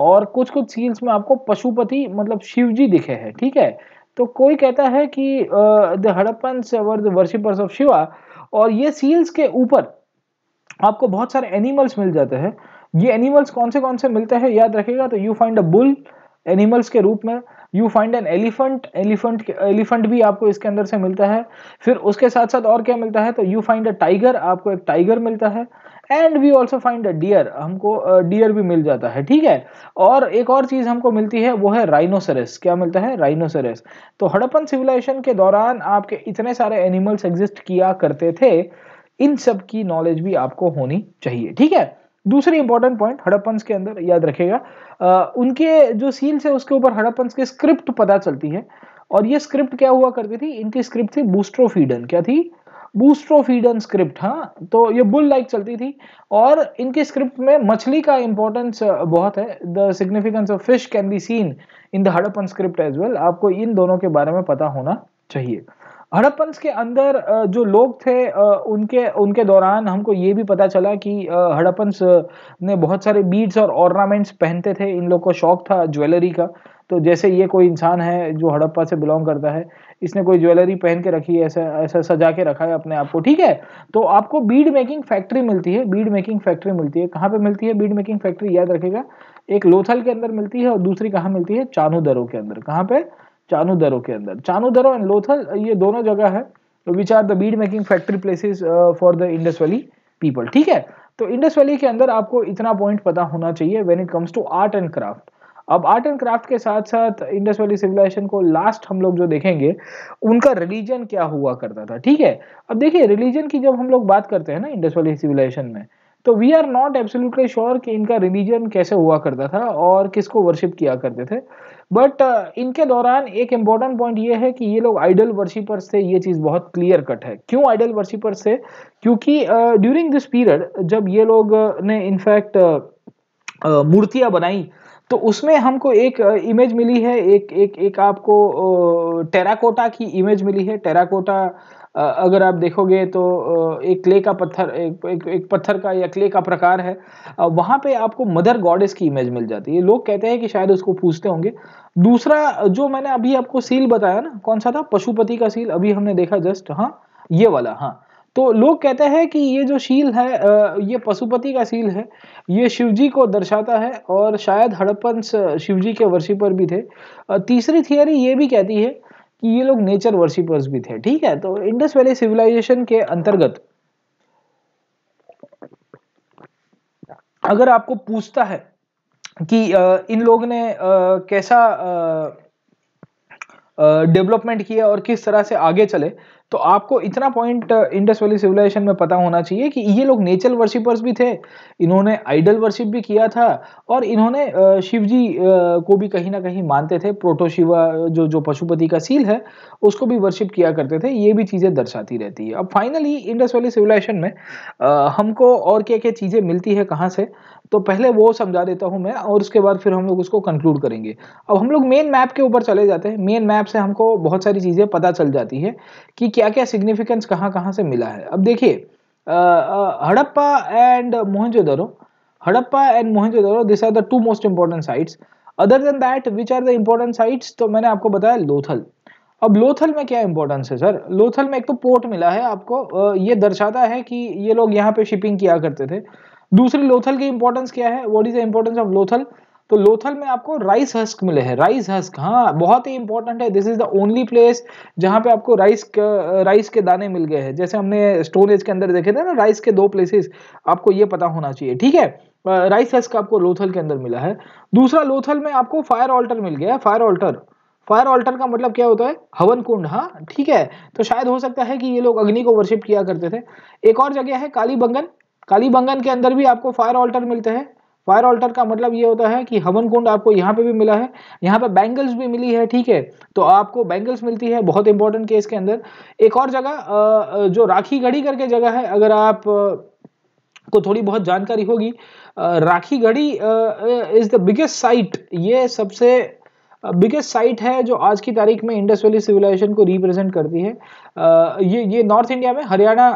और कुछ कुछ सील्स में आपको पशुपति मतलब शिव जी दिखे हैं ठीक है तो कोई कहता है कि द हड़प्पन सेवर द वर्शिपर्स ऑफ शिवा और ये सील्स के ऊपर आपको बहुत सारे एनिमल्स मिल जाते हैं ये एनिमल्स कौन से कौन से मिलते हैं याद रखेगा तो you find a bull animals के रूप में you find an elephant elephant elephant भी आपको इसके अंदर से मिलता है फिर उसके साथ साथ और क्या मिलता है तो यू फाइंड अ टाइगर आपको एक टाइगर मिलता है and we also find a deer हमको डियर uh, भी मिल जाता है ठीक है और एक और चीज़ हमको मिलती है वो है राइनोसरस क्या मिलता है राइनोसरस तो हड़प्पन सिविलाइजेशन के दौरान आपके इतने सारे एनिमल्स एग्जिस्ट किया करते थे इन सब की नॉलेज भी आपको होनी चाहिए ठीक है दूसरी इंपॉर्टेंट पॉइंट हड़प्पन्स के अंदर याद रखेगा उनके जो सील्स है उसके ऊपर हड़प्पन्स की स्क्रिप्ट पता चलती है और ये स्क्रिप्ट क्या हुआ करती थी इनकी स्क्रिप्ट थी बूस्ट्रोफीडन क्या थी बूस्ट्रोफीडन स्क्रिप्ट हाँ तो ये बुल लाइक चलती थी और इनके स्क्रिप्ट में मछली का इंपॉर्टेंस बहुत है the significance of fish can be seen in the Harappan script as well आपको इन दोनों के बारे में पता होना चाहिए हड़प्पन के अंदर जो लोग थे उनके उनके दौरान हमको ये भी पता चला कि हड़प्पन ने बहुत सारे बीड्स और ऑर्नामेंट्स पहनते थे इन लोग को शौक था ज्वेलरी का तो जैसे ये कोई इंसान है जो हड़प्पा से बिलोंग करता है इसने कोई ज्वेलरी पहन के रखी है ऐसा ऐसा सजा के रखा है अपने आप को ठीक है तो आपको बीड मेकिंग फैक्ट्री मिलती है बीड मेकिंग फैक्ट्री मिलती है कहाँ पे मिलती है बीड मेकिंग फैक्ट्री याद रखेगा एक लोथल के अंदर मिलती है और दूसरी कहाँ मिलती है चानू दरों के अंदर कहाँ पे चानू दरों के अंदर चानू दरों एंड लोथल ये दोनों जगह है which are the bead making factory places for the Indus valley people ठीक है तो इंडस वैली के अंदर आपको इतना पॉइंट पता होना चाहिए when it comes to art and craft अब आर्ट एंड क्राफ्ट के साथ साथ इंडस वैली सिविलाइजेशन को लास्ट हम लोग जो देखेंगे उनका रिलीजन क्या हुआ करता था ठीक है अब देखिए रिलीजन की जब हम लोग बात करते हैं ना इंडस वैली सिविलाइजेशन में तो we are not absolutely sure कि इनका रिलीजन कैसे हुआ करता था और किसको वर्शिप किया करते थे बट uh, इनके दौरान एक इम्पॉर्टेंट पॉइंट ये है कि ये लोग आइडल वर्शिपर्स थे ये चीज़ बहुत क्लियर कट है क्यों आइडल वर्शिपर्स थे क्योंकि ड्यूरिंग दिस पीरियड जब ये लोग uh, ने इनफैक्ट uh, मूर्तियाँ बनाई तो उसमें हमको एक इमेज मिली है एक एक एक आपको टेराकोटा की इमेज मिली है टेराकोटा अगर आप देखोगे तो एक क्ले का पत्थर एक, एक, पत्थर का या क्ले का प्रकार है वहाँ पे आपको मदर गॉडेस की इमेज मिल जाती है लोग कहते हैं कि शायद उसको पूछते होंगे दूसरा जो मैंने अभी आपको सील बताया ना कौन सा था पशुपति का सील अभी हमने देखा जस्ट हाँ ये वाला हाँ तो लोग कहते हैं कि ये जो शील है ये पशुपति का सील है ये शिवजी को दर्शाता है और शायद हड़प्पन शिवजी के वर्षी पर भी थे तीसरी थियरी ये भी कहती है कि ये लोग नेचर वर्शिपर्स भी थे ठीक है तो इंडस वैली सिविलाइजेशन के अंतर्गत अगर आपको पूछता है कि इन लोगों ने कैसा डेवलपमेंट किया और किस तरह से आगे चले तो आपको इतना पॉइंट इंडस वैली सिविलाइजेशन में पता होना चाहिए कि ये लोग नेचर वर्शिपर्स भी थे इन्होंने आइडल वर्शिप भी किया था और इन्होंने uh, शिव जी uh, को भी कहीं ना कहीं मानते थे प्रोटो शिवा जो जो पशुपति का सील है उसको भी वर्शिप किया करते थे ये भी चीज़ें दर्शाती रहती है अब फाइनली इंडस वैली सिविलाइजेशन में uh, हमको और क्या क्या चीज़ें मिलती है कहाँ से तो पहले वो समझा देता हूँ मैं और उसके बाद फिर हम लोग उसको कंक्लूड करेंगे अब हम लोग मेन मैप के ऊपर चले जाते हैं मेन मैप से हमको बहुत सारी चीज़ें पता चल जाती है कि क्या क्या सिग्निफिकेंस कहाँ कहाँ से मिला है अब देखिए Harappa and Mohenjodaro Harappa and Mohenjodaro this are the two most important sites other than that which are the important sites तो मैंने आपको बताया लोथल अब लोथल में क्या इंपॉर्टेंस है सर लोथल में एक तो पोर्ट मिला है आपको ये दर्शाता है कि ये लोग यहाँ पे शिपिंग किया करते थे दूसरी लोथल की इंपॉर्टेंस क्या है what is the importance of Lothal तो लोथल में आपको राइस हस्क मिले हैं राइस हस्क हाँ बहुत ही इंपॉर्टेंट है this is the only place जहां पे आपको राइस राइस के दाने मिल गए हैं जैसे हमने स्टोन एज के अंदर देखे थे ना राइस के दो प्लेसेस आपको ये पता होना चाहिए ठीक है राइस हस्क आपको लोथल के अंदर मिला है दूसरा लोथल में आपको फायर ऑल्टर मिल गया है फायर ऑल्टर फायर ऑल्टर का मतलब क्या होता है हवन कुंड हाँ ठीक है तो शायद हो सकता है कि ये लोग अग्नि को वर्शिप किया करते थे एक और जगह है काली बंगन कालीबंगन के अंदर भी आपको फायर ऑल्टर मिलते हैं फायर ऑल्टर का मतलब ये होता है कि हवन कुंड आपको यहाँ पे भी मिला है यहाँ पे बैंगल्स भी मिली है ठीक है तो आपको बैंगल्स मिलती है बहुत इंपॉर्टेंट केस के अंदर एक और जगह जो राखी गढ़ी करके जगह है अगर आप को थोड़ी बहुत जानकारी होगी Rakhigarhi is the biggest site ये सबसे बिगेस्ट साइट है जो आज की तारीख में इंडस वैली सिविलाइजेशन को रिप्रेजेंट करती है ये ये नॉर्थ इंडिया में हरियाणा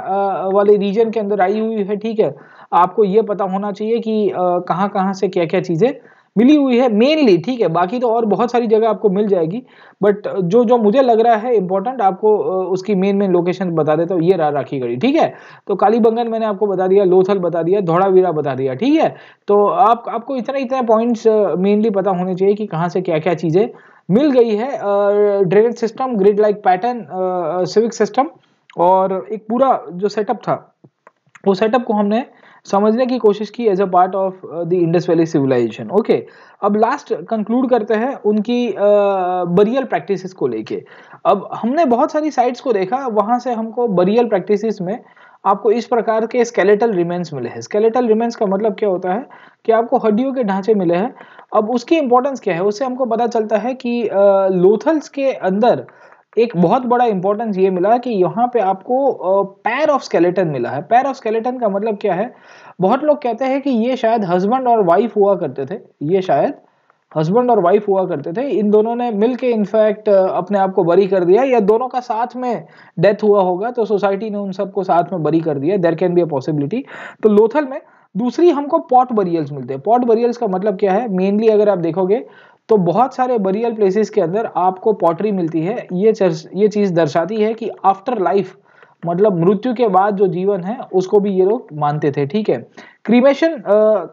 वाले रीजन के अंदर आई हुई है ठीक है आपको ये पता होना चाहिए कि कहाँ कहाँ से क्या क्या चीज़ें मिली हुई है मेनली ठीक है बाकी तो और बहुत सारी जगह आपको मिल जाएगी बट जो जो मुझे लग रहा है इंपॉर्टेंट आपको उसकी मेन मेन लोकेशन बता देता हूँ ये रहा राखी गढ़ी ठीक है तो कालीबंगन मैंने आपको बता दिया लोथल बता दिया धौड़ावीरा बता दिया ठीक है तो आप आपको इतना इतना पॉइंट्स मेनली पता होने चाहिए कि कहाँ से क्या क्या चीज़ें मिल गई है drainage system grid like pattern civic system और एक पूरा जो सेटअप था वो सेटअप को हमने समझने की कोशिश की as a part of the Indus valley civilization okay अब लास्ट कंक्लूड करते हैं उनकी बरियल uh, प्रैक्टिसेस को लेके अब हमने बहुत सारी साइट्स को देखा वहाँ से हमको बरियल प्रैक्टिसेस में आपको इस प्रकार के स्केलेटल रिमेन्स मिले हैं स्केलेटल रिमेन्स का मतलब क्या होता है कि आपको हड्डियों के ढांचे मिले हैं अब उसकी इंपॉर्टेंस क्या है उससे हमको पता चलता है कि लोथल्स के अंदर एक बहुत बड़ा इंपॉर्टेंस ये मिला कि यहाँ पे आपको पैर ऑफ स्केलेटन मिला है पैर ऑफ स्केलेटन का मतलब क्या है बहुत लोग कहते हैं कि ये शायद हस्बैंड और वाइफ हुआ करते थे ये शायद हस्बैंड और वाइफ हुआ करते थे इन दोनों ने मिल के इनफैक्ट अपने आप को बरी कर दिया या दोनों का साथ में डेथ हुआ होगा तो सोसाइटी ने उन सबको साथ में बरी कर दिया there can be a possibility तो लोथल में दूसरी हमको पॉट बरियल्स मिलते हैं पॉट बरियल्स का मतलब क्या है मेनली अगर आप देखोगे तो बहुत सारे बरियल प्लेसेस के अंदर आपको पॉटरी मिलती है ये ये चीज़ दर्शाती है कि आफ्टर लाइफ मतलब मृत्यु के बाद जो जीवन है उसको भी ये लोग मानते थे ठीक है क्रीमेशन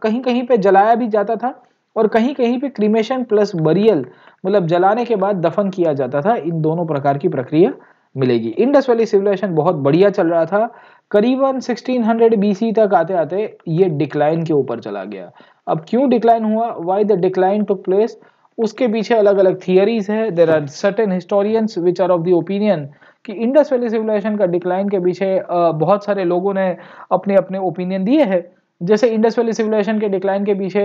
कहीं कहीं पे जलाया भी जाता था और कहीं कहीं पे क्रीमेशन प्लस बरियल मतलब जलाने के बाद दफन किया जाता था इन दोनों प्रकार की प्रक्रिया मिलेगी इंडस वैली सिविलाइजेशन बहुत बढ़िया चल रहा था करीबन 1600 बीसी तक आते आते ये डिक्लाइन के ऊपर चला गया अब क्यों डिक्लाइन हुआ why the decline to place उसके पीछे अलग अलग थियरीज है there are certain historians which are of the opinion कि इंडस वैली सिविलाइजेशन का डिक्लाइन के पीछे बहुत सारे लोगों ने अपने अपने ओपिनियन दिए हैं जैसे वैली सिविलाइजेशन के डिक्लाइन के पीछे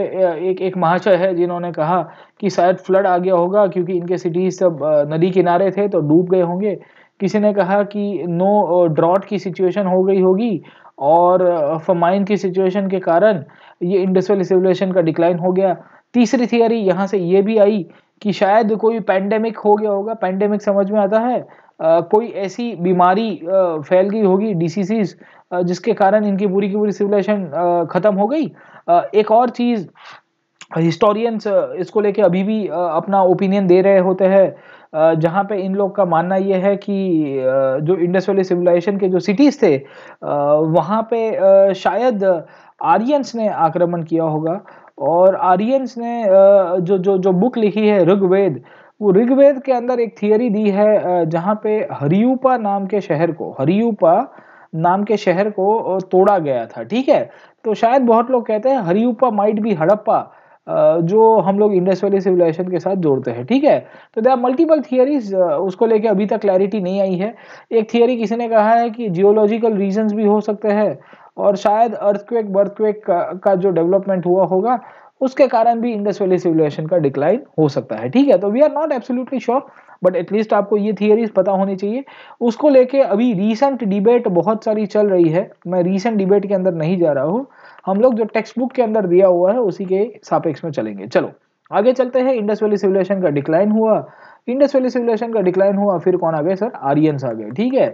एक एक महाशय है जिन्होंने कहा कि शायद फ्लड आ गया होगा क्योंकि इनके सिटीज सब नदी किनारे थे तो डूब गए होंगे किसी ने कहा कि नो ड्रॉट की सिचुएशन हो गई होगी और फमाइन की सिचुएशन के कारण ये वैली सिविलाइजेशन का डिक्लाइन हो गया तीसरी थियरी यहाँ से ये भी आई कि शायद कोई पैंडेमिक हो गया होगा पैंडेमिक समझ में आता है आ, कोई ऐसी बीमारी फैल गई होगी डिसीज जिसके कारण इनकी पूरी की पूरी सिविलाइजेशन ख़त्म हो गई एक और चीज़ हिस्टोरियंस इसको लेके अभी भी अपना ओपिनियन दे रहे होते हैं जहाँ पे इन लोग का मानना ये है कि जो इंडस वैली सिविलाइजेशन के जो सिटीज़ थे वहाँ पे शायद आर्यंस ने आक्रमण किया होगा और आर्यंस ने जो जो जो बुक लिखी है ऋग्वेद वो ऋग्वेद के अंदर एक थियोरी दी है जहाँ पे हरियूपा नाम के शहर को हरियूपा नाम के शहर को तोड़ा गया था ठीक है तो शायद बहुत लोग कहते हैं हरियपा माइट बी हड़प्पा जो हम लोग इंडस वैली सिविलाइजेशन के साथ जोड़ते हैं ठीक है तो दे आर मल्टीपल थियरीज उसको लेके अभी तक क्लैरिटी नहीं आई है एक थियरी किसी ने कहा है कि जियोलॉजिकल रीजंस भी हो सकते हैं और शायद अर्थक्वेक बर्थक्वेक का जो डेवलपमेंट हुआ होगा उसके कारण भी इंडस वैली सिविलाइजेशन का डिक्लाइन हो सकता है ठीक है तो we are not absolutely sure but at least आपको ये थियरीज पता होनी चाहिए उसको लेके अभी रीसेंट डिबेट बहुत सारी चल रही है मैं रीसेंट डिबेट के अंदर नहीं जा रहा हूँ हम लोग जो टेक्स्ट बुक के अंदर दिया हुआ है उसी के सापेक्ष में चलेंगे चलो आगे चलते हैं इंडस वैली सिविलेशन का डिक्लाइन हुआ इंडस वैली सिविलेशन का डिक्लाइन हुआ फिर कौन आ गए सर आर्यंस आ गए ठीक है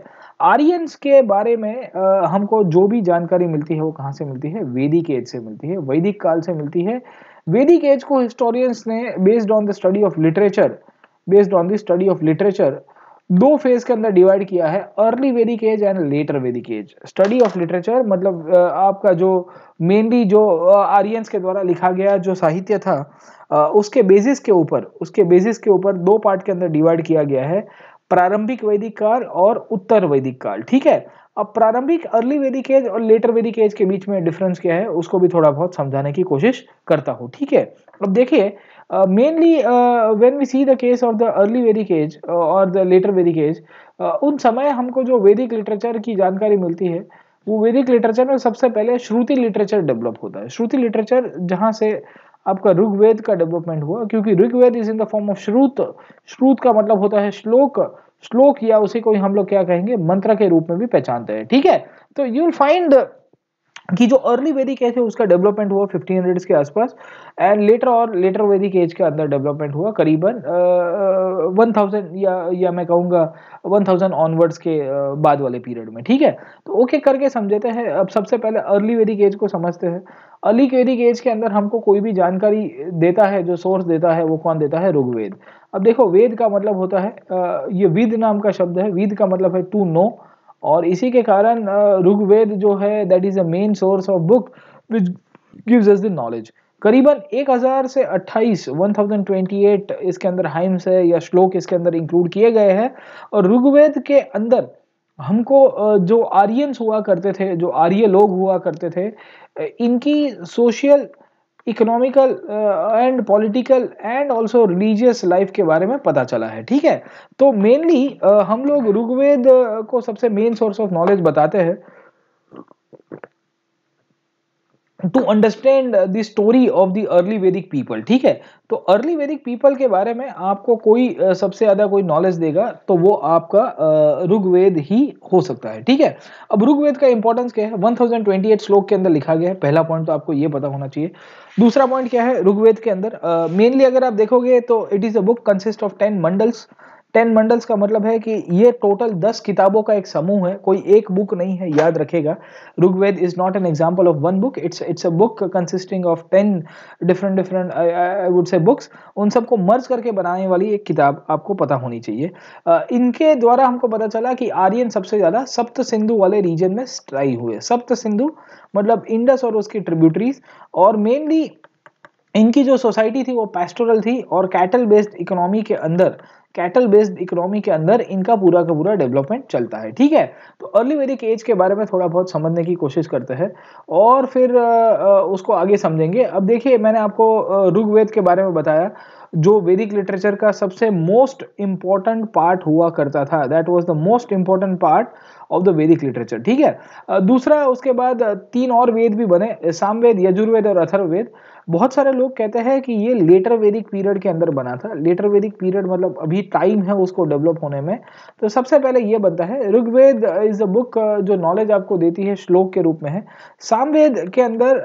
आर्यंस के बारे में आ, हमको जो भी जानकारी मिलती है वो कहाँ से मिलती है वैदिक एज से मिलती है वैदिक काल से मिलती है वैदिक एज को हिस्टोरियंस ने based on the study of literature based on the study of literature दो फेज के अंदर डिवाइड किया है early Vedic age and later Vedic age study of literature मतलब आपका जो मेनली जो आर्यंस के द्वारा लिखा गया जो साहित्य था उसके बेसिस के ऊपर उसके बेसिस के ऊपर दो पार्ट के अंदर डिवाइड किया गया है प्रारंभिक वैदिक काल और उत्तर वैदिक काल ठीक है अब प्रारंभिक अर्ली वैदिक एज और लेटर वैदिक एज के बीच में डिफरेंस क्या है उसको भी थोड़ा बहुत समझाने की कोशिश करता हूँ ठीक है अब देखिए mainly when we see the case of the early the age और the later or age uh, उन समय हमको जो वैदिक लिटरेचर की जानकारी मिलती है वो वैदिक लिटरेचर में सबसे पहले श्रुति लिटरेचर डेवलप होता है श्रुति लिटरेचर जहाँ से आपका ऋग्वेद का डेवलपमेंट हुआ क्योंकि Rigveda is in the form of श्रुत श्रुत का मतलब होता है श्लोक श्लोक या उसी को हम लोग क्या कहेंगे मंत्र के रूप में भी पहचानते हैं ठीक है तो यू विल फाइंड कि जो अर्ली वैदिक एज है उसका डेवलपमेंट हुआ 1500s के आसपास एंड लेटर और लेटर वैदिक एज के अंदर डेवलपमेंट हुआ करीबन वन थाउजेंड या या मैं कहूँगा वन थाउजेंड ऑनवर्ड्स के बाद वाले पीरियड में ठीक है तो ओके okay करके समझते हैं अब सबसे पहले अर्ली वैदिक एज को समझते हैं अर्ली वैदिक एज के अंदर हमको कोई भी जानकारी देता है जो सोर्स देता है वो कौन देता है ऋग्वेद अब देखो वेद का मतलब होता है ये विद नाम का शब्द है विद का मतलब है टू नो और इसी के कारण ऋग्वेद जो है that is a main source of book which gives us the knowledge करीबन 1000 से 28 1028 इसके अंदर हाइम्स है या श्लोक इसके अंदर इंक्लूड किए गए हैं और ऋग्वेद के अंदर हमको जो आर्यंस हुआ करते थे जो आर्य लोग हुआ करते थे इनकी social economical and political and also religious life के बारे में पता चला है ठीक है तो मेनली uh, हम लोग ऋग्वेद uh, को सबसे मेन सोर्स ऑफ नॉलेज बताते हैं to understand the story of the early Vedic people ठीक है तो अर्ली वैदिक पीपल के बारे में आपको कोई uh, सबसे ज़्यादा कोई नॉलेज देगा तो वो आपका uh, ऋग्वेद ही हो सकता है ठीक है अब ऋग्वेद का इंपॉर्टेंस क्या है 1028 श्लोक के अंदर लिखा गया है पहला पॉइंट तो आपको ये पता होना चाहिए दूसरा पॉइंट क्या है ऋग्वेद के अंदर मेनली uh, अगर आप देखोगे तो it is a book consist of ten mandals ten mandals का मतलब है कि ये टोटल दस किताबों का एक समूह है कोई एक बुक नहीं है याद रखेगा Rigveda is not an example of one book it's it's a book consisting of ten different different I would say books उन सबको मर्ज करके बनाने वाली एक किताब आपको पता होनी चाहिए uh, इनके द्वारा हमको पता चला कि आर्यन सबसे ज़्यादा सप्त सिंधु वाले रीजन में स्ट्राई हुए सप्त सिंधु मतलब इंडस और उसकी ट्रिब्यूटरीज और मेनली इनकी जो सोसाइटी थी वो पेस्टोरल थी और कैटल बेस्ड इकोनॉमी के अंदर कैटल बेस्ड इकोनॉमी के अंदर इनका पूरा का पूरा डेवलपमेंट चलता है ठीक है तो अर्ली वेरिक एज के बारे में थोड़ा बहुत समझने की कोशिश करते हैं और फिर उसको आगे समझेंगे अब देखिए मैंने आपको ऋग्वेद के बारे में बताया जो वैदिक लिटरेचर का सबसे मोस्ट इंपॉर्टेंट पार्ट हुआ करता था that was the most important part of the Vedic literature ठीक है दूसरा उसके बाद तीन और वेद भी बने सामवेद यजुर्वेद और अथर्वेद बहुत सारे लोग कहते हैं कि ये लेटर वैदिक पीरियड के अंदर बना था लेटर वैदिक पीरियड मतलब अभी टाइम है उसको डेवलप होने में तो सबसे पहले ये बनता है ऋग्वेद इज अ बुक जो नॉलेज आपको देती है श्लोक के रूप में है सामवेद के अंदर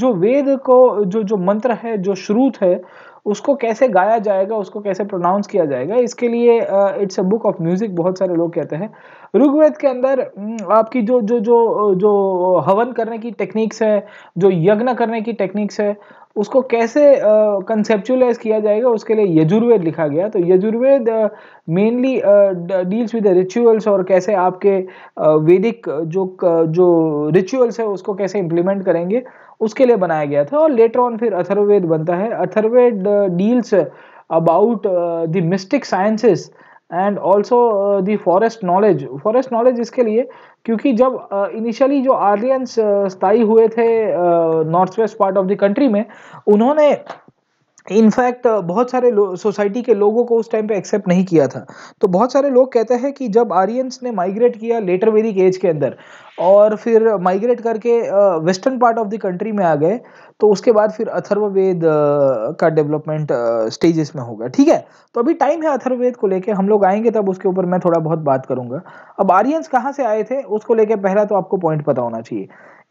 जो वेद को जो जो मंत्र है जो श्रुत है उसको कैसे गाया जाएगा उसको कैसे प्रोनाउंस किया जाएगा इसके लिए it's a book of music बहुत सारे लोग कहते हैं ऋग्वेद के अंदर आपकी जो जो जो जो हवन करने की टेक्निक्स है जो यज्ञ करने की टेक्निक्स है उसको कैसे कंसेप्चुअलाइज uh, किया जाएगा उसके लिए यजुर्वेद लिखा गया तो Yajurveda mainly deals with rituals और कैसे आपके uh, वैदिक जो uh, जो रिचुअल्स है उसको कैसे इम्प्लीमेंट करेंगे उसके लिए बनाया गया था और लेटर ऑन फिर अथर्वेद बनता है Atharvaveda deals about the mystic sciences and also the forest knowledge forest knowledge इसके लिए क्योंकि जब इनिशियली uh, जो आर्यंस uh, स्थाई हुए थे north west part of the country में उन्होंने इनफैक्ट बहुत सारे सोसाइटी के लोगों को उस टाइम पे एक्सेप्ट नहीं किया था तो बहुत सारे लोग कहते हैं कि जब आर्यंस ने माइग्रेट किया लेटर वेरी एज के अंदर और फिर माइग्रेट करके western part of the country में आ गए तो उसके बाद फिर अथर्ववेद का डेवलपमेंट स्टेजेस में होगा ठीक है तो अभी टाइम है अथर्ववेद को लेके हम लोग आएंगे तब उसके ऊपर मैं थोड़ा बहुत बात करूंगा अब आर्यंस कहाँ से आए थे उसको लेके पहला तो आपको पॉइंट पता होना चाहिए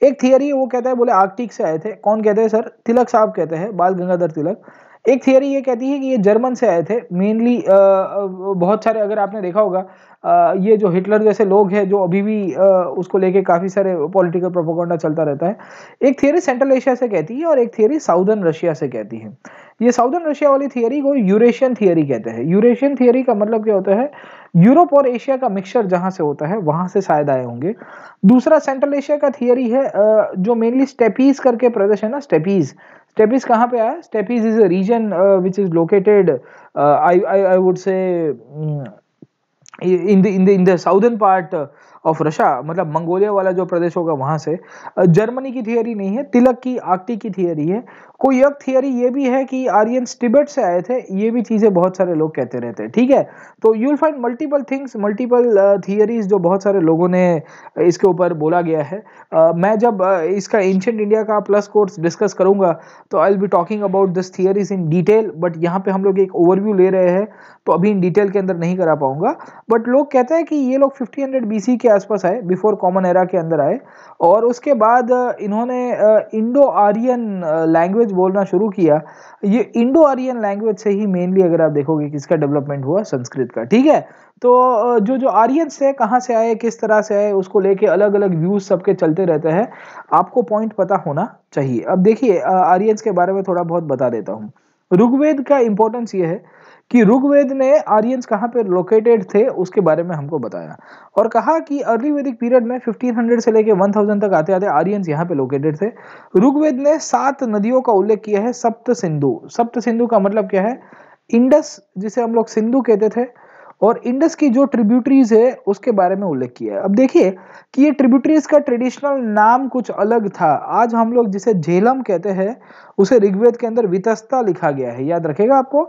एक थियरी है वो कहता है बोले आर्कटिक से आए थे कौन कहते हैं सर तिलक साहब कहते हैं बाल गंगाधर तिलक एक थियोरी ये कहती है कि ये जर्मन से आए थे मेनली बहुत सारे अगर आपने देखा होगा आ, ये जो हिटलर जैसे लोग हैं जो अभी भी आ, उसको लेके काफ़ी सारे पॉलिटिकल प्रोपोकोंडा चलता रहता है एक थियोरी सेंट्रल एशिया से कहती है और एक थियोरी साउदर्न रशिया से कहती है ये साउदर्न रशिया वाली थियोरी को यूरेशियन थियोरी कहते हैं यूरेशियन थियोरी का मतलब क्या होता है यूरोप और एशिया का मिक्सचर जहाँ से होता है वहाँ से शायद आए होंगे दूसरा सेंट्रल एशिया का थियोरी है जो मेनली स्टेपीज करके प्रदेश है ना स्टेपीज स्टेपीज कहाँ पे आया steppes is a region which is located I I I would say in the in the in the southern part of Russia मतलब मंगोलिया वाला जो प्रदेश होगा वहां से जर्मनी uh, की थियोरी नहीं है तिलक की आर्टी की थियोरी है कोई एक थियरी ये भी है कि आर्यन टिबेट से आए थे ये भी चीज़ें बहुत सारे लोग कहते रहते हैं ठीक है तो you will find multiple things multiple theories जो बहुत सारे लोगों ने uh, इसके ऊपर बोला गया है uh, मैं जब uh, इसका एंशंट इंडिया का प्लस कोर्स डिस्कस करूंगा तो I will be talking about this theories in detail but यहाँ पे हम लोग एक ओवरव्यू ले रहे हैं तो अभी इन डिटेल के अंदर नहीं करा पाऊंगा बट लोग कहते हैं कि ये लोग फिफ्टी हंड्रेड बी के आसपास आए बिफोर कॉमन एरा के अंदर आए और उसके बाद इन्होंने इंडो आर्यन लैंग्वेज बोलना शुरू किया ये इंडो आर्यन लैंग्वेज से ही मेनली अगर आप देखोगे किसका डेवलपमेंट हुआ संस्कृत का ठीक है तो जो जो आर्यनस है कहाँ से आए किस तरह से आए उसको लेके अलग अलग व्यूज सबके चलते रहते हैं आपको पॉइंट पता होना चाहिए अब देखिए आर्यन के बारे में थोड़ा बहुत बता देता हूँ ऋग्वेद का इम्पोर्टेंस ये है कि ऋग्वेद ने आर्यंस कहाँ पे लोकेटेड थे उसके बारे में हमको बताया और कहा कि अर्ली वैदिक पीरियड में 1500 से लेके 1000 तक आते आते आर्यंस यहाँ पे लोकेटेड थे ऋग्वेद ने सात नदियों का उल्लेख किया है सप्त सिंधु सप्त सिंधु का मतलब क्या है इंडस जिसे हम लोग सिंधु कहते थे और इंडस की जो ट्रिब्यूटरीज है उसके बारे में उल्लेख किया है अब देखिए कि ये ट्रिब्यूटरीज का ट्रेडिशनल नाम कुछ अलग था आज हम लोग जिसे झेलम कहते हैं उसे ऋग्वेद के अंदर वितस्ता लिखा गया है याद रखेगा आपको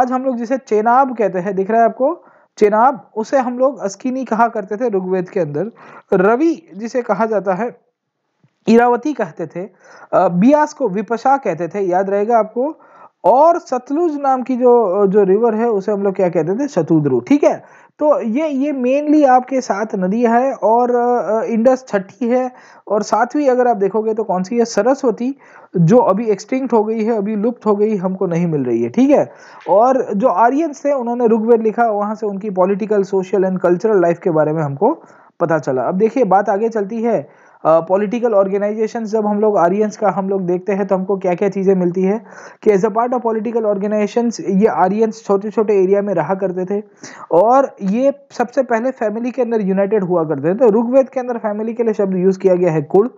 आज हम लोग जिसे चेनाब कहते हैं दिख रहा है आपको चेनाब उसे हम लोग अस्किनी कहा करते थे ऋग्वेद के अंदर रवि जिसे कहा जाता है इरावती कहते थे बियास को विपशा कहते थे याद रहेगा आपको और सतलुज नाम की जो जो रिवर है उसे हम लोग क्या कहते थे शतुद्रू ठीक है तो ये ये मेनली आपके साथ नदी है और इंडस छठी है और सातवीं अगर आप देखोगे तो कौन सी है सरस्वती जो अभी एक्सटिंक्ट हो गई है अभी लुप्त हो गई हमको नहीं मिल रही है ठीक है और जो आर्यंस थे उन्होंने रुग्वेद लिखा वहाँ से उनकी political social and cultural life के बारे में हमको पता चला अब देखिए बात आगे चलती है पॉलिटिकल ऑर्गेनाइजेशन जब हम लोग आर्यंस का हम लोग देखते हैं तो हमको क्या क्या चीज़ें मिलती है कि as a part of political organization ये आर्यंस छोटे छोटे एरिया में रहा करते थे और ये सबसे पहले फैमिली के अंदर यूनाइटेड हुआ करते थे तो ऋग्वेद के अंदर फैमिली के लिए शब्द यूज़ किया गया है कुल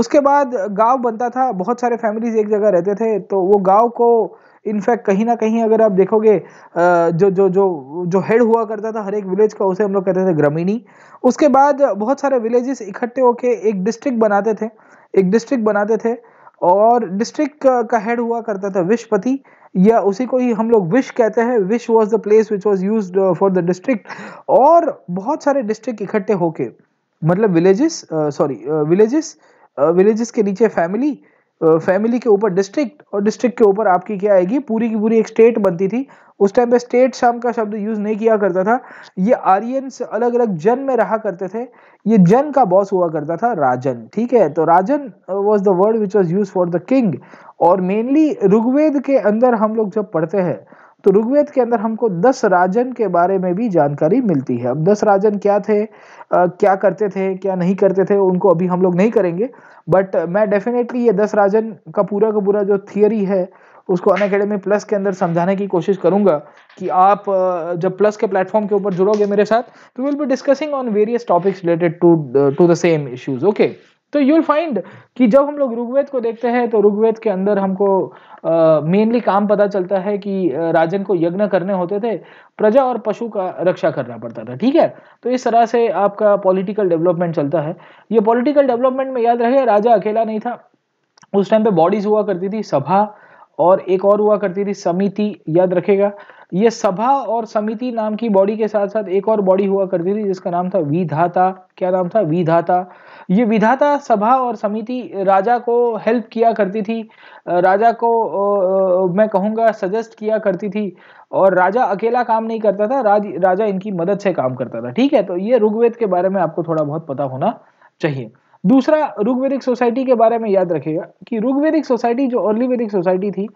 उसके बाद गांव बनता था बहुत सारे फैमिलीज एक जगह रहते थे तो वो गांव को इनफैक्ट कहीं ना कहीं अगर आप देखोगे जो जो जो जो हेड हुआ करता था हर एक विलेज का उसे हम लोग कहते थे ग्रामीणी उसके बाद बहुत सारे विलेजेस इकट्ठे होके एक डिस्ट्रिक्ट बनाते थे एक डिस्ट्रिक्ट बनाते थे और डिस्ट्रिक्ट का हेड हुआ करता था विशपति या उसी को ही हम लोग विश कहते हैं vish was the place which was use for the district और बहुत सारे डिस्ट्रिक्ट इकट्ठे होके मतलब विलेजेस सॉरी विलेजेस विलेजेस के नीचे फैमिली फैमिली के ऊपर डिस्ट्रिक्ट और डिस्ट्रिक्ट के ऊपर आपकी क्या आएगी पूरी की पूरी एक स्टेट बनती थी उस टाइम पे स्टेट शाम का शब्द यूज नहीं किया करता था ये से अलग अलग जन में रहा करते थे ये जन का बॉस हुआ करता था राजन ठीक है तो rajan was the word which was use for the king और मेनली ऋग्वेद के अंदर हम लोग जब पढ़ते हैं तो ऋग्वेद के अंदर हमको दस राजन के बारे में भी जानकारी मिलती है अब दस राजन क्या थे आ, क्या करते थे क्या नहीं करते थे उनको अभी हम लोग नहीं करेंगे बट मैं डेफिनेटली ये दस राजन का पूरा का पूरा जो थियरी है उसको अन अकेडमी प्लस के अंदर समझाने की कोशिश करूंगा कि आप जब प्लस के प्लेटफॉर्म के ऊपर जुड़ोगे मेरे साथ तो will be discussing on various topics related to to the same issues okay तो यूल फाइंड कि जब हम लोग ऋग्वेद को देखते हैं तो ऋग्वेद के अंदर हमको मेनली काम पता चलता है कि राजन को यज्ञ करने होते थे प्रजा और पशु का रक्षा करना पड़ता था ठीक है तो इस तरह से आपका पॉलिटिकल डेवलपमेंट चलता है ये पॉलिटिकल डेवलपमेंट में याद रहे राजा अकेला नहीं था उस टाइम पे बॉडीज हुआ करती थी सभा और एक और हुआ करती थी समिति याद रखेगा ये सभा और समिति नाम की बॉडी के साथ साथ एक और बॉडी हुआ करती थी जिसका नाम था विधाता क्या नाम था विधाता ये विधाता सभा और समिति राजा को हेल्प किया करती थी राजा को मैं कहूँगा सजेस्ट किया करती थी और राजा अकेला काम नहीं करता था राज, राजा इनकी मदद से काम करता था ठीक है तो ये ऋग्वेद के बारे में आपको थोड़ा बहुत पता होना चाहिए दूसरा ऋग्वेदिक सोसाइटी के बारे में याद रखेगा कि ऋग्वेदिक सोसाइटी जो अर्ली वेदिक सोसाइटी थी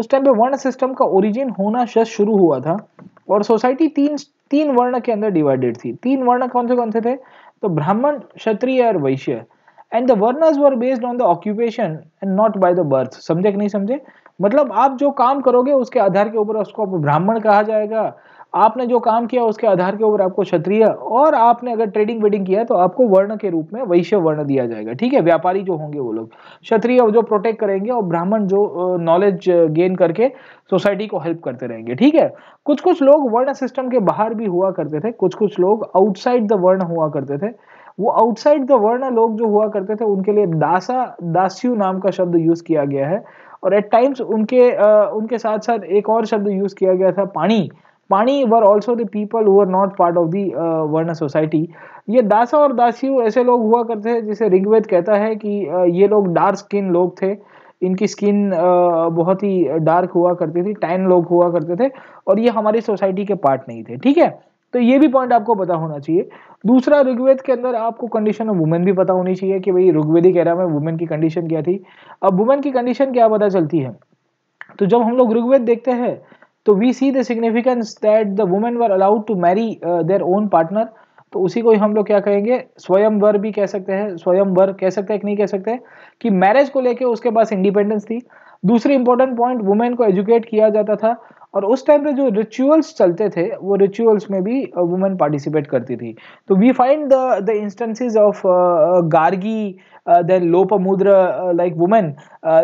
उस टाइम पे वर्ण सिस्टम का ओरिजिन होना शस शुरू हुआ था और सोसाइटी तीन तीन वर्ण के अंदर डिवाइडेड थी तीन वर्ण कौन से कौन से थे तो ब्राह्मण क्षत्रिय और वैश्य and the varnas were based on the occupation and not by the birth समझे कि नहीं समझे मतलब आप जो काम करोगे उसके आधार के ऊपर उसको ब्राह्मण कहा जाएगा आपने जो काम किया उसके आधार के ऊपर आपको क्षत्रिय और आपने अगर ट्रेडिंग वेडिंग किया तो आपको वर्ण के रूप में वैश्य वर्ण दिया जाएगा ठीक है व्यापारी जो होंगे वो लोग क्षत्रिय जो प्रोटेक्ट करेंगे और ब्राह्मण जो नॉलेज गेन करके सोसाइटी को हेल्प करते रहेंगे ठीक है कुछ कुछ लोग वर्ण सिस्टम के बाहर भी हुआ करते थे कुछ कुछ लोग आउटसाइड द वर्ण हुआ करते थे वो आउटसाइड द वर्ण लोग जो हुआ करते थे उनके लिए दासा दास्यु नाम का शब्द यूज किया गया है और एट टाइम्स उनके आ, उनके साथ साथ एक और शब्द यूज किया गया था पानी Pani were also the people who are not part of the varna society ये दासा और दासी ऐसे लोग हुआ करते हैं जिसे ऋग्वेद कहता है कि uh, ये लोग डार्क स्किन लोग थे इनकी स्किन uh, बहुत ही डार्क हुआ करती थी टैन लोग हुआ करते थे और ये हमारी सोसाइटी के पार्ट नहीं थे ठीक है तो ये भी पॉइंट आपको पता होना चाहिए दूसरा ऋग्वेद के अंदर आपको कंडीशन ऑफ वुमेन भी पता होनी चाहिए कि भाई ऋग्वेदी कह रहा है वुमेन की कंडीशन क्या थी अब वुमेन की कंडीशन क्या पता चलती है तो जब हम लोग ऋग्वेद देखते हैं तो we see the significance that the women were allowed to marry their own partner तो उसी को ही हम लोग क्या कहेंगे स्वयंवर भी कह सकते हैं स्वयंवर कह सकते हैं कि नहीं कह सकते कि मैरिज को लेके उसके पास इंडिपेंडेंस थी दूसरी इंपॉर्टेंट पॉइंट वुमेन को एजुकेट किया जाता था और उस टाइम पे जो रिचुअल्स चलते थे वो रिचुअल्स में भी वुमेन uh, पार्टिसिपेट करती थी तो we find the the instances of Gargi then मुद्र लाइक वुमेन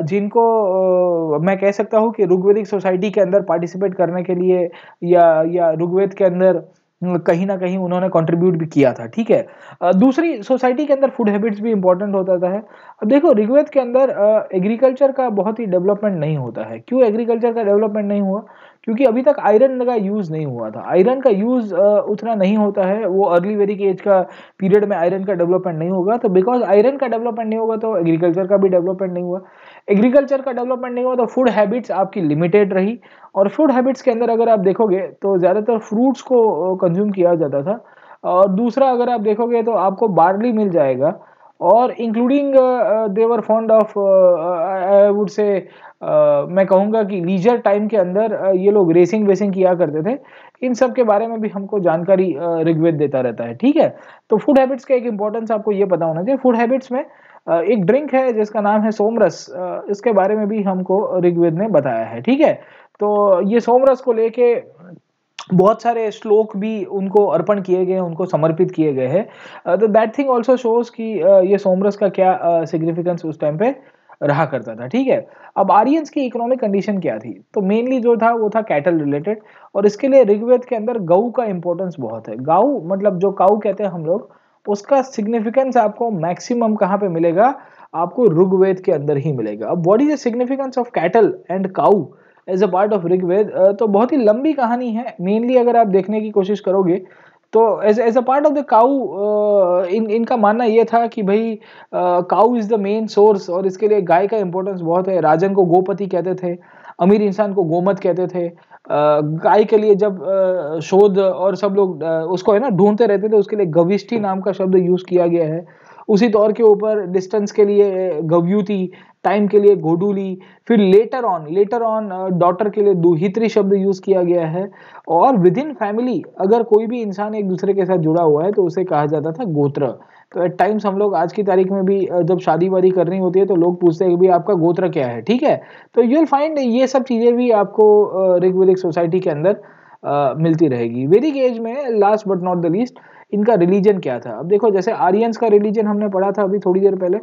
जिनको uh, मैं कह सकता हूँ कि ऋग्वेदिक सोसाइटी के अंदर पार्टिसिपेट करने के लिए या या ऋग्वेद के अंदर uh, कहीं ना कहीं उन्होंने कंट्रीब्यूट भी किया था ठीक है uh, दूसरी सोसाइटी के अंदर फूड हैबिट्स भी इंपॉर्टेंट होता है अब देखो ऋग्वेद के अंदर एग्रीकल्चर का बहुत ही डेवलपमेंट नहीं होता है क्यों एग्रीकल्चर का डेवलपमेंट नहीं हुआ क्योंकि अभी तक आयरन का यूज़ नहीं हुआ था आयरन का यूज़ उतना नहीं होता है वो अर्ली वेरी के एज का पीरियड में आयरन का डेवलपमेंट नहीं होगा तो बिकॉज आयरन का डेवलपमेंट नहीं होगा तो एग्रीकल्चर का भी डेवलपमेंट नहीं हुआ एग्रीकल्चर का डेवलपमेंट नहीं हुआ तो फूड हैबिट्स आपकी लिमिटेड रही और फूड हैबिट्स के अंदर अगर आप देखोगे तो ज़्यादातर फ्रूट्स को कंज्यूम किया जाता था और दूसरा अगर आप देखोगे तो आपको बार्ली मिल जाएगा और including they are found of I would say मैं कहूँगा कि लीजर टाइम के अंदर uh, ये लोग रेसिंग वेसिंग किया करते थे इन सब के बारे में भी हमको जानकारी uh, ऋग्वेद देता रहता है ठीक है तो फूड हैबिट्स का एक इंपॉर्टेंस आपको ये पता होना चाहिए फूड हैबिट्स में uh, एक ड्रिंक है जिसका नाम है सोमरस uh, इसके बारे में भी हमको ऋग्वेद ने बताया है ठीक है तो ये सोमरस को लेके बहुत सारे श्लोक भी उनको अर्पण किए गए उनको समर्पित किए गए हैं तो दैट थिंग ऑल्सो शोज कि ये सोमरस का क्या सिग्निफिकेंस उस टाइम पे रहा करता था ठीक है अब आर्यंस की इकोनॉमिक कंडीशन क्या थी तो मेनली जो था वो था कैटल रिलेटेड और इसके लिए ऋग्वेद के अंदर गऊ का इंपॉर्टेंस बहुत है गाऊ मतलब जो काऊ कहते हैं हम लोग उसका सिग्निफिकेंस आपको मैक्सिमम कहाँ पे मिलेगा आपको ऋग्वेद के अंदर ही मिलेगा अब what is the significance of cattle and cow as a part of Rigveda तो बहुत ही लंबी कहानी है मेनली अगर आप देखने की कोशिश करोगे तो as as a part of the cow in इनका मानना ये था कि भाई cow is the main source और इसके लिए गाय का इंपॉर्टेंस बहुत है राजन को गोपति कहते थे अमीर इंसान को गोमत कहते थे uh, गाय के लिए जब uh, शोध और सब लोग uh, उसको है ना ढूंढते रहते थे उसके लिए गविष्ठी नाम का शब्द यूज़ किया गया है उसी दौर के ऊपर डिस्टेंस के लिए थी टाइम के लिए घोडूली फिर later on later on daughter के लिए दुहित्री शब्द यूज किया गया है और विद इन फैमिली अगर कोई भी इंसान एक दूसरे के साथ जुड़ा हुआ है तो उसे कहा जाता था गोत्र तो एट टाइम्स हम लोग आज की तारीख में भी uh, जब शादी वादी करनी होती है तो लोग पूछते हैं कि आपका गोत्र क्या है ठीक है तो यू विल फाइंड ये सब चीज़ें भी आपको ऋग्वेदिक uh, सोसाइटी के अंदर आ, uh, मिलती रहेगी वेदिक एज में last but not the least इनका रिलीजन क्या था अब देखो जैसे आर्यंस का रिलीजन हमने पढ़ा था अभी थोड़ी देर पहले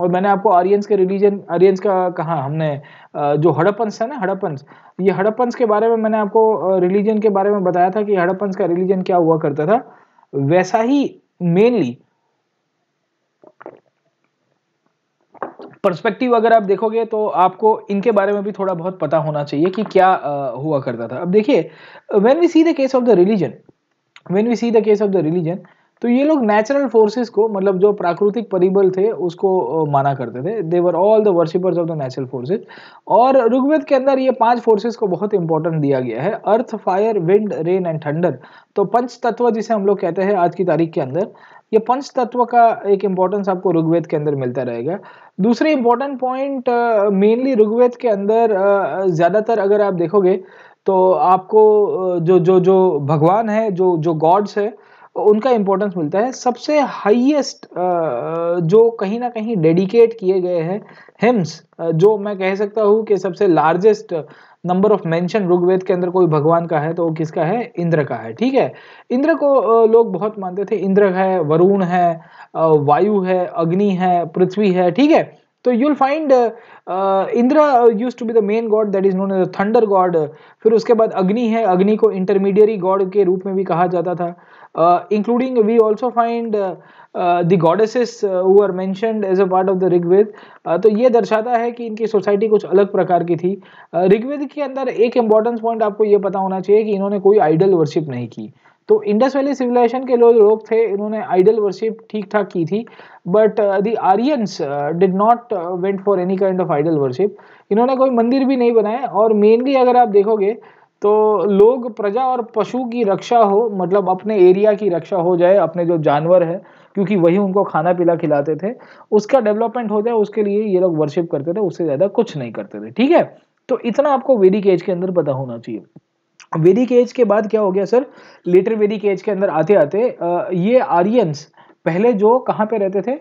और मैंने आपको आर्यंस के रिलीजन आर्यंस का कहा हमने जो हड़प्पन्स था ना हड़प्पन्स ये हड़प्पन्स के बारे में मैंने आपको रिलीजन के बारे में बताया था कि हड़प्पन्स का रिलीजन क्या हुआ करता था वैसा ही मेनली पर्सपेक्टिव अगर आप देखोगे तो आपको इनके बारे में भी थोड़ा बहुत पता होना चाहिए कि क्या हुआ करता था अब देखिए when we see the case of the religion when we see the case of the religion तो ये लोग नेचुरल फोर्सेस को मतलब जो प्राकृतिक परिबल थे उसको माना करते थे they are all the worshippers of the natural forces और ऋग्वेद के अंदर ये पांच फोर्सेस को बहुत इंपॉर्टेंट दिया गया है earth fire wind rain and thunder तो पंच तत्व जिसे हम लोग कहते हैं आज की तारीख के अंदर ये पंच तत्व का एक इम्पोर्टेंस आपको ऋग्वेद के अंदर मिलता रहेगा दूसरे इंपॉर्टेंट पॉइंट मेनली ऋग्वेद के अंदर ज़्यादातर अगर आप देखोगे तो आपको जो जो जो भगवान है जो जो गॉड्स है उनका इम्पोर्टेंस मिलता है सबसे हाईएस्ट जो कहीं ना कहीं डेडिकेट किए गए हैं हिम्स जो मैं कह सकता हूँ कि सबसे largest number of mention Rigveda के अंदर कोई भगवान का है तो वो किसका है इंद्र का है ठीक है इंद्र को लोग बहुत मानते थे इंद्र है वरुण है वायु है अग्नि है पृथ्वी है ठीक है तो you'll find Indra use to be the main god that is known as thunder god फिर उसके बाद अग्नि है अग्नि को इंटरमीडियरी गॉड के रूप में भी कहा जाता था including we also find the goddesses are mentioned as a part of the Rigveda तो ये दर्शाता है कि इनकी सोसाइटी कुछ अलग प्रकार की थी ऋग्वेद uh, के अंदर एक इंपॉर्टेंस पॉइंट आपको ये पता होना चाहिए कि इन्होंने कोई आइडल वर्शिप नहीं की तो इंडस वैली सिविलाइजेशन के लोग लोग थे इन्होंने आइडल वर्शिप ठीक ठाक की थी but the Aryans did not went for any kind of idol worship इन्होंने कोई मंदिर भी नहीं बनाए और मेनली अगर आप देखोगे तो लोग प्रजा और पशु की रक्षा हो मतलब अपने एरिया की रक्षा हो जाए अपने जो जानवर है क्योंकि वही उनको खाना पीला खिलाते थे उसका डेवलपमेंट हो जाए उसके लिए ये लोग वर्शिप करते थे उससे ज़्यादा कुछ नहीं करते थे ठीक है तो इतना आपको वेदिक एज के अंदर पता होना चाहिए वैदिक एज के बाद क्या हो गया सर लेटर वैदिक एज के अंदर आते आते ये आर्यंस पहले जो कहाँ पे रहते थे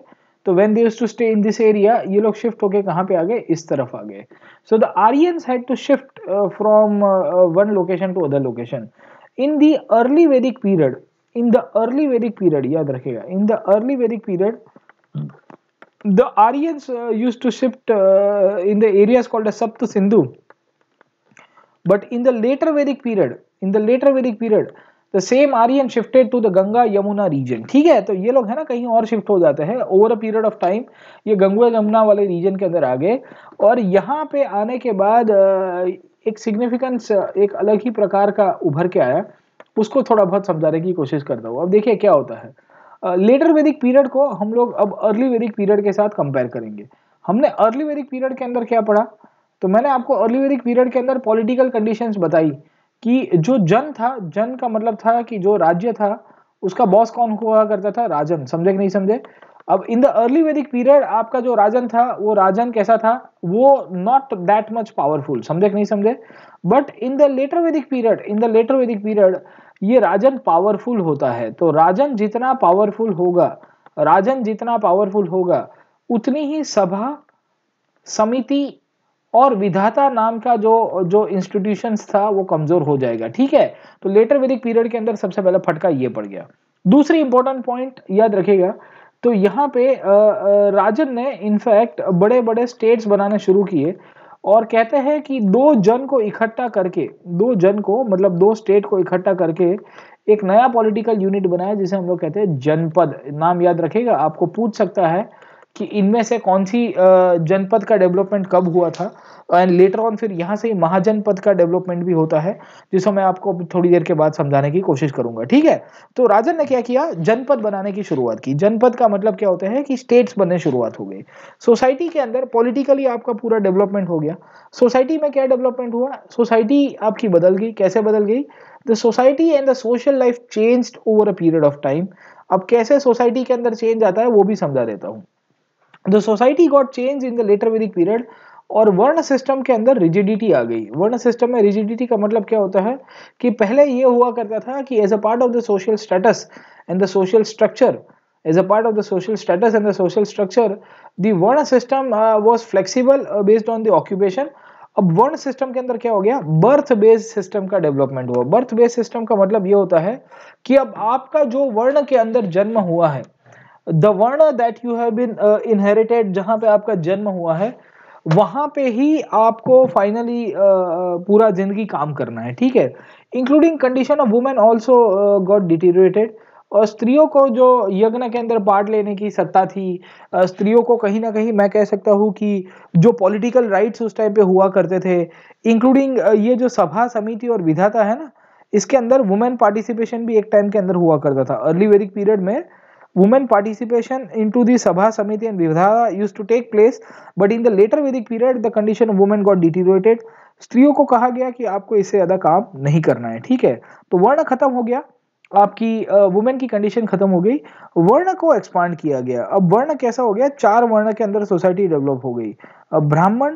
तो when they to stay in this area ये लोग शिफ्ट होके कहाँ पे आ गए इस तरफ आ गए so the Aryans had to shift from one location to other location in the early Vedic period in the early Vedic period याद रखेगा in the early Vedic period the Aryans use to shift in the area called Sapta Sindhu But in the later Vedic period, in the later Vedic period, the same Aryan shifted to the Ganga Yamuna region. theek hai to ye log hai na kahin aur shift ho jate hain over a period of time ye ganga yamuna wale region ke andar आ गए और यहाँ पे आने के बाद एक significance एक अलग ही प्रकार का उभर के आया उसको थोड़ा बहुत समझाने की कोशिश करता हूँ अब देखिए क्या होता है लेटर वैदिक पीरियड को हम लोग अब अर्ली वैदिक पीरियड के साथ कंपेयर करेंगे हमने अर्ली वैदिक पीरियड के अंदर क्या पढ़ा तो मैंने आपको अर्लीवेरिक पीरियड के अंदर पॉलिटिकल कंडीशंस बताई कि जो जन था जन का मतलब था कि जो राज्य था उसका बॉस कौन हुआ करता था राजन समझे कि नहीं समझे अब in the early Vedic period आपका जो राजन था वो राजन कैसा था वो नॉट दैट मच पावरफुल समझे कि नहीं समझे but in the later Vedic period in the later Vedic period ये राजन पावरफुल होता है तो राजन जितना पावरफुल होगा राजन जितना पावरफुल होगा उतनी ही सभा समिति और विधाता नाम का जो जो इंस्टीट्यूशन था वो कमजोर हो जाएगा ठीक है तो लेटर वेदिक पीरियड के अंदर सबसे पहला फटका ये पड़ गया दूसरी इंपॉर्टेंट पॉइंट याद रखेगा तो यहाँ पे राजन ने इनफैक्ट बड़े बड़े स्टेट्स बनाने शुरू किए और कहते हैं कि दो जन को इकट्ठा करके दो जन को मतलब दो स्टेट को इकट्ठा करके एक नया पॉलिटिकल यूनिट बनाया जिसे हम लोग कहते हैं जनपद नाम याद रखेगा आपको पूछ सकता है कि इनमें से कौन सी जनपद का डेवलपमेंट कब हुआ था एंड लेटर ऑन फिर यहाँ से ही महाजनपद का डेवलपमेंट भी होता है जिसको मैं आपको थोड़ी देर के बाद समझाने की कोशिश करूंगा ठीक है तो राजन ने क्या किया जनपद बनाने की शुरुआत की जनपद का मतलब क्या होता है कि स्टेट्स बनने शुरुआत हो गई सोसाइटी के अंदर पॉलिटिकली आपका पूरा डेवलपमेंट हो गया सोसाइटी में क्या डेवलपमेंट हुआ सोसाइटी आपकी बदल गई कैसे बदल गई the society and the social life changed over a period of time अब कैसे सोसाइटी के अंदर चेंज आता है वो भी समझा देता हूँ the society got change in the later Vedic period और वर्ण सिस्टम के अंदर रिजिडिटी आ गई वर्ण सिस्टम में रिजिडिटी का मतलब क्या होता है कि पहले ये हुआ करता था कि as a part of the social status and the social structure as a part of the social status and the social structure the varna system was flexible based on the occupation अब वर्ण सिस्टम के अंदर क्या हो गया birth based system का development हुआ birth based system का मतलब ये होता है कि अब आपका जो वर्ण के अंदर जन्म हुआ है the varna that you have been inherited जहां पे आपका जन्म हुआ है वहां पे ही आपको फाइनली uh, uh, पूरा जिंदगी काम करना है ठीक है including condition of women also got deteriorated और स्त्रियों को जो यज्ञ के अंदर पार्ट लेने की सत्ता थी uh, स्त्रियों को कहीं ना कहीं मैं कह सकता हूँ कि जो पॉलिटिकल राइट्स उस टाइम पे हुआ करते थे इंक्लूडिंग uh, ये जो सभा समिति और विधाता है ना इसके अंदर वुमेन पार्टिसिपेशन भी एक टाइम के अंदर हुआ करता था अर्ली वेदिक पीरियड में women participation into the Sabha Samiti and Vivdhara used to take place, but in the later Vedic period, the condition of women got deteriorated. स्त्रियों को कहा गया कि आपको इससे ज्यादा काम नहीं करना है ठीक है तो वर्ण खत्म हो गया आपकी वुमेन की कंडीशन खत्म हो गई वर्ण को एक्सपांड किया गया अब वर्ण कैसा हो गया चार वर्ण के अंदर सोसाइटी डेवलप हो गई अब ब्राह्मण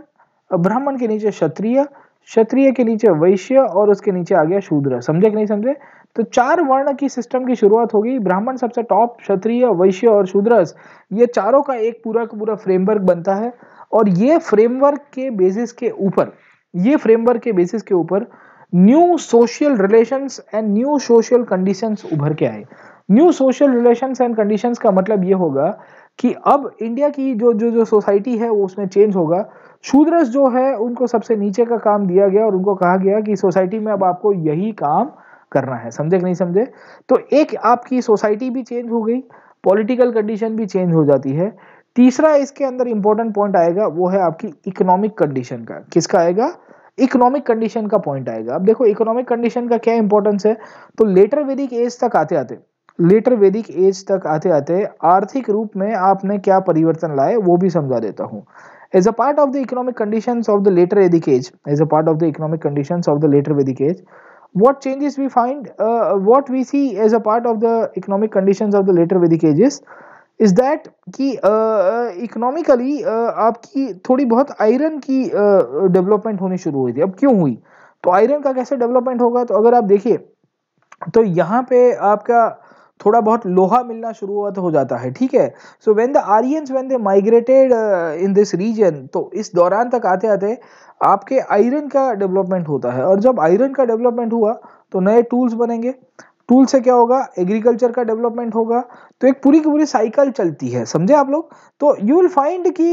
ब्राह्मण के नीचे क्षत्रिय क्षत्रिय के नीचे वैश्य और उसके नीचे आ गया शूद्र समझे कि नहीं समझे तो चार वर्ण की सिस्टम की शुरुआत होगी ब्राह्मण सबसे टॉप क्षत्रिय वैश्य और शूद्रस ये चारों का एक पूरा का पूरा फ्रेमवर्क बनता है और ये फ्रेमवर्क के बेसिस के ऊपर ये फ्रेमवर्क के बेसिस के ऊपर new social relations and new social conditions उभर के आए new social relations and conditions का मतलब ये होगा कि अब इंडिया की जो जो जो सोसाइटी है वो उसमें चेंज होगा शूद्रस जो है उनको सबसे नीचे का काम दिया गया और उनको कहा गया कि सोसाइटी में अब आपको यही काम करना है समझे कि नहीं समझे तो एक आपकी सोसाइटी भी चेंज हो गई पॉलिटिकल कंडीशन भी चेंज हो जाती है तीसरा इसके अंदर इंपॉर्टेंट पॉइंट आएगा वो है आपकी इकोनॉमिक कंडीशन का किसका आएगा इकोनॉमिक कंडीशन का पॉइंट आएगा अब देखो इकोनॉमिक कंडीशन का क्या इंपॉर्टेंस है तो लेटर वैदिक एज तक आते आते लेटर वैदिक एज तक आते आते आर्थिक रूप में आपने क्या परिवर्तन लाए वो भी समझा देता हूँ as a part of the economic condition of the later Vedic age as a part of the economic condition of the later Vedic age what changes we find uh, what we see as a part of the economic conditions of the later vedic ages is that ki uh, economically uh, aapki thodi bahut iron ki uh, development hone shuru hui thi ab क्यों hui to iron ka kaise development hoga to agar aap dekhiye to yahan pe aapka थोड़ा बहुत लोहा मिलना शुरू हुआ तो हो जाता है ठीक है so when the Aryans when they migrated in this region तो इस दौरान तक आते आते आपके आयरन का डेवलपमेंट होता है और जब आयरन का डेवलपमेंट हुआ तो नए टूल्स बनेंगे टूल से क्या होगा एग्रीकल्चर का डेवलपमेंट होगा तो एक पूरी की पूरी साइकिल चलती है समझे आप लोग तो यू विल फाइंड कि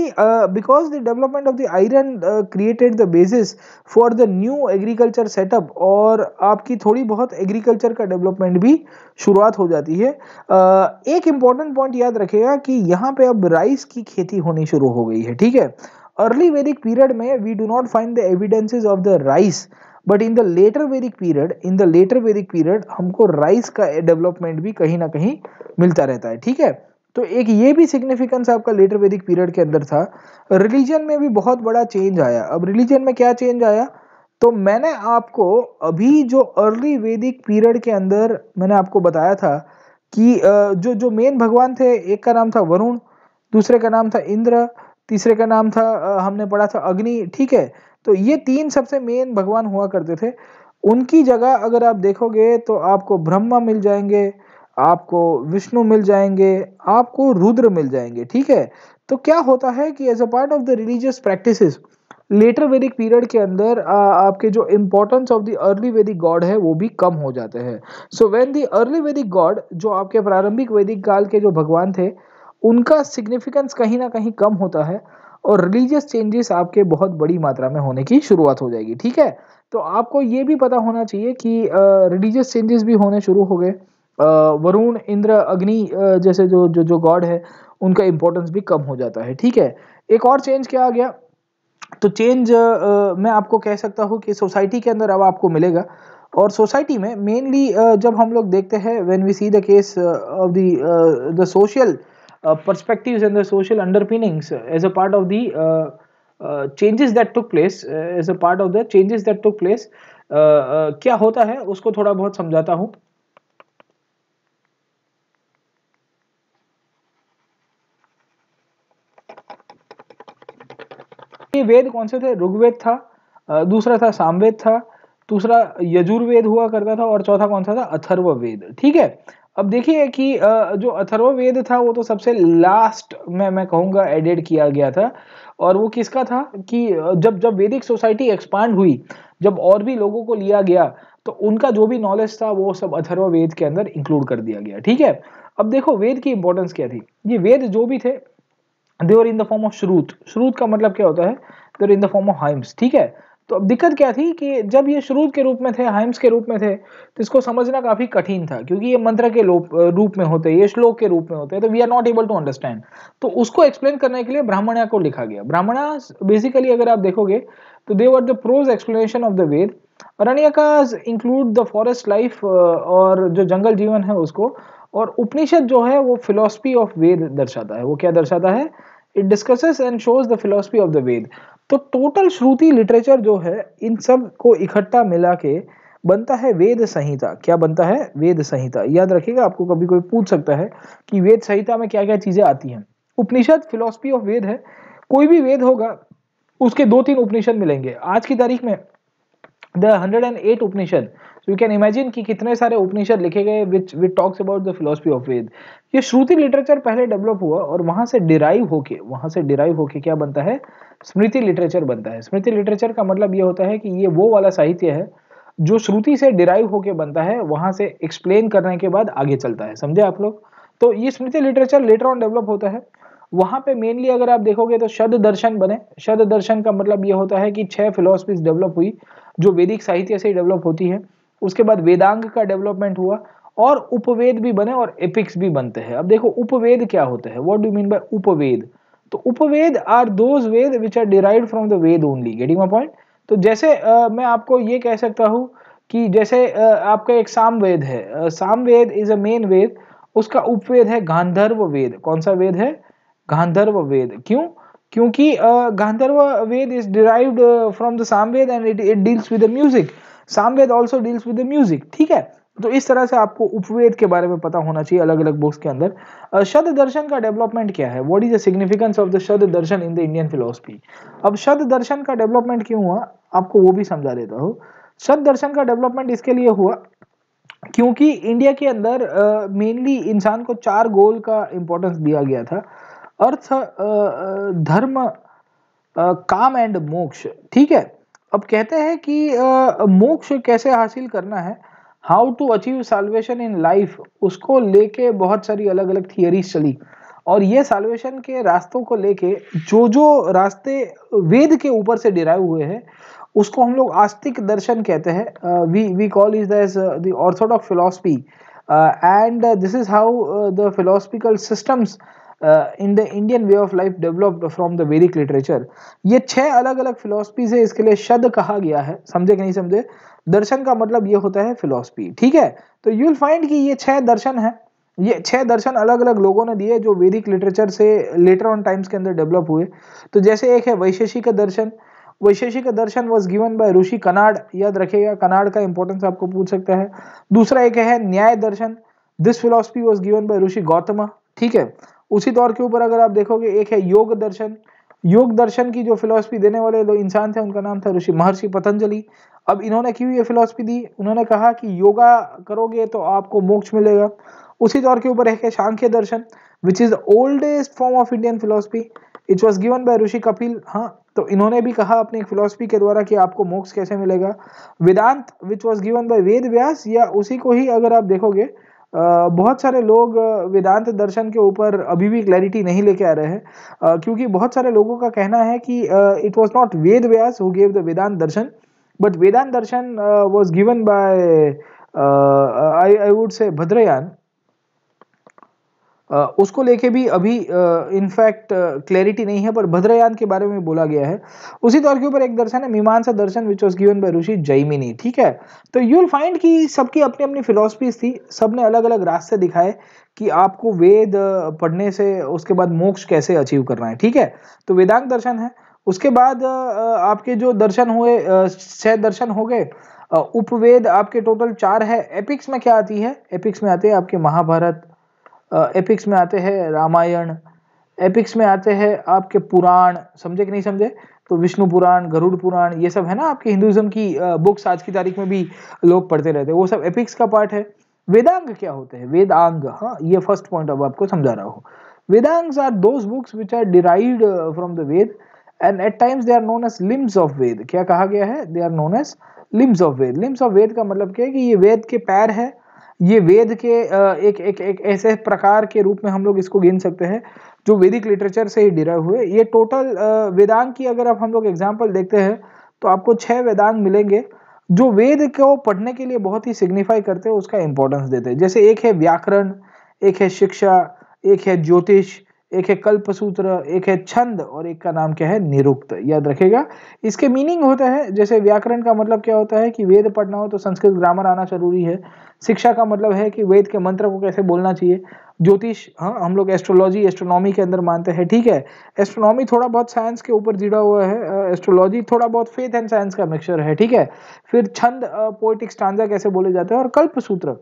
because the development of the iron created the basis for the new agriculture setup और आपकी थोड़ी बहुत एग्रीकल्चर का डेवलपमेंट भी शुरुआत हो जाती है uh, एक इंपॉर्टेंट पॉइंट याद रखेगा कि यहाँ पे अब राइस की खेती होनी शुरू हो गई है ठीक है अर्ली वेदिक पीरियड में we do not find the evidences of the rice but in the later Vedic period in the later Vedic period हमको राइस का डेवलपमेंट भी कहीं ना कहीं मिलता रहता है ठीक है तो एक ये भी सिग्निफिकेंस आपका लेटर वेदिक पीरियड के अंदर था रिलीजन में भी बहुत बड़ा चेंज आया अब रिलीजन में क्या चेंज आया तो मैंने आपको अभी जो अर्ली वेदिक पीरियड के अंदर मैंने आपको बताया था कि जो जो मेन भगवान थे एक का नाम था वरुण दूसरे का नाम था इंद्र तीसरे का नाम था हमने पढ़ा था अग्नि ठीक है तो ये तीन सबसे मेन भगवान हुआ करते थे उनकी जगह अगर आप देखोगे तो आपको ब्रह्मा मिल जाएंगे आपको विष्णु मिल जाएंगे आपको रुद्र मिल जाएंगे ठीक है तो क्या होता है कि as a part of the religious practice later Vedic period के अंदर आ, आपके जो importance of the early Vedic god है वो भी कम हो जाते हैं so when the early Vedic god जो आपके प्रारंभिक वैदिक काल के जो भगवान थे उनका सिग्निफिकेंस कहीं ना कहीं कम होता है और रिलीजियस चेंजेस आपके बहुत बड़ी मात्रा में होने की शुरुआत हो जाएगी ठीक है तो आपको ये भी पता होना चाहिए कि रिलीजियस चेंजेस भी होने शुरू हो गए वरुण इंद्र अग्नि जैसे जो जो जो गॉड है उनका इंपॉर्टेंस भी कम हो जाता है ठीक है एक और चेंज क्या आ गया तो चेंज मैं आपको कह सकता हूँ कि सोसाइटी के अंदर अब आपको मिलेगा और सोसाइटी में मेनली जब हम लोग देखते हैं when we see the case of the social perspectives and the social underpinnings as a part of the uh, uh, changes that took place uh, as a part of the changes that took place uh, uh, क्या होता है उसको थोड़ा बहुत समझाता हूँ ये वेद कौन से थे ऋग्वेद था दूसरा था सामवेद था दूसरा यजुर्वेद हुआ करता था और चौथा कौन सा था अथर्ववेद ठीक है अब देखिए कि जो अथर्ववेद था वो तो सबसे लास्ट में मैं कहूँगा एडेड किया गया था और वो किसका था कि जब जब वैदिक सोसाइटी एक्सपांड हुई जब और भी लोगों को लिया गया तो उनका जो भी नॉलेज था वो सब अथर्ववेद के अंदर इंक्लूड कर दिया गया ठीक है अब देखो वेद की इंपॉर्टेंस क्या थी ये वेद जो भी थे they are in the form of श्रुत श्रुत का मतलब क्या होता है they are in the form of hymns ठीक है तो अब दिक्कत क्या थी कि जब ये श्रूद के रूप में थे हाइम्स के रूप में थे तो इसको समझना काफ़ी कठिन था क्योंकि ये मंत्र के रूप में होते ये श्लोक के रूप में होते तो we are not able to understand तो उसको एक्सप्लेन करने के लिए ब्राह्मणा को लिखा गया ब्राह्मणा बेसिकली अगर आप देखोगे तो they were the prose explanation of the Veda Aranyakas include the forest life और जो जंगल जीवन है उसको और उपनिषद जो है वो फिलोसफी ऑफ वेद दर्शाता है वो क्या दर्शाता है it discusses and shows the philosophy of the Veda तो टोटल श्रुति लिटरेचर जो है इन सब को इकट्ठा मिला के बनता है वेद संहिता क्या बनता है वेद संहिता याद रखिएगा आपको कभी कोई पूछ सकता है कि वेद संहिता में क्या क्या चीजें आती हैं उपनिषद फिलोसफी ऑफ वेद है कोई भी वेद होगा उसके दो तीन उपनिषद मिलेंगे आज की तारीख में the hundred and eight Upanishad you can imagine कि कितने सारे उपनिषद लिखे गए which which talks about the philosophy of Veda ये श्रुति लिटरेचर पहले डेवलप हुआ और वहां से डिराइव होके वहां से डिराइव होके क्या बनता है स्मृति लिटरेचर बनता है स्मृति लिटरेचर का मतलब ये होता है कि ये वो वाला साहित्य है जो श्रुति से डिराइव होके बनता है वहां से एक्सप्लेन करने के बाद आगे चलता है समझे आप लोग तो ये Smriti literature later on develop होता है वहां पे मेनली अगर आप देखोगे तो शद दर्शन बने शद दर्शन का मतलब ये होता है कि छह फिलोसफीज डेवलप हुई जो वैदिक साहित्य से डेवलप होती है उसके बाद वेदांग का डेवलपमेंट हुआ और उपवेद भी बने और एपिक्स भी बनते हैं अब देखो उपवेद क्या होते हैं what do mean by Upaveda तो Upaveda are those Veda which are derive from the Veda only getting my point तो जैसे आ, मैं आपको ये कह सकता हूँ कि जैसे आ, आपका एक सामवेद है Samaveda is a main Veda उसका उपवेद है गांधर्व वेद कौन सा वेद है गांधर्व वेद क्यों क्योंकि Gandharva Veda is derived from the Samaveda and it it deals with the music Samaveda also deals with the music ठीक है तो इस तरह से आपको उपवेद के बारे में पता होना चाहिए अलग अलग बुक्स के अंदर शत दर्शन का डेवलपमेंट क्या है what is the significance of the शब्द darshan in the Indian philosophy अब शत दर्शन का डेवलपमेंट क्यों हुआ आपको वो भी समझा देता हूँ शत दर्शन का डेवलपमेंट इसके लिए हुआ क्योंकि इंडिया के अंदर मेनली इंसान को चार गोल का इम्पोर्टेंस दिया गया था अर्थ धर्म काम एंड मोक्ष ठीक है अब कहते हैं कि मोक्ष कैसे हासिल करना है how to achieve salvation in life उसको लेके बहुत सारी अलग अलग थियरीज चली और ये साल्वेशन के रास्तों को लेके जो जो रास्ते वेद के ऊपर से डिराइव हुए हैं उसको हम लोग आस्तिक दर्शन कहते हैं we we call is the orthodox philosophy and this is how the philosophical systems in the Indian way of life developed from the Vedic literature ये छह अलग अलग फिलोसफीज है इसके लिए शब्द कहा गया है समझे कि नहीं समझे दर्शन का मतलब ये होता है फिलोसफी ठीक है तो यू विल फाइंड कि ये छह दर्शन है ये छह दर्शन अलग अलग लोगों ने दिए जो वैदिक लिटरेचर से लेटर ऑन टाइम्स के अंदर डेवलप हुए तो जैसे एक है Vaisheshika Darshan Vaisheshika Darshan was given by Rishi Kanad याद रखेगा कनाड का इंपॉर्टेंस आपको पूछ सकते हैं दूसरा एक है Nyaya Darshan this philosophy was given by Rishi Gautam ठीक है उसी तौर के ऊपर अगर आप देखोगे एक है योग दर्शन योग दर्शन की जो फिलोसफी देने वाले दो इंसान थे उनका नाम था ऋषि महर्षि पतंजलि अब इन्होंने क्यों ये फिलोसफी दी उन्होंने कहा कि योगा करोगे तो आपको मोक्ष मिलेगा उसी तौर के ऊपर है Sankhya Darshan which is the oldest form of Indian philosophy it was given by Rishi Kapil हाँ तो इन्होंने भी कहा अपनी फिलोसफी के द्वारा कि आपको मोक्ष कैसे मिलेगा Vedanta which was given by Ved Vyas या उसी को ही अगर आप देखोगे बहुत सारे लोग वेदांत दर्शन के ऊपर अभी भी क्लैरिटी नहीं लेके आ रहे हैं क्योंकि बहुत सारे लोगों का कहना है कि it was not Ved Vyas who gave the Vedanta Darshan but Vedanta Darshan was given by I I would say Bhadrayan उसको लेके भी अभी इनफैक्ट क्लैरिटी नहीं है पर भद्रयान के बारे में बोला गया है उसी तौर के ऊपर एक दर्शन है Mimamsa Darshan which was given by Rishi Jaimini ठीक है तो यूल फाइंड कि सबकी अपनी अपनी फिलोसफीज थी सब ने अलग अलग रास्ते दिखाए कि आपको वेद पढ़ने से उसके बाद मोक्ष कैसे अचीव करना है ठीक है तो वेदांग दर्शन है उसके बाद आपके जो दर्शन हुए छह दर्शन हो गए उपवेद आपके टोटल चार है एपिक्स में क्या आती है एपिक्स में आते हैं आपके महाभारत एपिक्स में आते हैं रामायण एपिक्स में आते हैं आपके पुराण समझे कि नहीं समझे तो विष्णु पुराण गरुड़ पुराण ये सब है ना आपके हिंदुइज्म की बुक्स आज की तारीख में भी लोग पढ़ते रहते हैं वो सब एपिक्स का पार्ट है वेदांग क्या होते हैं वेदांग हाँ ये फर्स्ट पॉइंट अब आपको समझा रहा हूँ Vedangas are those books which are derived from the Veda and at times they are known as limbs of Veda क्या कहा गया है they are known as limbs of Veda limbs of Veda का मतलब क्या है कि ये वेद के पैर है ये वेद के एक एक एक ऐसे प्रकार के रूप में हम लोग इसको गिन सकते हैं जो वैदिक लिटरेचर से ही डिराइव हुए ये टोटल वेदांग की अगर आप हम लोग एग्जाम्पल देखते हैं तो आपको छः वेदांग मिलेंगे जो वेद को पढ़ने के लिए बहुत ही सिग्निफाई करते हैं उसका इंपॉर्टेंस देते हैं जैसे एक है व्याकरण एक है शिक्षा एक है ज्योतिष एक है कल्पसूत्र एक है छंद और एक का नाम क्या है निरुक्त याद रखेगा इसके मीनिंग होता है जैसे व्याकरण का मतलब क्या होता है कि वेद पढ़ना हो तो संस्कृत ग्रामर आना जरूरी है शिक्षा का मतलब है कि वेद के मंत्र को कैसे बोलना चाहिए ज्योतिष हाँ हम लोग एस्ट्रोलॉजी एस्ट्रोनॉमी के अंदर मानते हैं ठीक है एस्ट्रोनॉमी थोड़ा बहुत साइंस के ऊपर जुड़ा हुआ है एस्ट्रोलॉजी थोड़ा बहुत फेथ एंड साइंस का मिक्सचर है ठीक है फिर छंद पोइटिक स्टांजा कैसे बोले जाते हैं और कल्प सूत्र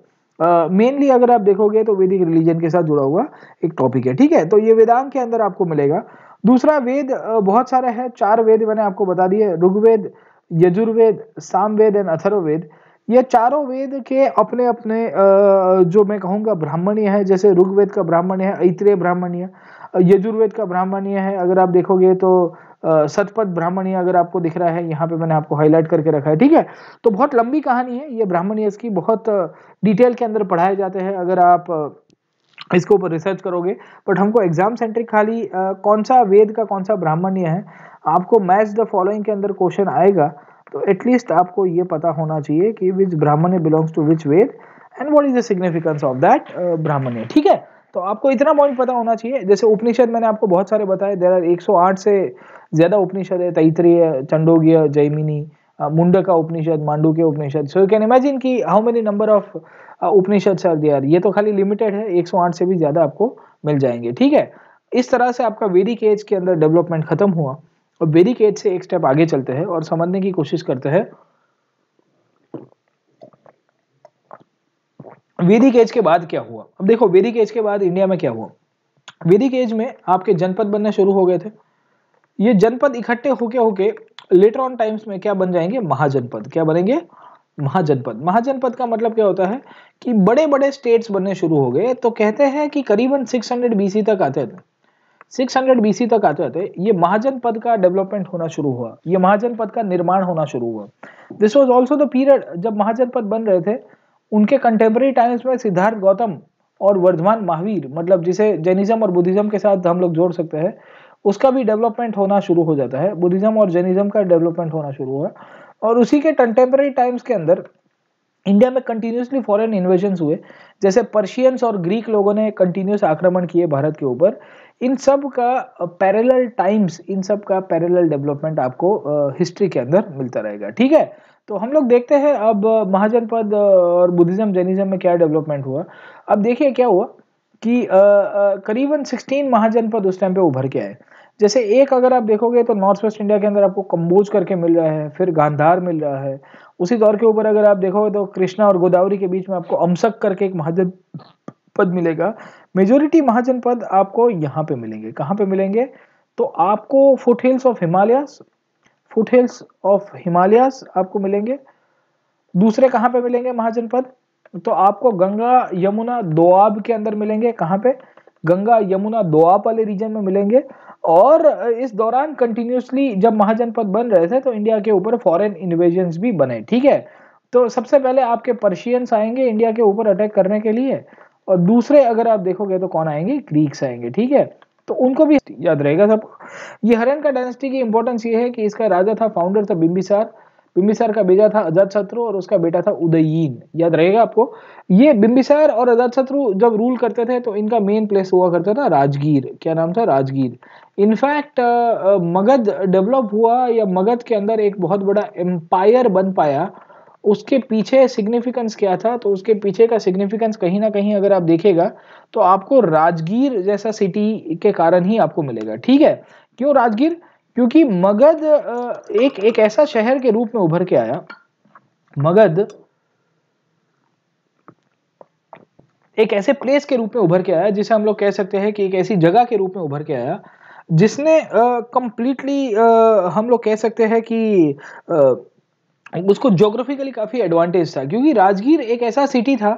मेनली अगर आप देखोगे तो वैदिक रिलीजन के साथ जुड़ा हुआ एक टॉपिक है ठीक है तो ये वेदांग के अंदर आपको मिलेगा दूसरा वेद बहुत सारे हैं चार वेद मैंने आपको बता दिए ऋग्वेद यजुर्वेद सामवेद एंड अथर्ववेद ये चारों वेद के अपने अपने जो मैं कहूँगा ब्राह्मणीय है जैसे ऋग्वेद का ब्राह्मण्य है ऐत्रेय ब्राह्मण्य यजुर्वेद का ब्राह्मण्य है अगर आप देखोगे तो सतपथ ब्राह्मणीय अगर आपको दिख रहा है यहाँ पे मैंने आपको हाईलाइट करके रखा है ठीक है तो बहुत लंबी कहानी है ये ब्राह्मणीय इसकी बहुत डिटेल के अंदर पढ़ाए जाते हैं अगर आप इसके ऊपर रिसर्च करोगे बट हमको एग्जाम सेंट्रिक खाली कौन सा वेद का कौन सा ब्राह्मण्य है आपको मैच द फॉलोइंग के अंदर क्वेश्चन आएगा तो एटलीस्ट आपको ये पता होना चाहिए कि which Brahmana belongs to which Veda and what is the significance of that Brahmana ठीक है तो आपको इतना पॉइंट पता होना चाहिए जैसे उपनिषद मैंने आपको बहुत सारे बताए देर आर 108 से ज़्यादा उपनिषद है तैतरीय चंडोगीय जयमिनी मुंड का उपनिषद मांडू के उपनिषद सो यू कैन इमेजिन की how many number of Upanishad सर दे आर ये तो खाली लिमिटेड है 108 से भी ज़्यादा आपको मिल जाएंगे ठीक है इस तरह से आपका वेदिक एज के अंदर डेवलपमेंट खत्म हुआ अब वेरिकेट से एक स्टेप आगे चलते हैं और समझने की कोशिश करते हैं वेदिक एज के बाद क्या हुआ अब देखो वेदिक एज के बाद इंडिया में क्या हुआ वेदिक एज में आपके जनपद बनना शुरू हो गए थे ये जनपद इकट्ठे होके होके लेटर ऑन टाइम्स में क्या बन जाएंगे महाजनपद क्या बनेंगे महाजनपद महाजनपद का मतलब क्या होता है कि बड़े बड़े स्टेट्स बनने शुरू हो गए तो कहते हैं कि करीबन 600 बीसी तक आते थे 600 BC तक आते आते ये महाजन पद का डेवलपमेंट होना शुरू हुआ ये महाजन पद का निर्माण होना शुरू हुआ this was also the period जब महाजन पद बन रहे थे उनके कंटेम्प्रेरी टाइम्स में सिद्धार्थ गौतम और वर्धमान महावीर मतलब जिसे जैनिज्म और बुद्धिज्म के साथ हम लोग जोड़ सकते हैं उसका भी डेवलपमेंट होना शुरू हो जाता है बुद्धिज्म और जैनिज्म का डेवलपमेंट होना शुरू हुआ और उसी के कंटेम्प्रेरी टाइम्स के अंदर इंडिया में कंटिन्यूसली फॉरेन इन्वेजन हुए जैसे पर्शियंस और ग्रीक लोगों ने कंटिन्यूस आक्रमण किए भारत के ऊपर इन सब का पैरेलल टाइम्स इन सब का पैरेलल डेवलपमेंट आपको हिस्ट्री के अंदर मिलता रहेगा ठीक है तो हम लोग देखते हैं अब महाजन पद और बुद्धिज्म जैनिज्म में क्या डेवलपमेंट हुआ अब देखिए क्या हुआ कि करीबन सिक्सटीन महाजनपद उस टाइम पे उभर के आए जैसे एक अगर आप देखोगे तो नॉर्थ वेस्ट इंडिया के अंदर आपको कंबोज करके मिल रहा है फिर गांधार मिल रहा है उसी दौर के ऊपर अगर आप देखोगे तो कृष्णा और गोदावरी के बीच में आपको अमसक करके एक महाजन पद मिलेगा मेजोरिटी महाजनपद आपको यहाँ पे मिलेंगे कहाँ पे मिलेंगे तो आपको foot hills of Himalayas foot hills of Himalayas आपको मिलेंगे दूसरे कहाँ पे मिलेंगे महाजनपद तो आपको गंगा यमुना दोआब के अंदर मिलेंगे कहाँ पे गंगा यमुना दोआब वाले रीजन में मिलेंगे और इस दौरान कंटिन्यूसली जब महाजनपद बन रहे थे तो इंडिया के ऊपर फॉरेन इन्वेजन भी बने ठीक है तो सबसे पहले आपके पर्शियंस आएंगे इंडिया के ऊपर अटैक करने के लिए और दूसरे अगर आप देखोगे तो कौन आएंगे ग्रीक्स आएंगे ठीक है तो उनको भी याद रहेगा सब ये हरियाणा का डायनेस्टी की इंपॉर्टेंस ये है कि इसका राजा था फाउंडर था बिम्बिसार बिम्बिसार का बेटा था अजात शत्रु और उसका बेटा था उदयीन याद रहेगा आपको ये बिम्बिसार और अजात शत्रु जब रूल करते थे तो इनका मेन प्लेस हुआ करता था राजगीर क्या नाम था राजगीर इनफैक्ट मगध डेवलप हुआ या मगध के अंदर एक बहुत बड़ा एम्पायर बन पाया उसके पीछे सिग्निफिकेंस क्या था तो उसके पीछे का सिग्निफिकेंस कहीं ना कहीं अगर आप देखेगा तो आपको राजगीर जैसा सिटी के कारण ही आपको मिलेगा ठीक है क्यों राजगीर क्योंकि मगध एक एक ऐसा शहर के रूप में उभर के आया मगध एक ऐसे प्लेस के रूप में उभर के आया जिसे हम लोग कह सकते हैं कि एक ऐसी जगह के रूप में उभर के आया जिसने कंप्लीटली हम लोग कह सकते हैं कि आ, उसको जोग्राफिकली काफ़ी एडवांटेज था क्योंकि राजगीर एक ऐसा सिटी था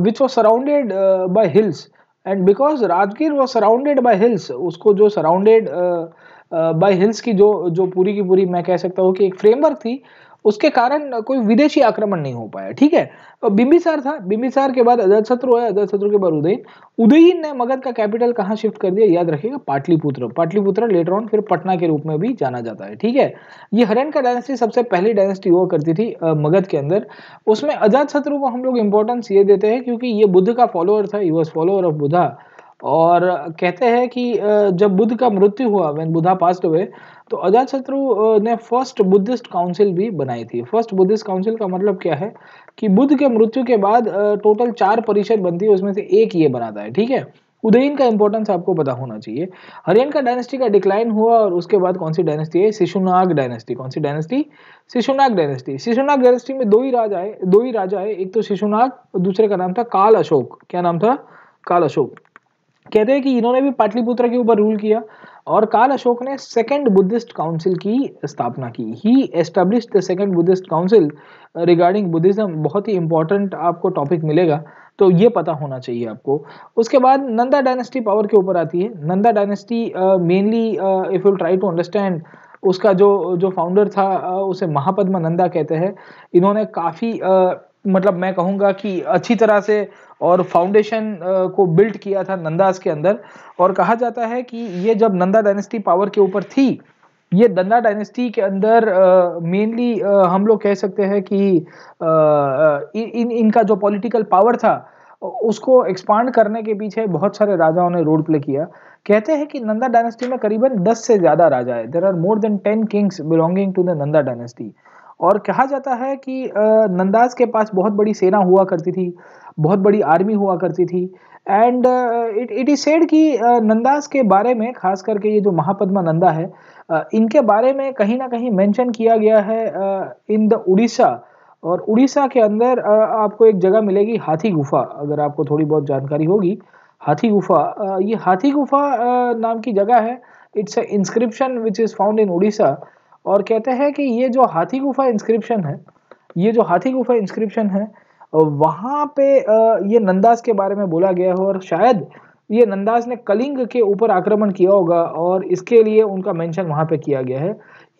which was surrounded by hills and because Rajgir was surrounded by hills उसको जो सराउंडेड बाई हिल्स की जो जो पूरी की पूरी मैं कह सकता हूँ कि एक फ्रेमवर्क थी उसके कारण कोई विदेशी आक्रमण नहीं हो पाया ठीक है बिंबिसार था बिंबिसार के बाद अजतशत्रु है अजतशत्रु के बाद उदयन उदयन ने मगध का कैपिटल कहाँ शिफ्ट कर दिया याद रखिएगा पाटलिपुत्र पाटलिपुत्र लेटर ऑन फिर पटना के रूप में भी जाना जाता है ठीक है ये हरण का डायनेस्टी सबसे पहली डायनेस्टी हुआ करती थी मगध के अंदर उसमें अजात शत्रु को हम लोग इंपॉर्टेंस ये देते हैं क्योंकि ये बुद्ध का फॉलोअर था you was follower of Buddha और कहते हैं कि जब बुद्ध का मृत्यु हुआ वैन बुधा पास्ट हुए तो अजातशत्रु ने फर्स्ट बुद्धिस्ट काउंसिल भी बनाई थी फर्स्ट बुद्धिस्ट काउंसिल का मतलब क्या है कि बुद्ध के मृत्यु के बाद टोटल चार परिषद बनती है उसमें से एक ये बनाता है ठीक है उदयन का इंपॉर्टेंस आपको पता होना चाहिए हरियन का डायनेस्टी का डिक्लाइन हुआ और उसके बाद कौन सी डायनेस्टी है शिशुनाग डायनेस्टी कौन सी dynasty Shishunaga dynasty Shishunaga dynasty में दो ही राजा है दो ही राजा है एक तो शिशुनाग दूसरे का नाम था काल अशोक क्या नाम था काल अशोक कहते हैं कि इन्होंने भी पाटलिपुत्र के ऊपर रूल किया और काल अशोक ने सेकेंड बुद्धिस्ट काउंसिल की स्थापना की he establish the second Buddhist council regarding Buddhism बहुत ही इंपॉर्टेंट आपको टॉपिक मिलेगा तो ये पता होना चाहिए आपको उसके बाद नंदा डायनेस्टी पावर के ऊपर आती है Nanda dynasty mainly if you try to understand उसका जो जो फाउंडर था uh, उसे महापद्मा नंदा कहते हैं इन्होंने काफ़ी uh, मतलब मैं कहूँगा कि अच्छी तरह से और फाउंडेशन को बिल्ड किया था नंदास के अंदर और कहा जाता है कि ये जब नंदा डायनेस्टी पावर के ऊपर थी ये नंदा डायनेस्टी के अंदर मेनली हम लोग कह सकते हैं कि इन इनका जो पॉलिटिकल पावर था उसको एक्सपांड करने के पीछे बहुत सारे राजाओं ने रोल प्ले किया कहते हैं कि नंदा डायनेस्टी में करीबन 10 से ज़्यादा राजा है there are more than 10 kings belonging to the Nanda dynasty और कहा जाता है कि नंदाज के पास बहुत बड़ी सेना हुआ करती थी बहुत बड़ी आर्मी हुआ करती थी and it it is said कि नंदास के बारे में खास करके ये जो महापद्मा नंदा है इनके बारे में कहीं ना कहीं मेंशन किया गया है इन द उड़ीसा और उड़ीसा के अंदर आपको एक जगह मिलेगी हाथी गुफा अगर आपको थोड़ी बहुत जानकारी होगी हाथी गुफा ये हाथी गुफा नाम की जगह है it's a inscription which is found in Orissa और कहते हैं कि ये जो हाथी गुफा इंस्क्रिप्शन है ये जो हाथी गुफा इंस्क्रिप्शन है वहाँ पे ये नंदास के बारे में बोला गया हो और शायद ये नंदास ने कलिंग के ऊपर आक्रमण किया होगा और इसके लिए उनका मेंशन वहाँ पे किया गया है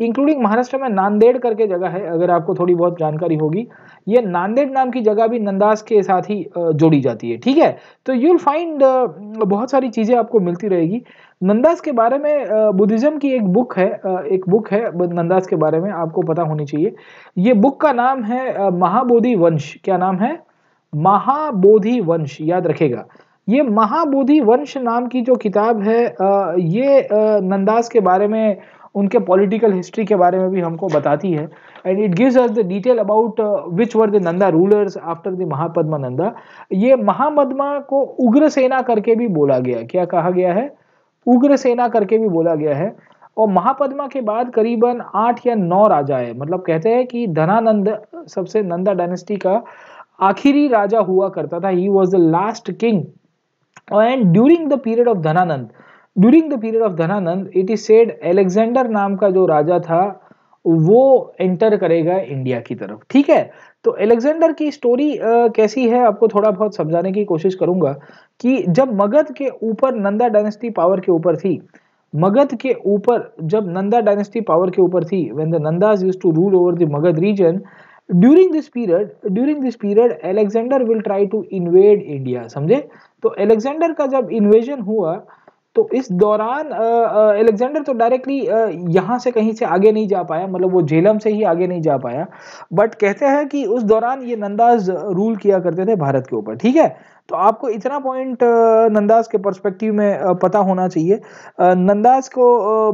इंक्लूडिंग महाराष्ट्र में नांदेड़ करके जगह है अगर आपको थोड़ी बहुत जानकारी होगी ये नांदेड़ नाम की जगह भी नंदास के साथ ही जोड़ी जाती है ठीक है तो यूल फाइंड बहुत सारी चीज़ें आपको मिलती रहेगी नंदास के बारे में बुद्धिज्म की एक बुक है एक बुक है नंदास के बारे में आपको पता होनी चाहिए ये बुक का नाम है महाबोधि वंश क्या नाम है महाबोधि वंश याद रखेगा ये महाबोधि वंश नाम की जो किताब है ये नंदास के बारे में उनके पॉलिटिकल हिस्ट्री के बारे में भी हमको बताती है and it gives us the detail about which were the Nanda rulers after the Mahapadma Nanda ये महामद्मा को उग्र सेना करके भी बोला गया क्या कहा गया है उग्र सेना करके भी बोला गया है और महापद्मा के बाद करीबन आठ या नौ राजा है मतलब कहते हैं कि धनानंद सबसे नंदा डायनेस्टी का आखिरी राजा हुआ करता था he was the last king and during the period of Dhananand during the period of Dhananand it is said Alexander नाम का जो राजा था वो एंटर करेगा इंडिया की तरफ ठीक है तो एलेक्जेंडर की स्टोरी आ, कैसी है आपको थोड़ा बहुत समझाने की कोशिश करूंगा कि जब मगध के ऊपर नंदा डायनेस्टी पावर के ऊपर थी मगध के ऊपर जब नंदा डायनेस्टी पावर के ऊपर थी when the Nandas use to rule over the Magadha region during this period during this period Alexander will try to invade India समझे तो एलेक्जेंडर का जब इन्वेजन हुआ तो इस दौरान एलेक्जेंडर तो डायरेक्टली यहाँ से कहीं से आगे नहीं जा पाया मतलब वो झेलम से ही आगे नहीं जा पाया बट कहते हैं कि उस दौरान ये नंदाज रूल किया करते थे भारत के ऊपर ठीक है तो आपको इतना पॉइंट नंदाज के पर्सपेक्टिव में पता होना चाहिए नंदाज को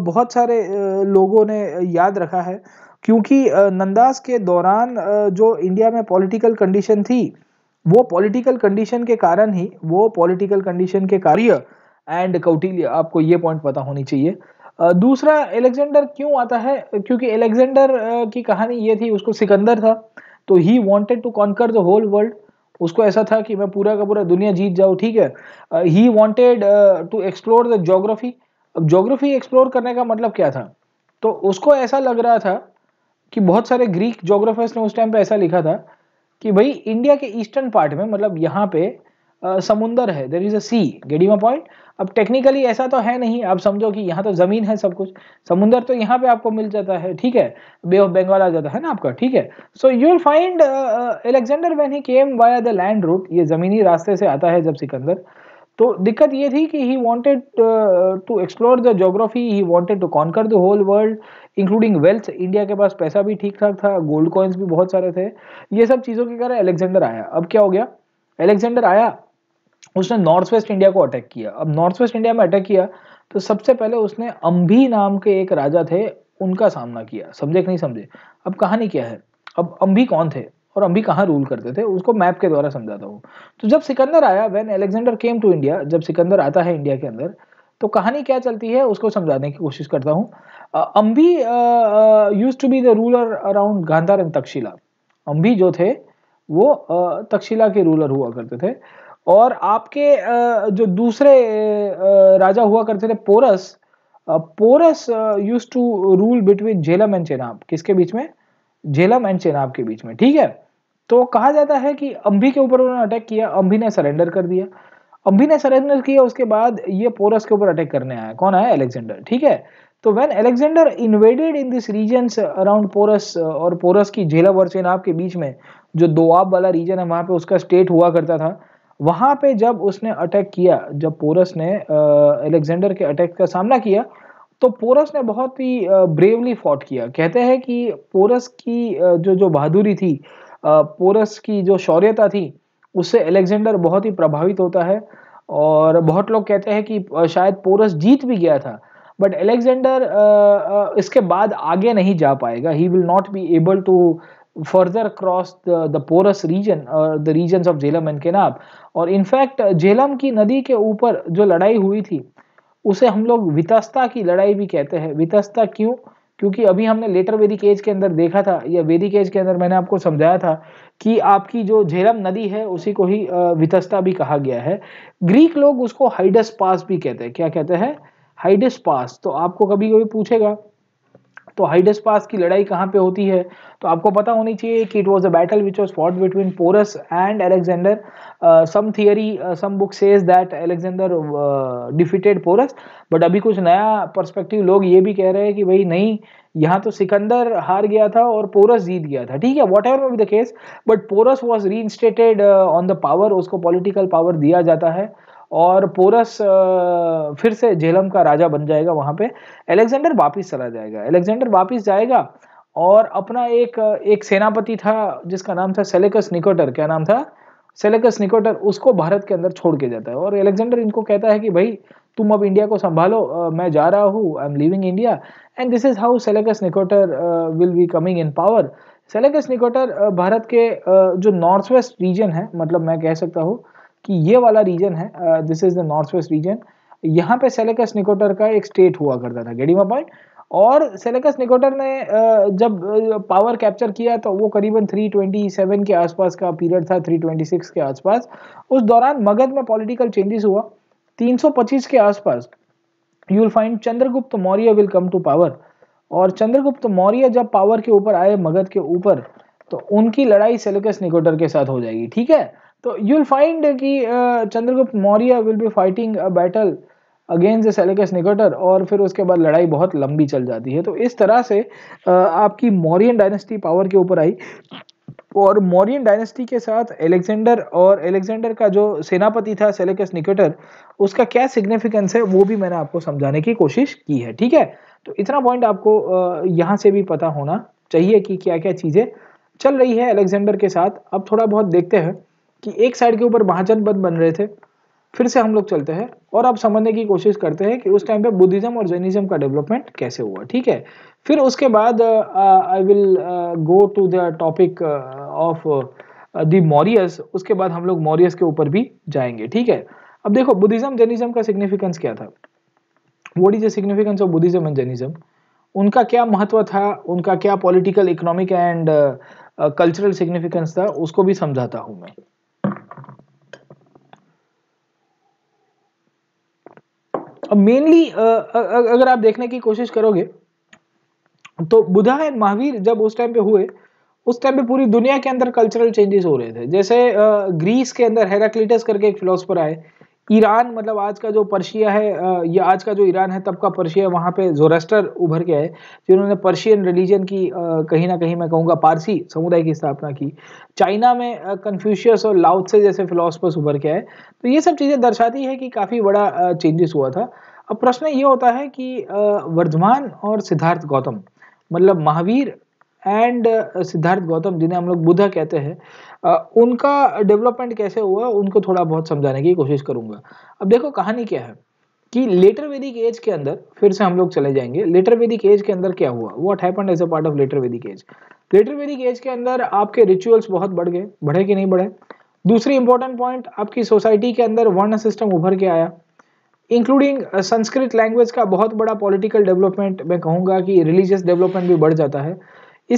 बहुत सारे लोगों ने याद रखा है क्योंकि नंदाज के दौरान जो इंडिया में पॉलिटिकल कंडीशन थी वो पॉलिटिकल कंडीशन के कारण ही वो पॉलिटिकल कंडीशन के कार्य एंड कौटिल्य आपको ये पॉइंट पता होनी चाहिए दूसरा एलेक्जेंडर क्यों आता है क्योंकि एलेक्जेंडर की कहानी ये थी उसको सिकंदर था तो he wanted to conquer the whole world उसको ऐसा था कि मैं पूरा का पूरा दुनिया जीत जाऊँ ठीक है he wanted to explore the geography अब जोग्राफी एक्सप्लोर करने का मतलब क्या था तो उसको ऐसा लग रहा था कि बहुत सारे ग्रीक जोग्राफर्स ने उस टाइम पे ऐसा लिखा था कि भाई इंडिया के ईस्टर्न पार्ट में मतलब यहाँ पे समुंदर है देर इज अ सी गेडी पॉइंट अब टेक्निकली ऐसा तो है नहीं आप समझो कि यहाँ तो जमीन है सब कुछ समुंदर तो यहाँ पे आपको मिल जाता है ठीक है बे ऑफ बंगाल आ जाता है ना आपका ठीक है so you will find Alexander when he came via the land route ये जमीनी रास्ते से आता है जब सिकंदर तो दिक्कत ये थी कि he wanted to explore the geography he wanted to conquer the whole world including wealth India के पास पैसा भी ठीक ठाक था गोल्ड कॉइन्स भी बहुत सारे थे ये सब चीज़ों के कारण अलेक्जेंडर आया अब क्या हो गया अलेक्जेंडर आया उसने नॉर्थ वेस्ट इंडिया को अटैक किया अब नॉर्थ वेस्ट इंडिया में अटैक किया तो सबसे पहले उसने अम्बी नाम के एक राजा थे उनका सामना किया समझे कि नहीं समझे अब कहानी क्या है अब अम्बी कौन थे और अम्भी कहाँ रूल करते थे उसको मैप के द्वारा समझाता हूँ तो जब सिकंदर आया when Alexander came to India जब सिकंदर आता है इंडिया के अंदर तो कहानी क्या चलती है उसको समझाने की कोशिश करता हूँ Ambhi use to be the ruler around Gandhar and Takshashila Ambhi जो थे वो तक्षशिला के रूलर हुआ करते थे और आपके जो दूसरे राजा हुआ करते थे Porus Porus use to rule between Jhelum and Chenab किसके बीच में झेलम एंड चेनाब के बीच में ठीक है तो कहा जाता है कि अंबी के ऊपर उन्होंने अटैक किया अंबी ने सरेंडर कर दिया अंबी ने सरेंडर किया उसके बाद ये पोरस के ऊपर अटैक करने आया कौन आया एलेक्जेंडर ठीक है तो when Alexander invaded in this region around Porus और पोरस की झेलम और चेनाब के बीच में जो दोआब वाला रीजन है वहां पे उसका स्टेट हुआ करता था वहां पे जब उसने अटैक किया जब पोरस ने अलेक्जेंडर के अटैक का सामना किया तो पोरस ने बहुत ही ब्रेवली फॉट किया कहते हैं कि पोरस की जो जो बहादुरी थी पोरस की जो शौर्यता थी उससे अलेक्जेंडर बहुत ही प्रभावित होता है और बहुत लोग कहते हैं कि शायद पोरस जीत भी गया था बट एलेक्जेंडर इसके बाद आगे नहीं जा पाएगा he will not be able to further cross the Porus region the region of Jhelum and Chenab और इनफैक्ट झेलम की नदी के ऊपर जो लड़ाई हुई थी उसे हम लोग वितस्ता की लड़ाई भी कहते हैं वितस्ता क्यों क्योंकि अभी हमने लेटर वेदिक एज के अंदर देखा था या वेदिक एज के अंदर मैंने आपको समझाया था कि आपकी जो झेलम नदी है उसी को ही वितस्ता भी कहा गया है ग्रीक लोग उसको हाइडस पास भी कहते हैं क्या कहते हैं हाइडस पास तो आपको कभी कभी पूछेगा तो हाइडस पास की लड़ाई कहाँ पे होती है तो आपको पता होनी चाहिए कि it was a battle which was fought between Porus and Alexander some theory some book says that Alexander defeated Porus but अभी कुछ नया पर्सपेक्टिव लोग ये भी कह रहे हैं कि भाई नहीं यहाँ तो सिकंदर हार गया था और पोरस जीत गया था ठीक है whatever the case but Porus was reinstated on the power उसको पॉलिटिकल पावर दिया जाता है और पोरस फिर से झेलम का राजा बन जाएगा वहाँ पे एलेक्जेंडर वापिस चला जाएगा एलेक्जेंडर वापिस जाएगा और अपना एक एक सेनापति था जिसका नाम था सेलेकस निकोटर क्या नाम था सेलेकस निकोटर उसको भारत के अंदर छोड़ के जाता है और एलेक्जेंडर इनको कहता है कि भाई तुम अब इंडिया को संभालो मैं जा रहा हूँ I am living India and this is how Seleucus Nicator will be coming in power Seleucus Nicator Bharat के uh, जो नॉर्थ वेस्ट रीजन है मतलब मैं कह सकता हूँ कि ये वाला रीजन है this is the north west region यहाँ पे सेलेकस निकोटर का एक स्टेट हुआ करता था गेडिमा पॉइंट और सेलेकस निकोटर ने uh, जब पावर uh, कैप्चर किया तो वो करीबन 327 के आसपास का पीरियड था 326 के आसपास उस दौरान मगध में पॉलिटिकल चेंजेस हुआ 325 के आसपास you will find Chandragupta Maurya will come to power और चंद्रगुप्त मौर्य जब पावर के ऊपर आए मगध के ऊपर तो उनकी लड़ाई सेलेकस निकोटर के साथ हो जाएगी ठीक है तो यू विल फाइंड कि Chandragupta Maurya will be fighting a battle against Seleucus Nicator और फिर उसके बाद लड़ाई बहुत लंबी चल जाती है तो इस तरह से आपकी मौर्यन डायनेस्टी पावर के ऊपर आई और मौर्यन डायनेस्टी के साथ एलेक्जेंडर और एलेक्जेंडर का जो सेनापति था सेलेकस निकोटर उसका क्या सिग्निफिकेंस है वो भी मैंने आपको समझाने की कोशिश की है ठीक है तो इतना पॉइंट आपको यहाँ से भी पता होना चाहिए कि क्या क्या चीज़ें चल रही है एलेक्जेंडर के साथ अब थोड़ा बहुत देखते हैं कि एक साइड के ऊपर महाजन पद बन रहे थे फिर से हम लोग चलते हैं और अब समझने की कोशिश करते हैं कि उस टाइम पे बुद्धिज्म और जैनिज्म का डेवलपमेंट कैसे हुआ ठीक है फिर उसके बाद I will go to the topic of the Mauryas उसके बाद हम लोग मॉरियस के ऊपर भी जाएंगे ठीक है अब देखो बुद्धिज्म जैनिज्म का सिग्निफिकेंस क्या था what is the significance of Buddhism and Jainism उनका क्या महत्व था उनका क्या political economic and cultural significance था उसको भी समझाता हूँ मैं मेनली अगर आप देखने की कोशिश करोगे तो बुधा एंड महावीर जब उस टाइम पे हुए उस टाइम पे पूरी दुनिया के अंदर कल्चरल चेंजेस हो रहे थे जैसे ग्रीस के अंदर हेराक्लिटस करके एक फिलोसफर आए ईरान मतलब आज का जो पर्शिया है या आज का जो ईरान है तब का पर्शिया वहाँ पे जोरेस्टर उभर के आए जिन्होंने पर्शियन रिलीजन की कहीं ना कहीं मैं कहूँगा पारसी समुदाय की स्थापना की चाइना में कन्फ्यूशियस और से जैसे फिलोसफर्स उभर के आए तो ये सब चीज़ें दर्शाती है कि काफ़ी बड़ा चेंजेस हुआ था अब प्रश्न ये होता है कि वर्धमान और सिद्धार्थ गौतम मतलब महावीर एंड सिद्धार्थ गौतम जिन्हें हम लोग बुद्ध कहते हैं उनका डेवलपमेंट कैसे हुआ उनको थोड़ा बहुत समझाने की कोशिश करूंगा अब देखो कहानी क्या है कि लेटर वैदिक एज के अंदर फिर से हम लोग चले जाएंगे लेटर वैदिक एज के अंदर क्या हुआ what happen as a part of later Vedic age later Vedic age के अंदर आपके रिचुअल्स बहुत बढ़ गए बढ़े कि नहीं बढ़े दूसरी इंपॉर्टेंट पॉइंट आपकी सोसाइटी के अंदर वर्ण सिस्टम उभर के आया इंक्लूडिंग संस्कृत लैंग्वेज का बहुत बड़ा पॉलिटिकल डेवलपमेंट मैं कहूँगा कि रिलीजियस डेवलपमेंट भी बढ़ जाता है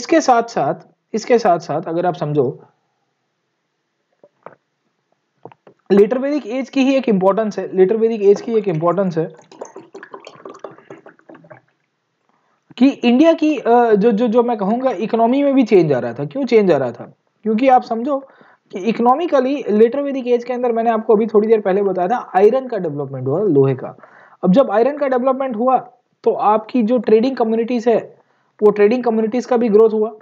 इसके साथ साथ इसके साथ साथ अगर आप समझो लेटर वैदिक एज की ही एक इंपॉर्टेंस है लेटर वैदिक एज की एक इंपॉर्टेंस है कि इंडिया की जो जो जो मैं कहूंगा इकोनॉमी में भी चेंज आ रहा था क्यों चेंज आ रहा था क्योंकि आप समझो कि इकोनॉमिकली लेटर वैदिक एज के अंदर मैंने आपको अभी थोड़ी देर पहले बताया था आयरन का डेवलपमेंट हुआ लोहे का अब जब आयरन का डेवलपमेंट हुआ तो आपकी जो ट्रेडिंग कम्युनिटीज़ है वो ट्रेडिंग कम्युनिटीज़ का भी ग्रोथ हुआ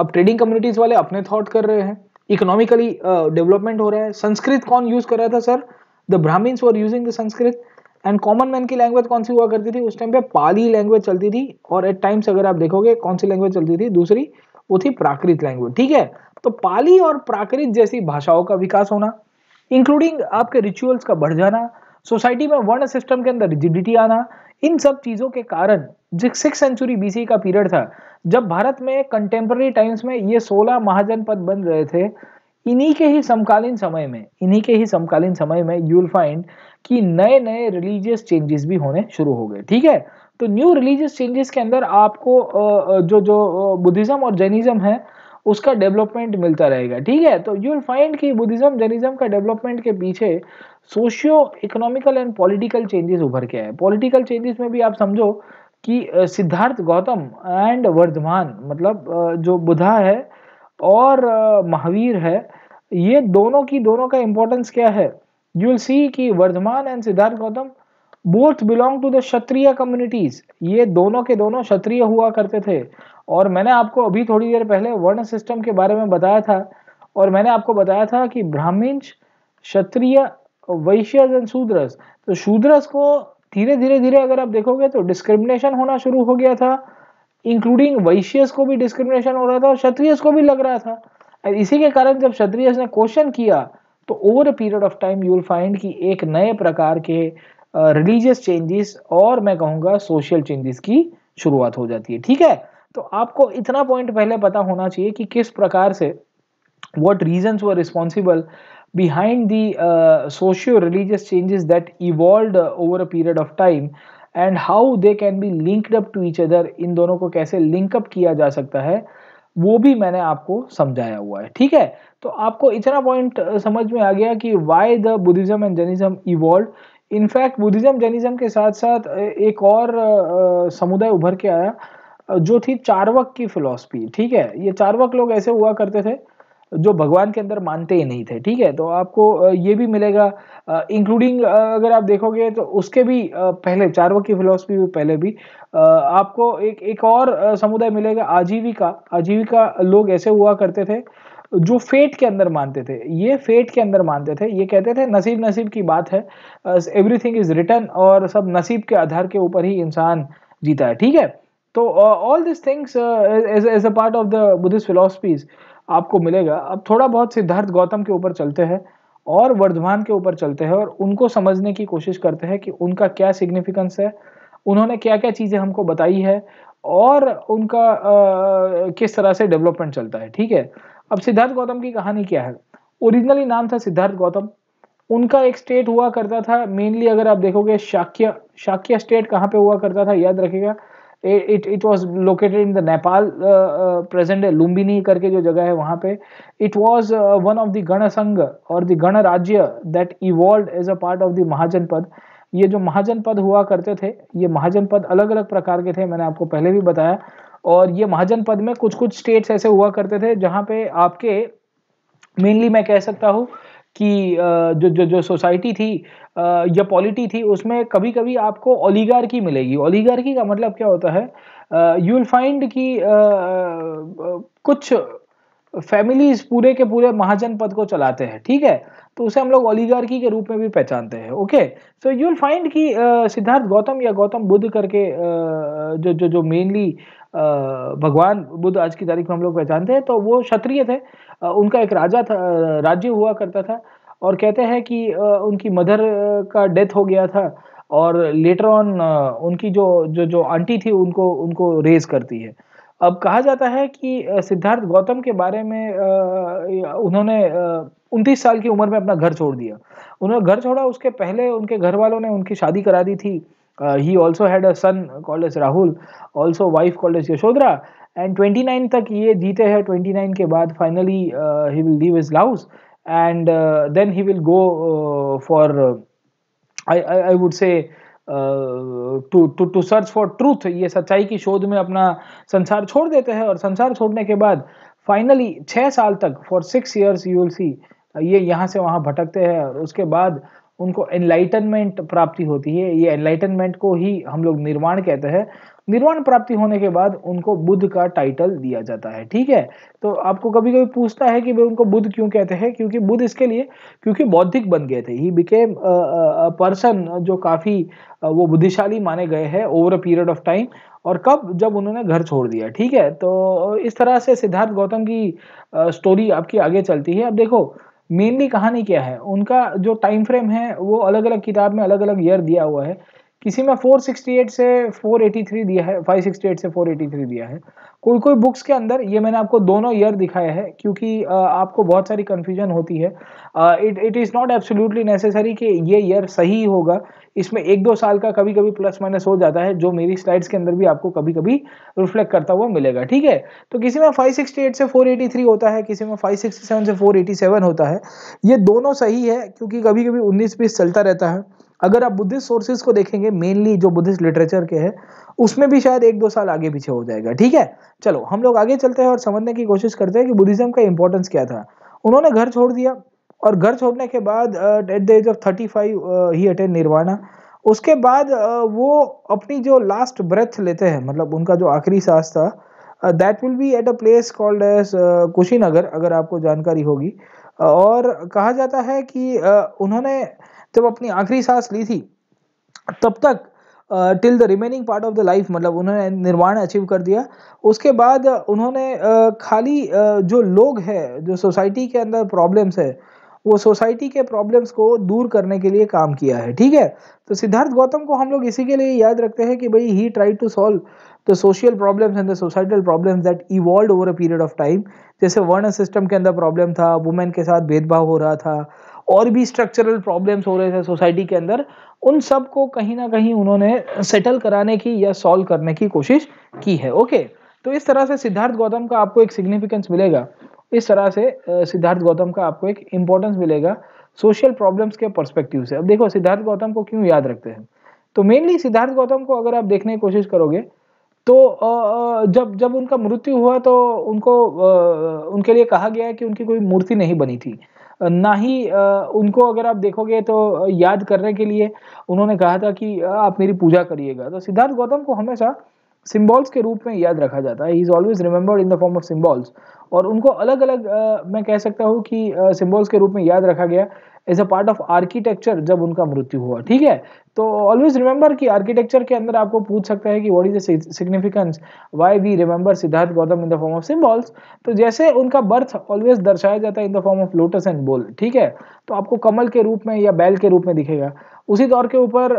अब ट्रेडिंग कम्युनिटीज़ वाले अपने थॉट कर रहे हैं इकोनॉमिकली डेवलपमेंट uh, हो रहा है संस्कृत कौन यूज कर रहा था sir the Brahmins were using the Sanskrit and common man की लैंग्वेज कौन सी हुआ करती थी उस टाइम पे पाली लैंग्वेज चलती थी और एट टाइम्स अगर आप देखोगे कौन सी लैंग्वेज चलती थी दूसरी वो थी प्राकृत लैंग्वेज ठीक है तो पाली और प्राकृत जैसी भाषाओं का विकास होना इंक्लूडिंग आपके रिचुअल्स का बढ़ जाना सोसाइटी में वर्ण सिस्टम के अंदर रिजिडिटी आना इन सब चीज़ों के कारण जो सिक्स सेंचुरी बीसी का पीरियड था जब भारत में कंटेम्प्ररी टाइम्स में ये सोलह महाजनपद बन रहे थे इन्हीं के ही समकालीन समय में इन्हीं के ही समकालीन समय में यूल फाइंड कि नए नए रिलीजियस चेंजेस भी होने शुरू हो गए ठीक है तो न्यू रिलीजियस चेंजेस के अंदर आपको जो जो बुद्धिज्म और जैनिज्म है उसका डेवलपमेंट मिलता रहेगा ठीक है तो यू विल फाइंड कि बुद्धिज्म जैनिज्म का डेवलपमेंट के पीछे socio economical and political changes उभर के आए पॉलिटिकल चेंजेस में भी आप समझो कि सिद्धार्थ गौतम एंड वर्धमान मतलब जो बुधा है और महावीर है ये दोनों की दोनों का इम्पोर्टेंस क्या है यू विल सी कि Vardhaman and Siddhartha Gautam both belong to the Kshatriya communities ये दोनों के दोनों क्षत्रिय हुआ करते थे और मैंने आपको अभी थोड़ी देर पहले वर्ण सिस्टम के बारे में बताया था और मैंने आपको बताया था कि ब्राह्मण क्षत्रिय वैश्य एंड शूद्रस तो शूद्रस को धीरे धीरे धीरे अगर आप देखोगे तो डिस्क्रिमिनेशन होना शुरू हो गया था इंक्लूडिंग वैश्यस को भी डिस्क्रिमिनेशन हो रहा था और क्षत्रिय को भी लग रहा था इसी के कारण जब क्षत्रिय ने क्वेश्चन किया तो over a period of time you will find कि एक नए प्रकार के रिलीजियस uh, चेंजेस और मैं कहूँगा सोशल चेंजेस की शुरुआत हो जाती है ठीक है तो आपको इतना पॉइंट पहले पता होना चाहिए कि किस प्रकार से what reasons were responsible behind the uh, socio-religious changes that evolved uh, over a period of time and how they can be linked up to each other इन दोनों को कैसे लिंक अप किया जा सकता है वो भी मैंने आपको समझाया हुआ है ठीक है तो आपको इतना पॉइंट uh, समझ में आ गया कि why the Buddhism and Jainism evolve in fact Buddhism Jainism के साथ साथ uh, एक और uh, समुदाय उभर के आया जो थी चार्वक की फिलॉसफी ठीक है ये चार्वक लोग ऐसे हुआ करते थे जो भगवान के अंदर मानते ही नहीं थे ठीक है तो आपको ये भी मिलेगा इंक्लूडिंग अगर आप देखोगे तो उसके भी पहले चारवक की फिलोसफी भी पहले भी आपको एक एक और समुदाय मिलेगा आजीविका आजीविका लोग ऐसे हुआ करते थे जो फेट के अंदर मानते थे ये फेट के अंदर मानते थे ये कहते थे नसीब नसीब की बात है एवरीथिंग इज रिटर्न और सब नसीब के आधार के ऊपर ही इंसान जीता है ठीक है तो all this things as as a part of the Buddhist philosophies आपको मिलेगा अब थोड़ा बहुत सिद्धार्थ गौतम के ऊपर चलते हैं और वर्धमान के ऊपर चलते हैं और उनको समझने की कोशिश करते हैं कि उनका क्या सिग्निफिकेंस है उन्होंने क्या क्या चीज़ें हमको बताई है और उनका आ, किस तरह से डेवलपमेंट चलता है ठीक है अब सिद्धार्थ गौतम की कहानी क्या है ओरिजिनली नाम था सिद्धार्थ गौतम उनका एक स्टेट हुआ करता था मेनली अगर आप देखोगे शाक्य शाक्य स्टेट कहाँ पे हुआ करता था याद रखेगा it it was located in the Nepal present Lumbini करके जो जगह है वहाँ पे it was one of the gana sangha और the gana rajya that evolve as a part of the Mahajanapada ये जो महाजन पद हुआ करते थे ये महाजन पद अलग अलग प्रकार के थे मैंने आपको पहले भी बताया और ये महाजन पद में कुछ कुछ स्टेट्स ऐसे हुआ करते थे जहाँ पे आपके मेनली मैं कह सकता हूँ कि जो जो जो सोसाइटी थी या पॉलिटी थी उसमें कभी कभी आपको की मिलेगी ओलीगार की का मतलब क्या होता है यू विल फाइंड कि कुछ फैमिलीज पूरे के पूरे महाजन पद को चलाते हैं ठीक है तो उसे हम लोग ओलीगार्की के रूप में भी पहचानते हैं okay so you will find कि सिद्धार्थ गौतम या गौतम बुद्ध करके जो जो जो मेनली भगवान बुद्ध आज की तारीख में हम लोग पहचानते हैं तो वो क्षत्रिय थे उनका एक राजा था राज्य हुआ करता था और कहते हैं कि उनकी मदर का डेथ हो गया था और लेटर ऑन उनकी जो जो जो आंटी थी उनको उनको रेज करती है अब कहा जाता है कि सिद्धार्थ गौतम के बारे में उन्होंने उनतीस साल की उम्र में अपना घर छोड़ दिया उन्होंने घर छोड़ा उसके पहले उनके घर वालों ने उनकी शादी करा दी थी Uh, he also had a son called as Rahul, also wife called as yashodra And 29 tak ye jeete hai 29 ke baad finally uh, he will leave his house and uh, then he will go uh, for uh, I, I, I would say to to to search for truth ये सच्चाई की शोध में अपना संसार छोड़ देते हैं और संसार छोड़ने के बाद फाइनली छः साल तक for six years you will see ये यहाँ से वहाँ भटकते हैं और उसके बाद uh, उनको एनलाइटनमेंट प्राप्ति होती है ये एनलाइटनमेंट को ही हम लोग निर्वाण कहते हैं निर्वाण प्राप्ति होने के बाद उनको बुद्ध का टाइटल दिया जाता है ठीक है तो आपको कभी कभी पूछता है कि वे उनको बुद्ध क्यों कहते हैं क्योंकि बुद्ध इसके लिए क्योंकि बौद्धिक बन गए थे ही बिकेम पर्सन जो काफ़ी वो बुद्धिशाली माने गए हैं over a period of time और कब जब उन्होंने घर छोड़ दिया ठीक है तो इस तरह से सिद्धार्थ गौतम की स्टोरी आपकी आगे चलती है अब देखो मेनली कहानी क्या है उनका जो टाइम फ्रेम है वो अलग अलग किताब में अलग अलग ईयर दिया हुआ है किसी में 468 से 483 दिया है 568 से 483 दिया है कोई कोई बुक्स के अंदर ये मैंने आपको दोनों ईयर दिखाया है क्योंकि आपको बहुत सारी कन्फ्यूजन होती है it it is not absolutely necessary कि ये ईयर सही होगा इसमें एक दो साल का कभी कभी प्लस माइनस हो जाता है जो मेरी स्लाइड्स के अंदर भी आपको कभी कभी रिफ्लेक्ट करता हुआ मिलेगा ठीक है तो किसी में 568 से 483 होता है किसी में 567 से 487 होता है ये दोनों सही है क्योंकि कभी कभी 19 बीस चलता रहता है अगर आप बुद्धिस्ट सोर्सेज को देखेंगे मेनली जो बुद्धिस्ट लिटरेचर के हैं उसमें भी शायद एक दो साल आगे पीछे हो जाएगा ठीक है चलो हम लोग आगे चलते हैं और समझने की कोशिश करते हैं कि बुद्धिज्म का इंपॉर्टेंस क्या था उन्होंने घर छोड़ दिया और घर छोड़ने के बाद at the age of thirty five he attend nirvana उसके बाद uh, वो अपनी जो लास्ट ब्रेथ लेते हैं मतलब उनका जो आखिरी सांस था that will be at a place called as Kushinagar अगर आपको जानकारी होगी और कहा जाता है कि uh, उन्होंने जब अपनी आखिरी सांस ली थी तब तक till the remaining part of the life मतलब उन्होंने निर्वाण अचीव कर दिया उसके बाद उन्होंने खाली जो लोग हैं जो सोसाइटी के अंदर प्रॉब्लम्स है वो सोसाइटी के प्रॉब्लम्स को दूर करने के लिए काम किया है ठीक है तो सिद्धार्थ गौतम को हम लोग इसी के लिए याद रखते हैं कि भाई he try to solve the social problems and the societal problems that evolve over a period of time जैसे वर्ण सिस्टम के अंदर प्रॉब्लम था वुमेन के साथ भेदभाव हो रहा था और भी स्ट्रक्चरल प्रॉब्लम्स हो रहे थे सोसाइटी के अंदर उन सब को कहीं ना कहीं उन्होंने सेटल कराने की या सॉल्व करने की कोशिश की है ओके तो इस तरह से सिद्धार्थ गौतम का आपको एक सिग्निफिकेंस मिलेगा इस तरह से सिद्धार्थ गौतम का आपको एक इम्पोर्टेंस मिलेगा सोशल प्रॉब्लम्स के परस्पेक्टिव से अब देखो सिद्धार्थ गौतम को क्यों याद रखते हैं तो मेनली सिद्धार्थ गौतम को अगर आप देखने की कोशिश करोगे तो जब जब उनका मृत्यु हुआ तो उनको उनके लिए कहा गया कि उनकी कोई मूर्ति नहीं बनी थी ना ही उनको अगर आप देखोगे तो याद करने के लिए उन्होंने कहा था कि आप मेरी पूजा करिएगा तो सिद्धार्थ गौतम को हमेशा सिम्बॉल्स के रूप में याद रखा जाता है is always remembered in the form of symbols और उनको अलग अलग आ, मैं कह सकता हूँ कि सिम्बॉल्स के रूप में याद रखा गया as a part of architecture जब उनका मृत्यु हुआ ठीक है तो ऑलवेज रिमेंबर कि आर्किटेक्चर के अंदर आपको पूछ सकता है कि what is the significance why we remember Siddhartha Gautama in the form of symbols तो जैसे उनका बर्थ ऑलवेज दर्शाया जाता है in the form of lotus and bull ठीक है तो आपको कमल के रूप में या बैल के रूप में दिखेगा उसी दौर के ऊपर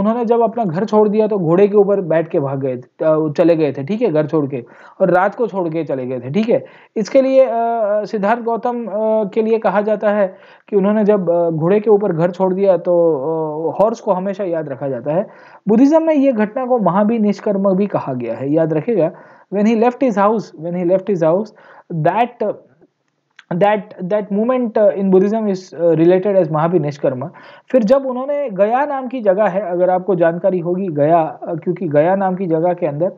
उन्होंने जब अपना घर छोड़ दिया तो घोड़े के ऊपर बैठ के भाग गए चले गए थे ठीक है घर छोड़ के और रात को छोड़ के चले गए थे ठीक है इसके लिए सिद्धार्थ गौतम के लिए कहा जाता है कि उन्होंने जब घोड़े के ऊपर घर छोड़ दिया तो हॉर्स को हमेशा याद रखा जाता है बुद्धिज्म में ये घटना को महाबी निष्कर्म भी कहा गया है याद रखेगा when he left his house when he left his house that that that movement in Buddhism is related as Mahabhinishkramana फिर जब उन्होंने गया नाम की जगह है अगर आपको जानकारी होगी गया क्योंकि गया नाम की जगह के अंदर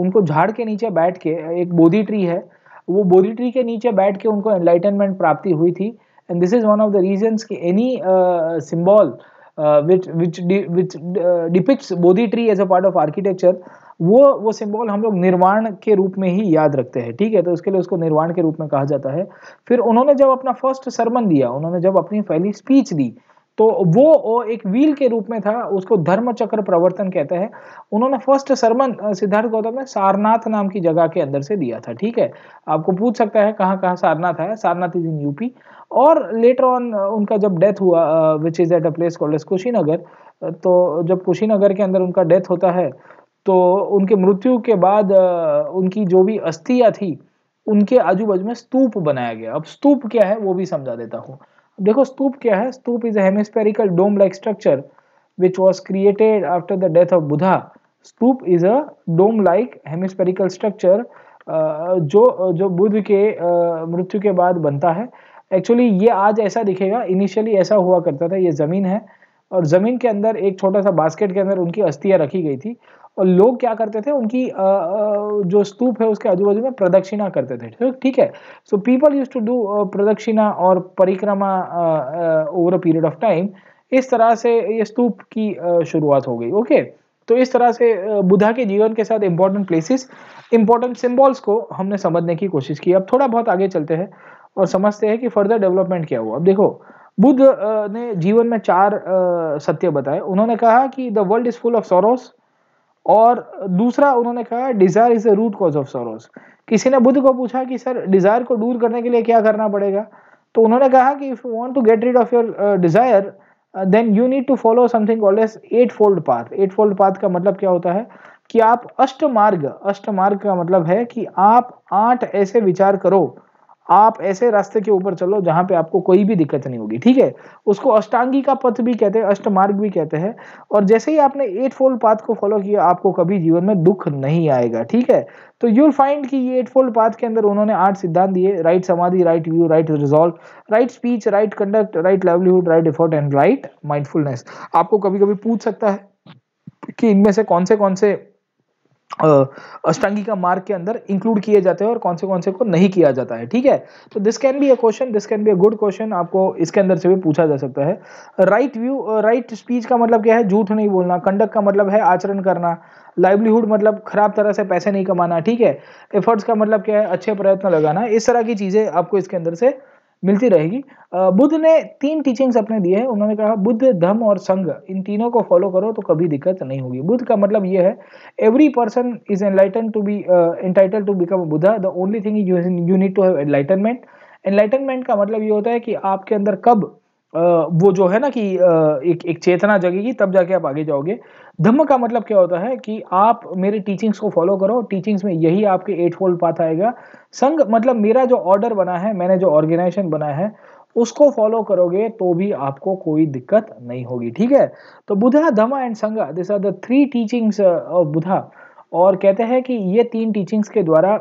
उनको झाड़ के नीचे बैठ के एक बोधी ट्री है वो बोधी ट्री के नीचे बैठ के उनको एनलाइटनमेंट प्राप्ति हुई थी and this is one of the reasons कि any symbol which which which depicts Bodhi tree as a part of architecture वो वो सिंबल हम लोग निर्वाण के रूप में ही याद रखते हैं ठीक है तो इसके लिए उसको निर्वाण के रूप में कहा जाता है फिर उन्होंने जब अपना फर्स्ट सरमन दिया उन्होंने जब अपनी पहली स्पीच दी तो वो, एक व्हील के रूप में था उसको धर्म चक्र प्रवर्तन कहते हैं उन्होंने फर्स्ट सरमन सिद्धार्थ गौतम ने सारनाथ नाम की जगह के अंदर से दिया था ठीक है आपको पूछ सकता है कहाँ कहाँ सारनाथ है सारनाथ इज इन यूपी और लेटर ऑन उनका जब डेथ हुआ which is at a place called Kushinagar तो जब कुशीनगर के अंदर उनका डेथ होता है तो उनके मृत्यु के बाद उनकी जो भी अस्थियाँ थी उनके आजू बाजू में स्तूप बनाया गया अब स्तूप क्या है वो भी समझा देता हूँ देखो स्तूप क्या है stupa is a hemispherical dome like structure which was created after the death of Buddha stupa is a dome like hemispherical structure जो जो बुद्ध के मृत्यु के बाद बनता है एक्चुअली ये आज ऐसा दिखेगा इनिशियली ऐसा हुआ करता था ये ज़मीन है और ज़मीन के अंदर एक छोटा सा बास्केट के अंदर उनकी अस्थियां रखी गई थी और लोग क्या करते थे उनकी जो स्तूप है उसके आजू बाजू में प्रदक्षिणा करते थे ठीक है so people use to do pradakshina और parikrama over a period of time इस तरह से ये स्तूप की शुरुआत हो गई ओके तो इस तरह से बुद्धा के जीवन के साथ इम्पोर्टेंट प्लेसेस इंपॉर्टेंट सिम्बॉल्स को हमने समझने की कोशिश की अब थोड़ा बहुत आगे चलते हैं और समझते हैं कि फर्दर डेवलपमेंट क्या हुआ अब देखो बुद्ध ने जीवन में चार सत्य बताए उन्होंने कहा कि the world is full of sorrows और दूसरा उन्होंने कहा desire is the root cause of sorrows किसी ने बुद्ध को पूछा कि सर डिजायर को दूर करने के लिए क्या करना पड़ेगा तो उन्होंने कहा कि if you want to get rid of your desire then you need to follow something all as eightfold path eightfold path का मतलब क्या होता है कि आप अष्ट मार्ग अष्ट मार्ग का मतलब है कि आप आठ ऐसे विचार करो आप ऐसे रास्ते के ऊपर चलो जहां पे आपको कोई भी दिक्कत नहीं होगी ठीक है उसको अष्टांगी का पथ भी कहते हैं अष्टमार्ग भी कहते हैं और जैसे ही आपने एट फोल्ड पाथ को फॉलो किया आपको कभी जीवन में दुख नहीं आएगा ठीक है तो यूल फाइंड कि ये एट फोल्ड पाथ के अंदर उन्होंने आठ सिद्धांत दिए right samadhi right view right resolve right speech right conduct right livelihood right effort and right mindfulness आपको कभी कभी पूछ सकता है कि इनमें से कौन से कौन से अष्टांगी का मार्ग के अंदर इंक्लूड किए जाते हैं और कौन से कौन से को नहीं किया जाता है ठीक है तो this can be a question this can be a good question आपको इसके अंदर से भी पूछा जा सकता है राइट व्यू राइट स्पीच का मतलब क्या है झूठ नहीं बोलना कंडक्ट का मतलब है आचरण करना लाइवलीहुड मतलब खराब तरह से पैसे नहीं कमाना ठीक है एफर्ट्स का मतलब क्या है अच्छे प्रयत्न लगाना इस तरह की चीज़ें आपको इसके अंदर से मिलती रहेगी बुद्ध ने तीन टीचिंग्स अपने दिए हैं उन्होंने कहा बुद्ध धर्म और संघ इन तीनों को फॉलो करो तो कभी दिक्कत नहीं होगी बुद्ध का मतलब यह है every person is enlighten to be entitle to become Buddha the only thing you need to have enlightenment enlightenment का मतलब ये होता है कि आपके अंदर कब वो जो है ना कि एक एक चेतना जगेगी तब जाके आप आगे जाओगे धम्म का मतलब क्या होता है कि आप मेरे टीचिंग्स को फॉलो करो टीचिंग्स में यही आपके एट फोल्ड पाथ आएगा संघ मतलब मेरा जो ऑर्डर बना है मैंने जो ऑर्गेनाइजेशन बनाया है उसको फॉलो करोगे तो भी आपको कोई दिक्कत नहीं होगी ठीक है तो Buddha Dhamma and Sangha this are the three teachings of Buddha और कहते हैं कि ये तीन टीचिंग्स के द्वारा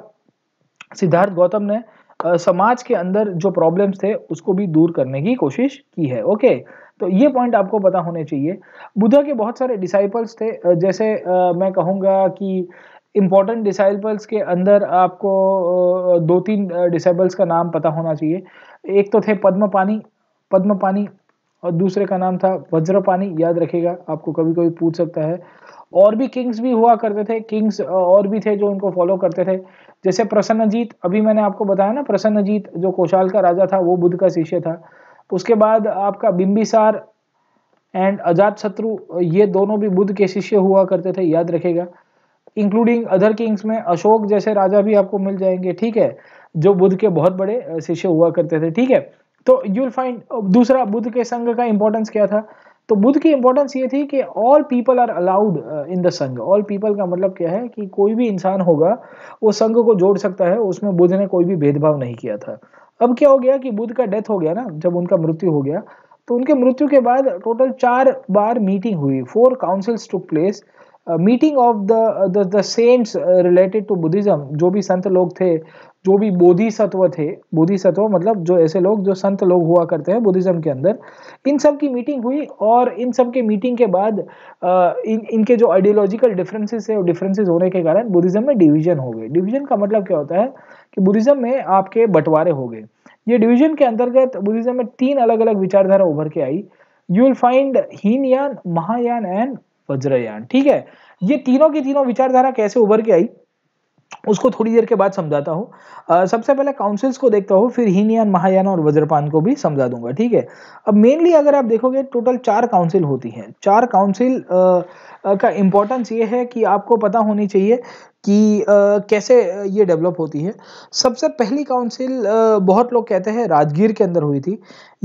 सिद्धार्थ गौतम ने uh, समाज के अंदर जो प्रॉब्लम्स थे उसको भी दूर करने की कोशिश की है ओके तो ये पॉइंट आपको पता होने चाहिए बुद्धा के बहुत सारे डिसाइपल्स थे जैसे आ, मैं कहूँगा कि इम्पॉर्टेंट डिसाइपल्स के अंदर आपको दो तीन डिसाइपल्स का नाम पता होना चाहिए एक तो थे पद्म पानी पद्म पानी और दूसरे का नाम था वज्रपानी याद रखेगा आपको कभी कभी पूछ सकता है और भी किंग्स भी हुआ करते थे किंग्स और भी थे जो उनको फॉलो करते थे जैसे प्रसन्नजीत अभी मैंने आपको बताया ना प्रसन्नजीत जो कोशाल का राजा था वो बुद्ध का शिष्य था उसके बाद आपका बिंबिसार एंड अजात शत्रु ये दोनों भी बुद्ध के शिष्य हुआ करते थे याद रखेगा इंक्लूडिंग अदर किंग्स में अशोक जैसे राजा भी आपको मिल जाएंगे ठीक है जो बुद्ध के बहुत बड़े शिष्य हुआ करते थे ठीक है तो यू विल फाइंड दूसरा बुद्ध के संघ का इंपॉर्टेंस क्या था तो बुद्ध की इंपॉर्टेंस ये थी कि all people are allowed in the Sangha all people का मतलब क्या है कि कोई भी इंसान होगा वो संघ को जोड़ सकता है उसमें बुद्ध ने कोई भी भेदभाव नहीं किया था अब क्या हो गया कि बुद्ध का डेथ हो गया ना जब उनका मृत्यु हो गया तो उनके मृत्यु के बाद टोटल चार बार मीटिंग हुई four councils took place meeting of the the saints related to Buddhism जो भी संत लोग थे जो भी बोधिसत्व थे बोधिसत्व मतलब जो ऐसे लोग जो संत लोग हुआ करते हैं बुद्धिज्म के अंदर इन सब की मीटिंग हुई और इन सब के मीटिंग के बाद इन इनके जो आइडियोलॉजिकल डिफरेंसेस है डिफरेंसेस होने के कारण बुद्धिज्म में डिवीजन हो गए डिवीजन का मतलब क्या होता है कि बुद्धिज्म में आपके बंटवारे हो गए ये डिवीजन के अंतर्गत बुद्धिज्म में तीन अलग अलग विचारधारा उभर के आई you will find Hinayana Mahayana and Vajrayana ठीक है ये तीनों की तीनों विचारधारा कैसे उभर के आई उसको थोड़ी देर के बाद समझाता हूँ सबसे पहले काउंसिल्स को देखता हूँ फिर हीनयान महायान और वज्रपान को भी समझा दूंगा ठीक है अब मेनली अगर आप देखोगे टोटल चार काउंसिल होती हैं चार काउंसिल का इम्पोर्टेंस ये है कि आपको पता होनी चाहिए कि कैसे ये डेवलप होती है सबसे पहली काउंसिल बहुत लोग कहते हैं राजगीर के अंदर हुई थी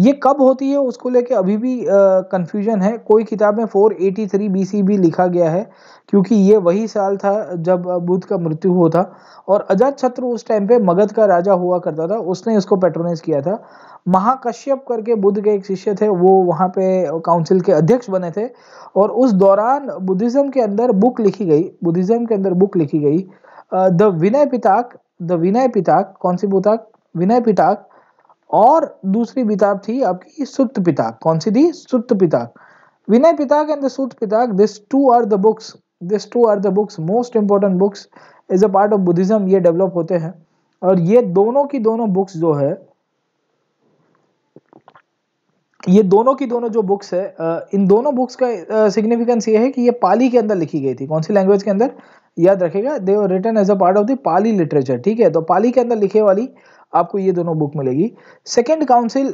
ये कब होती है उसको लेके अभी भी कन्फ्यूजन है कोई किताब में 483 बीसी भी लिखा गया है क्योंकि ये वही साल था जब बुद्ध का मृत्यु हुआ था और अजात शत्रु उस टाइम पे मगध का राजा हुआ करता था उसने इसको पेट्रोनाइज किया था महाकश्यप करके बुद्ध के एक शिष्य थे वो वहाँ पे काउंसिल के अध्यक्ष बने थे और उस दौरान बुद्धिज़्म के अंदर बुक लिखी गई बुद्धिज़्म के अंदर बुक लिखी गई द विनय पिताक द विनय पिताक कौन सी पुताक विनय पिताक और दूसरी किताब थी आपकी सुप्त पिताक कौन सी थी सुप्त पिताक विनय पिताक and the Sutta Pitaka this two are the books this two are the books most important books as a part of Buddhism ये डेवलप होते हैं और ये दोनों की दोनों बुक्स जो है ये दोनों की दोनों जो बुक्स है इन दोनों बुक्स का सिग्निफिकेंस ये है कि ये पाली के अंदर लिखी गई थी कौन सी लैंग्वेज के अंदर याद रखेगा they written as a part of the Pali literature ठीक है तो पाली के अंदर लिखे वाली आपको ये दोनों बुक मिलेगी सेकेंड काउंसिल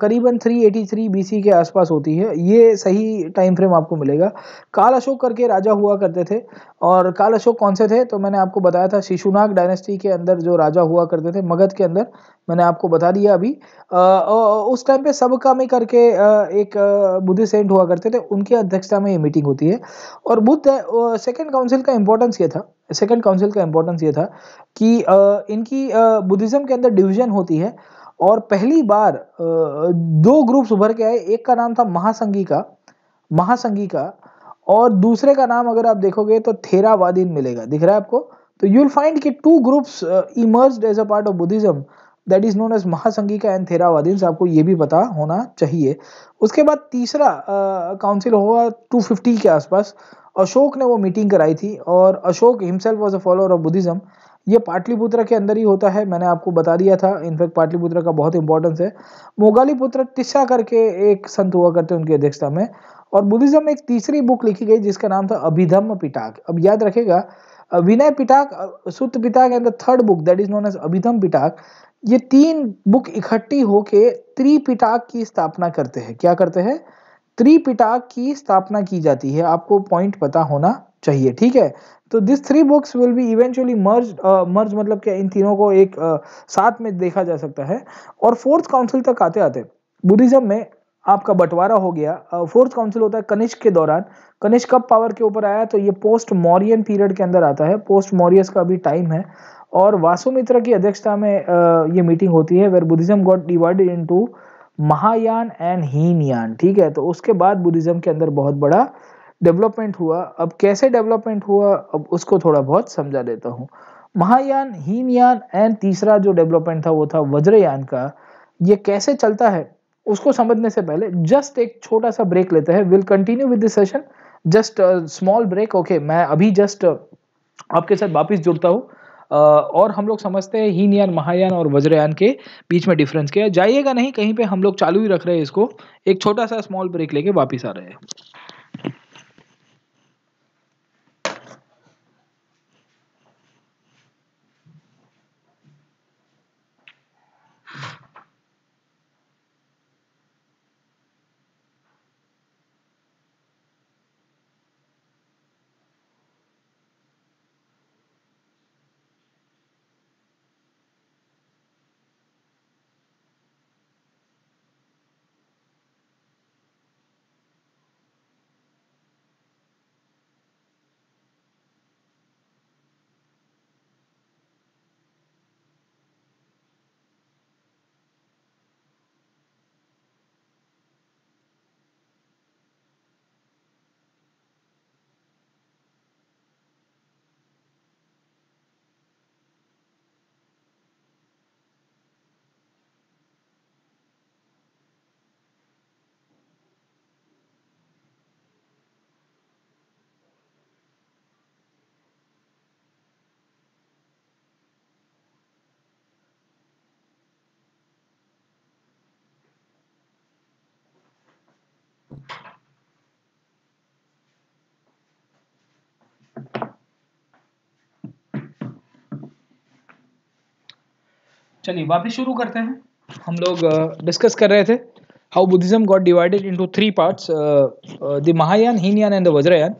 करीबन 383 बीसी के आसपास होती है ये सही टाइम फ्रेम आपको मिलेगा काल अशोक करके राजा हुआ करते थे और काल अशोक कौन से थे तो मैंने आपको बताया था शिशुनाग डायनेस्टी के अंदर जो राजा हुआ करते थे मगध के अंदर मैंने आपको बता दिया अभी आ, उस टाइम पे सबकामी करके एक बुद्धि सेंट हुआ करते थे उनके अध्यक्षता में ये मीटिंग होती है और बुद्ध सेकेंड काउंसिल का इम्पोर्टेंस ये था सेकेंड काउंसिल का इम्पोर्टेंस ये था कि इनकी बुद्धिज़्म के अंदर डिवीजन होती है और पहली बार दो ग्रुप्स उभर के आए एक का नाम था महासंगी का महासंगी का और दूसरे का नाम अगर आप देखोगे तो थेरावादीन मिलेगा दिख रहा है आपको तो यूल फाइंड कि two groups emerge as a part of Buddhism that is known as का एंड थेरावादीन आपको ये भी पता होना चाहिए उसके बाद तीसरा काउंसिल होगा टू के आसपास अशोक ने वो मीटिंग कराई थी और Ashoka himself was a follower of Buddhism ये पाटलिपुत्र के अंदर ही होता है मैंने आपको बता दिया था इनफैक्ट पाटलिपुत्र का बहुत इंपॉर्टेंस है मोगाली पुत्र तिस्सा करके एक संत हुआ करते उनकी अध्यक्षता में और बुद्धिज्म एक तीसरी बुक लिखी गई जिसका नाम था अभिधम्म पिटाक अब याद रखेगा Vinaya Pitaka Sutta Pitaka and the third book that is known as Abhidhamma Pitaka ये तीन बुक इकट्ठी होके त्रिपिटाक की स्थापना करते हैं क्या करते हैं त्रिपिटाक की स्थापना की जाती है आपको पॉइंट पता होना चाहिए ठीक है तो this three books will be eventually merge merge मतलब क्या इन तीनों को एक uh, साथ में देखा जा सकता है और फोर्थ काउंसिल तक आते आते बुद्धिज्म में आपका बंटवारा हो गया फोर्थ uh, काउंसिल होता है कनिष्क के दौरान कनिष्क कब पावर के ऊपर आया तो ये पोस्ट मौर्यन पीरियड के अंदर आता है पोस्ट मौर्यस का अभी टाइम है और वासुमित्र की अध्यक्षता में uh, ये मीटिंग होती है where Buddhism got divided into Mahayana and Hinayana ठीक है तो उसके बाद बुद्धिज्म के अंदर बहुत बड़ा डेवलपमेंट हुआ अब कैसे डेवलपमेंट हुआ अब उसको थोड़ा बहुत समझा देता हूँ महायान हीनयान एंड तीसरा जो डेवलपमेंट था वो था वज्रयान का ये कैसे चलता है उसको समझने से पहले जस्ट एक छोटा सा ब्रेक लेते हैं will continue with this session just small break okay मैं अभी जस्ट आपके साथ वापस जुड़ता हूँ और हम लोग समझते हैं हीन यान महायान और वज्रयान के बीच में डिफरेंस क्या है जाइएगा नहीं कहीं पे हम लोग चालू ही रख रहे हैं इसको एक छोटा सा स्मॉल ब्रेक लेके वापिस आ रहे हैं चलिए वापस शुरू करते हैं हम लोग डिस्कस कर रहे थे how Buddhism got divided into three parts the Mahayana Hinayana and the Vajrayana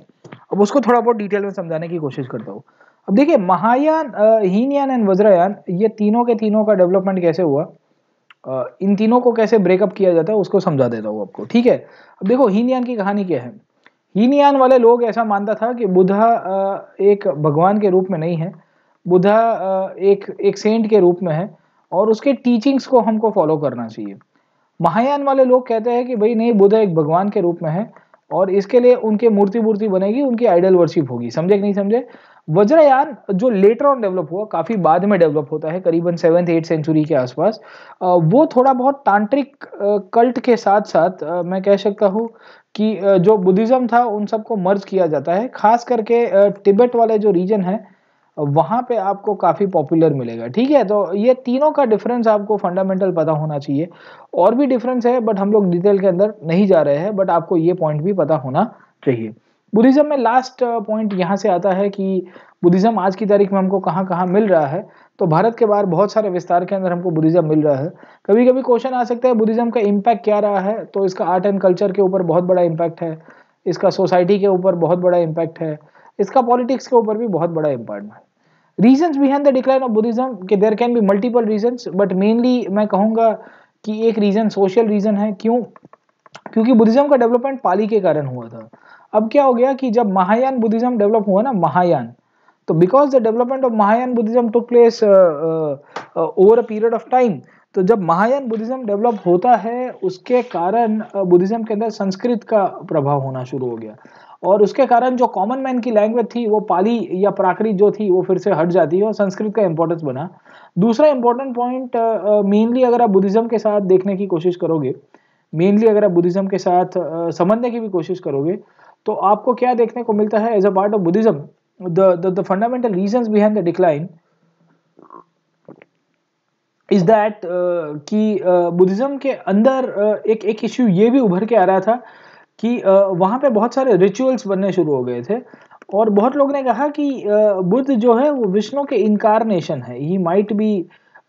अब उसको थोड़ा बहुत डिटेल में समझाने की कोशिश करता हूँ अब देखिए महायान हीनयान एंड वज्रयान ये तीनों के तीनों का डेवलपमेंट कैसे हुआ uh, इन तीनों को कैसे ब्रेकअप किया जाता है उसको समझा देता हूँ आपको ठीक है अब देखो हीनयान की कहानी क्या है हीनयान वाले लोग ऐसा मानता था कि बुधा uh, एक भगवान के रूप में नहीं है बुधा uh, एक एक सेंट के रूप में है और उसके टीचिंग्स को हमको फॉलो करना चाहिए महायान वाले लोग कहते हैं कि भाई नहीं बुद्ध एक भगवान के रूप में है और इसके लिए उनके मूर्ति मूर्ति बनेगी उनकी आइडल वर्शिप होगी समझे कि नहीं समझे वज्रयान जो लेटर ऑन डेवलप हुआ काफी बाद में डेवलप होता है करीबन सेवेंथ एट सेंचुरी के आसपास वो थोड़ा बहुत तांत्रिक कल्ट के साथ साथ मैं कह सकता हूँ कि जो बुद्धिज्म था उन सबको मर्ज किया जाता है खास करके टिबेट वाले जो रीजन है वहाँ पे आपको काफ़ी पॉपुलर मिलेगा ठीक है तो ये तीनों का डिफरेंस आपको फंडामेंटल पता होना चाहिए और भी डिफरेंस है बट हम लोग डिटेल के अंदर नहीं जा रहे हैं बट आपको ये पॉइंट भी पता होना चाहिए बुद्धिज़्म में लास्ट पॉइंट uh, यहाँ से आता है कि बुद्धिज़्म आज की तारीख में हमको कहाँ कहाँ मिल रहा है तो भारत के बाहर बहुत सारे विस्तार के अंदर हमको बुद्धिज़्म मिल रहा है कभी कभी क्वेश्चन आ सकता है बुद्धिज़्म का इम्पैक्ट क्या रहा है तो इसका आर्ट एंड कल्चर के ऊपर बहुत बड़ा इम्पैक्ट है इसका सोसाइटी के ऊपर बहुत बड़ा इम्पैक्ट है इसका पॉलिटिक्स के ऊपर भी बहुत बड़ा इम्पैक्ट है reasons behind the decline of Buddhism के there can be multiple reasons but mainly मैं कहूँगा कि एक रीज़न सोशल रीज़न है क्यों क्योंकि बुद्धिज्म का डेवलपमेंट पाली के कारण हुआ था अब क्या हो गया कि जब महायान बुद्धिज्म डेवलप हुआ ना महायान तो because the development of Mahayana Buddhism took place over a period of time तो जब महायान बुद्धिज्म डेवलप होता है उसके कारण बुद्धिज्म uh, के अंदर संस्कृत का प्रभाव होना शुरू हो गया और उसके कारण जो कॉमन मैन की लैंग्वेज थी वो पाली या प्राकृत जो थी वो फिर से हट जाती है और संस्कृत का इंपॉर्टेंस बना दूसरा इंपॉर्टेंट पॉइंट मेनली अगर आप बुद्धिज़्म के साथ देखने की कोशिश करोगे मेनली अगर आप बुद्धिज़्म के साथ uh, समझने की भी कोशिश करोगे तो आपको क्या देखने को मिलता है as a part of Buddhism the fundamental reason behind the decline is that कि बुद्धिज़्म के अंदर uh, एक एक इश्यू ये भी उभर के आ रहा था uh, कि वहाँ पे बहुत सारे रिचुअल्स बनने शुरू हो गए थे और बहुत लोग ने कहा कि बुद्ध जो है वो विष्णु के इनकारनेशन है he might be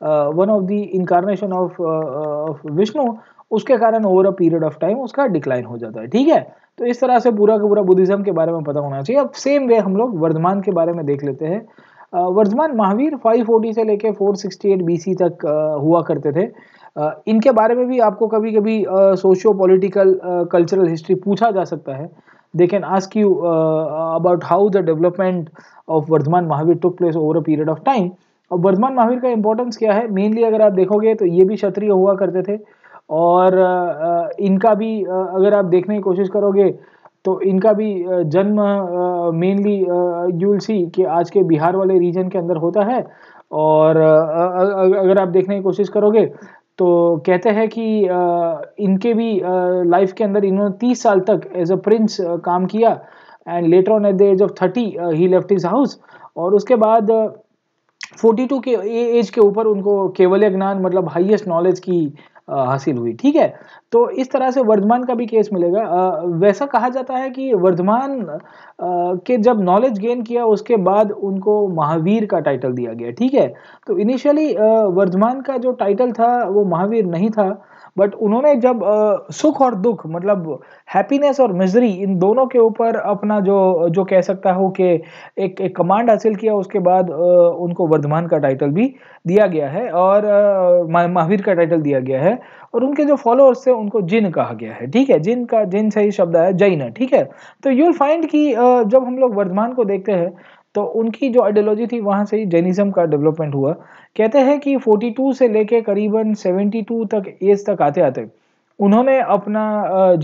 one of the incarnation of Vishnu उसके कारण over a period of time उसका डिक्लाइन हो जाता है ठीक है तो इस तरह से पूरा का पूरा बुद्धिज्म के बारे में पता होना चाहिए अब सेम वे हम लोग वर्धमान के बारे में देख लेते हैं वर्धमान महावीर 540 से लेके 468 बीसी तक हुआ करते थे इनके बारे में भी आपको कभी कभी सोशियो पॉलिटिकल कल्चरल हिस्ट्री पूछा जा सकता है they can ask you about how the development of Vardhamana Mahavira took place over a period of time और वर्धमान महावीर का इम्पोर्टेंस क्या है मेनली अगर आप देखोगे तो ये भी क्षत्रिय हुआ करते थे और इनका भी अगर आप देखने की कोशिश करोगे तो इनका भी जन्म मेनली यूल सी कि आज के बिहार वाले रीजन के अंदर होता है और अगर आप देखने की कोशिश करोगे तो कहते हैं कि इनके भी लाइफ के अंदर इन्होंने तीस साल तक एज अ प्रिंस काम किया and later on at the age of thirty he left his house और उसके बाद फोर्टी टू के एज के ऊपर उनको केवल ज्ञान मतलब हाईएस्ट नॉलेज की हासिल हुई ठीक है तो इस तरह से वर्धमान का भी केस मिलेगा वैसा कहा जाता है कि वर्धमान के जब नॉलेज गेन किया उसके बाद उनको महावीर का टाइटल दिया गया ठीक है तो इनिशियली वर्धमान का जो टाइटल था वो महावीर नहीं था बट उन्होंने जब आ, सुख और दुख मतलब हैप्पीनेस और मिजरी इन दोनों के ऊपर अपना जो जो कह सकता हूँ कि एक एक कमांड हासिल किया उसके बाद आ, उनको वर्धमान का टाइटल भी दिया गया है और महावीर का टाइटल दिया गया है और उनके जो फॉलोअर्स थे उनको जिन कहा गया है ठीक है जिन का जिन सही शब्द है जैन ठीक है तो यूल फाइंड कि जब हम लोग वर्धमान को देखते हैं तो उनकी जो आइडियोलॉजी थी वहाँ से ही जैनिज़्म का डेवलपमेंट हुआ कहते हैं कि 42 से लेके करीबन 72 तक एज तक आते आते उन्होंने अपना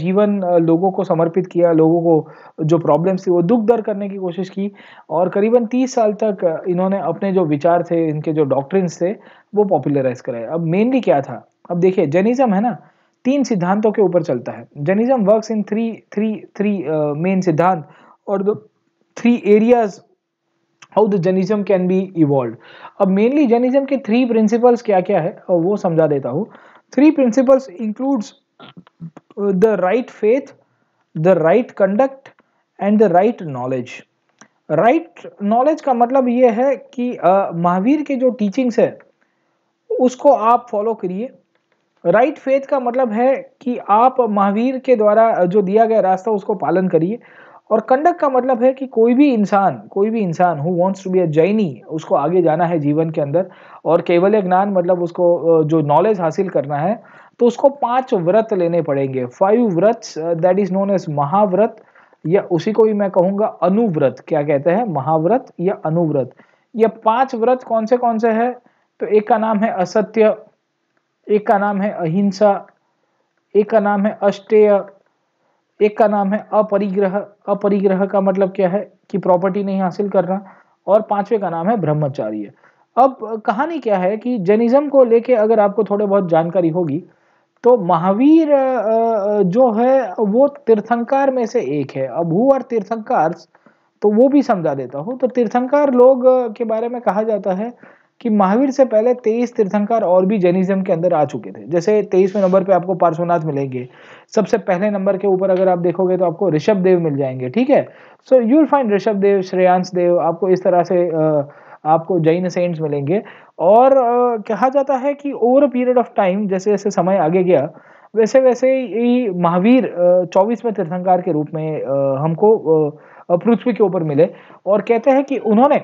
जीवन लोगों को समर्पित किया लोगों को जो प्रॉब्लम्स थी वो दुख दर करने की कोशिश की और करीबन 30 साल तक इन्होंने अपने जो विचार थे इनके जो डॉक्ट्रिन्स थे वो पॉपुलराइज कराए अब मेनली क्या था अब देखिए जर्निज्म है ना तीन सिद्धांतों के ऊपर चलता है Jainism work in three three three main सिद्धांत और दो three areas how the Jainism can be evolve अब मेनली जर्निज्म के थ्री प्रिंसिपल्स क्या क्या है और वो समझा देता हूँ three principles includes the right faith the right conduct and the right knowledge right knowledge का मतलब ये है कि uh, महावीर के जो टीचिंग्स है उसको आप फॉलो करिए राइट फेथ का मतलब है कि आप महावीर के द्वारा uh, जो दिया गया रास्ता उसको पालन करिए और कंडक का मतलब है कि कोई भी इंसान कोई भी इंसान who wants to be a Jaini उसको आगे जाना है जीवन के अंदर और केवल ज्ञान मतलब उसको जो नॉलेज हासिल करना है तो उसको पांच व्रत लेने पड़ेंगे five vrat that is known as Mahavrata या उसी को भी मैं कहूंगा अनुव्रत क्या कहते हैं महाव्रत या अनुव्रत यह पांच व्रत कौन से कौन से है तो एक का नाम है असत्य एक का नाम है अहिंसा एक का नाम है अष्टेय एक का नाम है अपरिग्रह अपरिग्रह का मतलब क्या है कि प्रॉपर्टी नहीं हासिल करना और पांचवे का नाम है ब्रह्मचार्य अब कहानी क्या है कि जैनिज्म को लेके अगर आपको थोड़े बहुत जानकारी होगी तो महावीर जो है वो तीर्थंकार में से एक है अब हु और तीर्थंकार तो वो भी समझा देता हूँ तो तीर्थंकार लोग के बारे में कहा जाता है कि महावीर से पहले तेईस तीर्थंकर और भी जैनिज्म के अंदर आ चुके थे जैसे तेईसवें नंबर पे आपको पार्श्वनाथ मिलेंगे सबसे पहले नंबर के ऊपर अगर आप देखोगे तो आपको ऋषभ देव मिल जाएंगे ठीक है so you will find Rishabh Dev Shreyansh Dev आपको इस तरह से आपको जैन सेंट्स मिलेंगे और कहा जाता है कि over a period of time जैसे जैसे समय आगे गया वैसे वैसे ही महावीर चौबीसवें तीर्थंकार के रूप में हमको पृथ्वी के ऊपर मिले और कहते हैं कि उन्होंने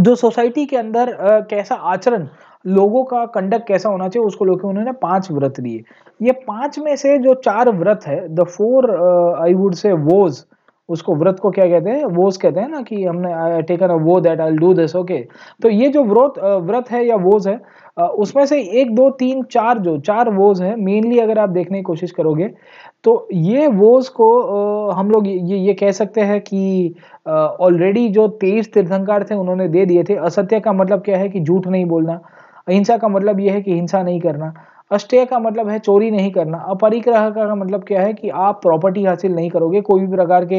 जो सोसाइटी के अंदर आ, कैसा आचरण लोगों का कंडक्ट कैसा होना चाहिए उसको लोग उन्होंने पांच व्रत लिए ये पांच में से जो चार व्रत है the four I would say vows उसको व्रत को क्या कहते हैं वोज कहते हैं ना कि हमने टेकन वो that I do this okay तो ये जो व्रत व्रत है या वोज है उसमें से एक दो तीन चार जो चार वोज है मेनली अगर आप देखने की कोशिश करोगे तो ये वोज को हम लोग ये ये कह सकते हैं कि ऑलरेडी जो तेईस तीर्थंकार थे उन्होंने दे दिए थे असत्य का मतलब क्या है कि झूठ नहीं बोलना अहिंसा का मतलब यह है कि हिंसा नहीं करना अष्टय का मतलब है चोरी नहीं करना अपरिग्रह का मतलब क्या है कि आप प्रॉपर्टी हासिल नहीं करोगे कोई भी प्रकार के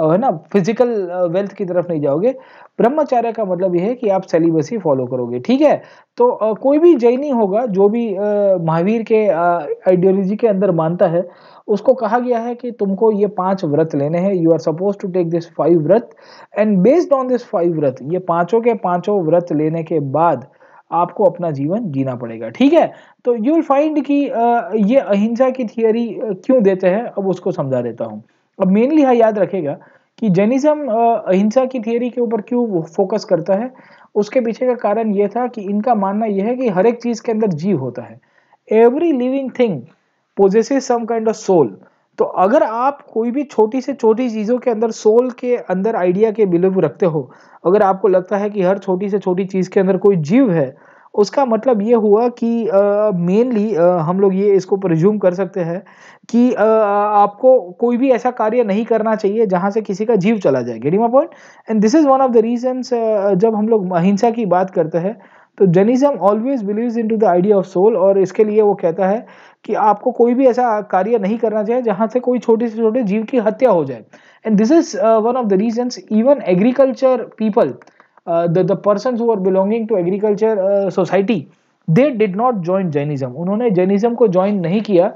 है ना फिजिकल वेल्थ की तरफ नहीं जाओगे ब्रह्मचार्य का मतलब यह है कि आप सेलिबसी फॉलो करोगे ठीक है तो कोई भी जैनी होगा जो भी महावीर के आइडियोलॉजी के अंदर मानता है उसको कहा गया है कि तुमको ये पांच व्रत लेने हैं you are suppose to take this five vrat and based on this five vrat ये पांचों के पांचों व्रत लेने के बाद आपको अपना जीवन जीना पड़ेगा ठीक है तो यू विल फाइंड कि ये अहिंसा की थियोरी क्यों देते हैं अब उसको समझा देता हूँ अब मेनली हाँ याद रखेगा कि जेनिज्म अहिंसा की थियोरी के ऊपर क्यों फोकस करता है उसके पीछे का कारण यह था कि इनका मानना यह है कि हर एक चीज़ के अंदर जीव होता है every living thing possesses some kind of soul तो अगर आप कोई भी छोटी से छोटी चीज़ों के अंदर सोल के अंदर आइडिया के बिलीव रखते हो अगर आपको लगता है कि हर छोटी से छोटी चीज़ के अंदर कोई जीव है उसका मतलब ये हुआ कि मेनली uh, uh, हम लोग ये इसको प्रज्यूम कर सकते हैं कि uh, आपको कोई भी ऐसा कार्य नहीं करना चाहिए जहाँ से किसी का जीव चला जाए getting point and this is one of the reasons जब हम लोग अहिंसा की बात करते हैं तो Jainism always believe in to the idea of soul और इसके लिए वो कहता है कि आपको कोई भी ऐसा कार्य नहीं करना चाहिए जहां से कोई छोटे से छोटे जीव की हत्या हो जाए and this is one of the reason even agriculture people person are belonging to agriculture society they did not join Jainism उन्होंने जैनिज्म को ज्वाइन नहीं किया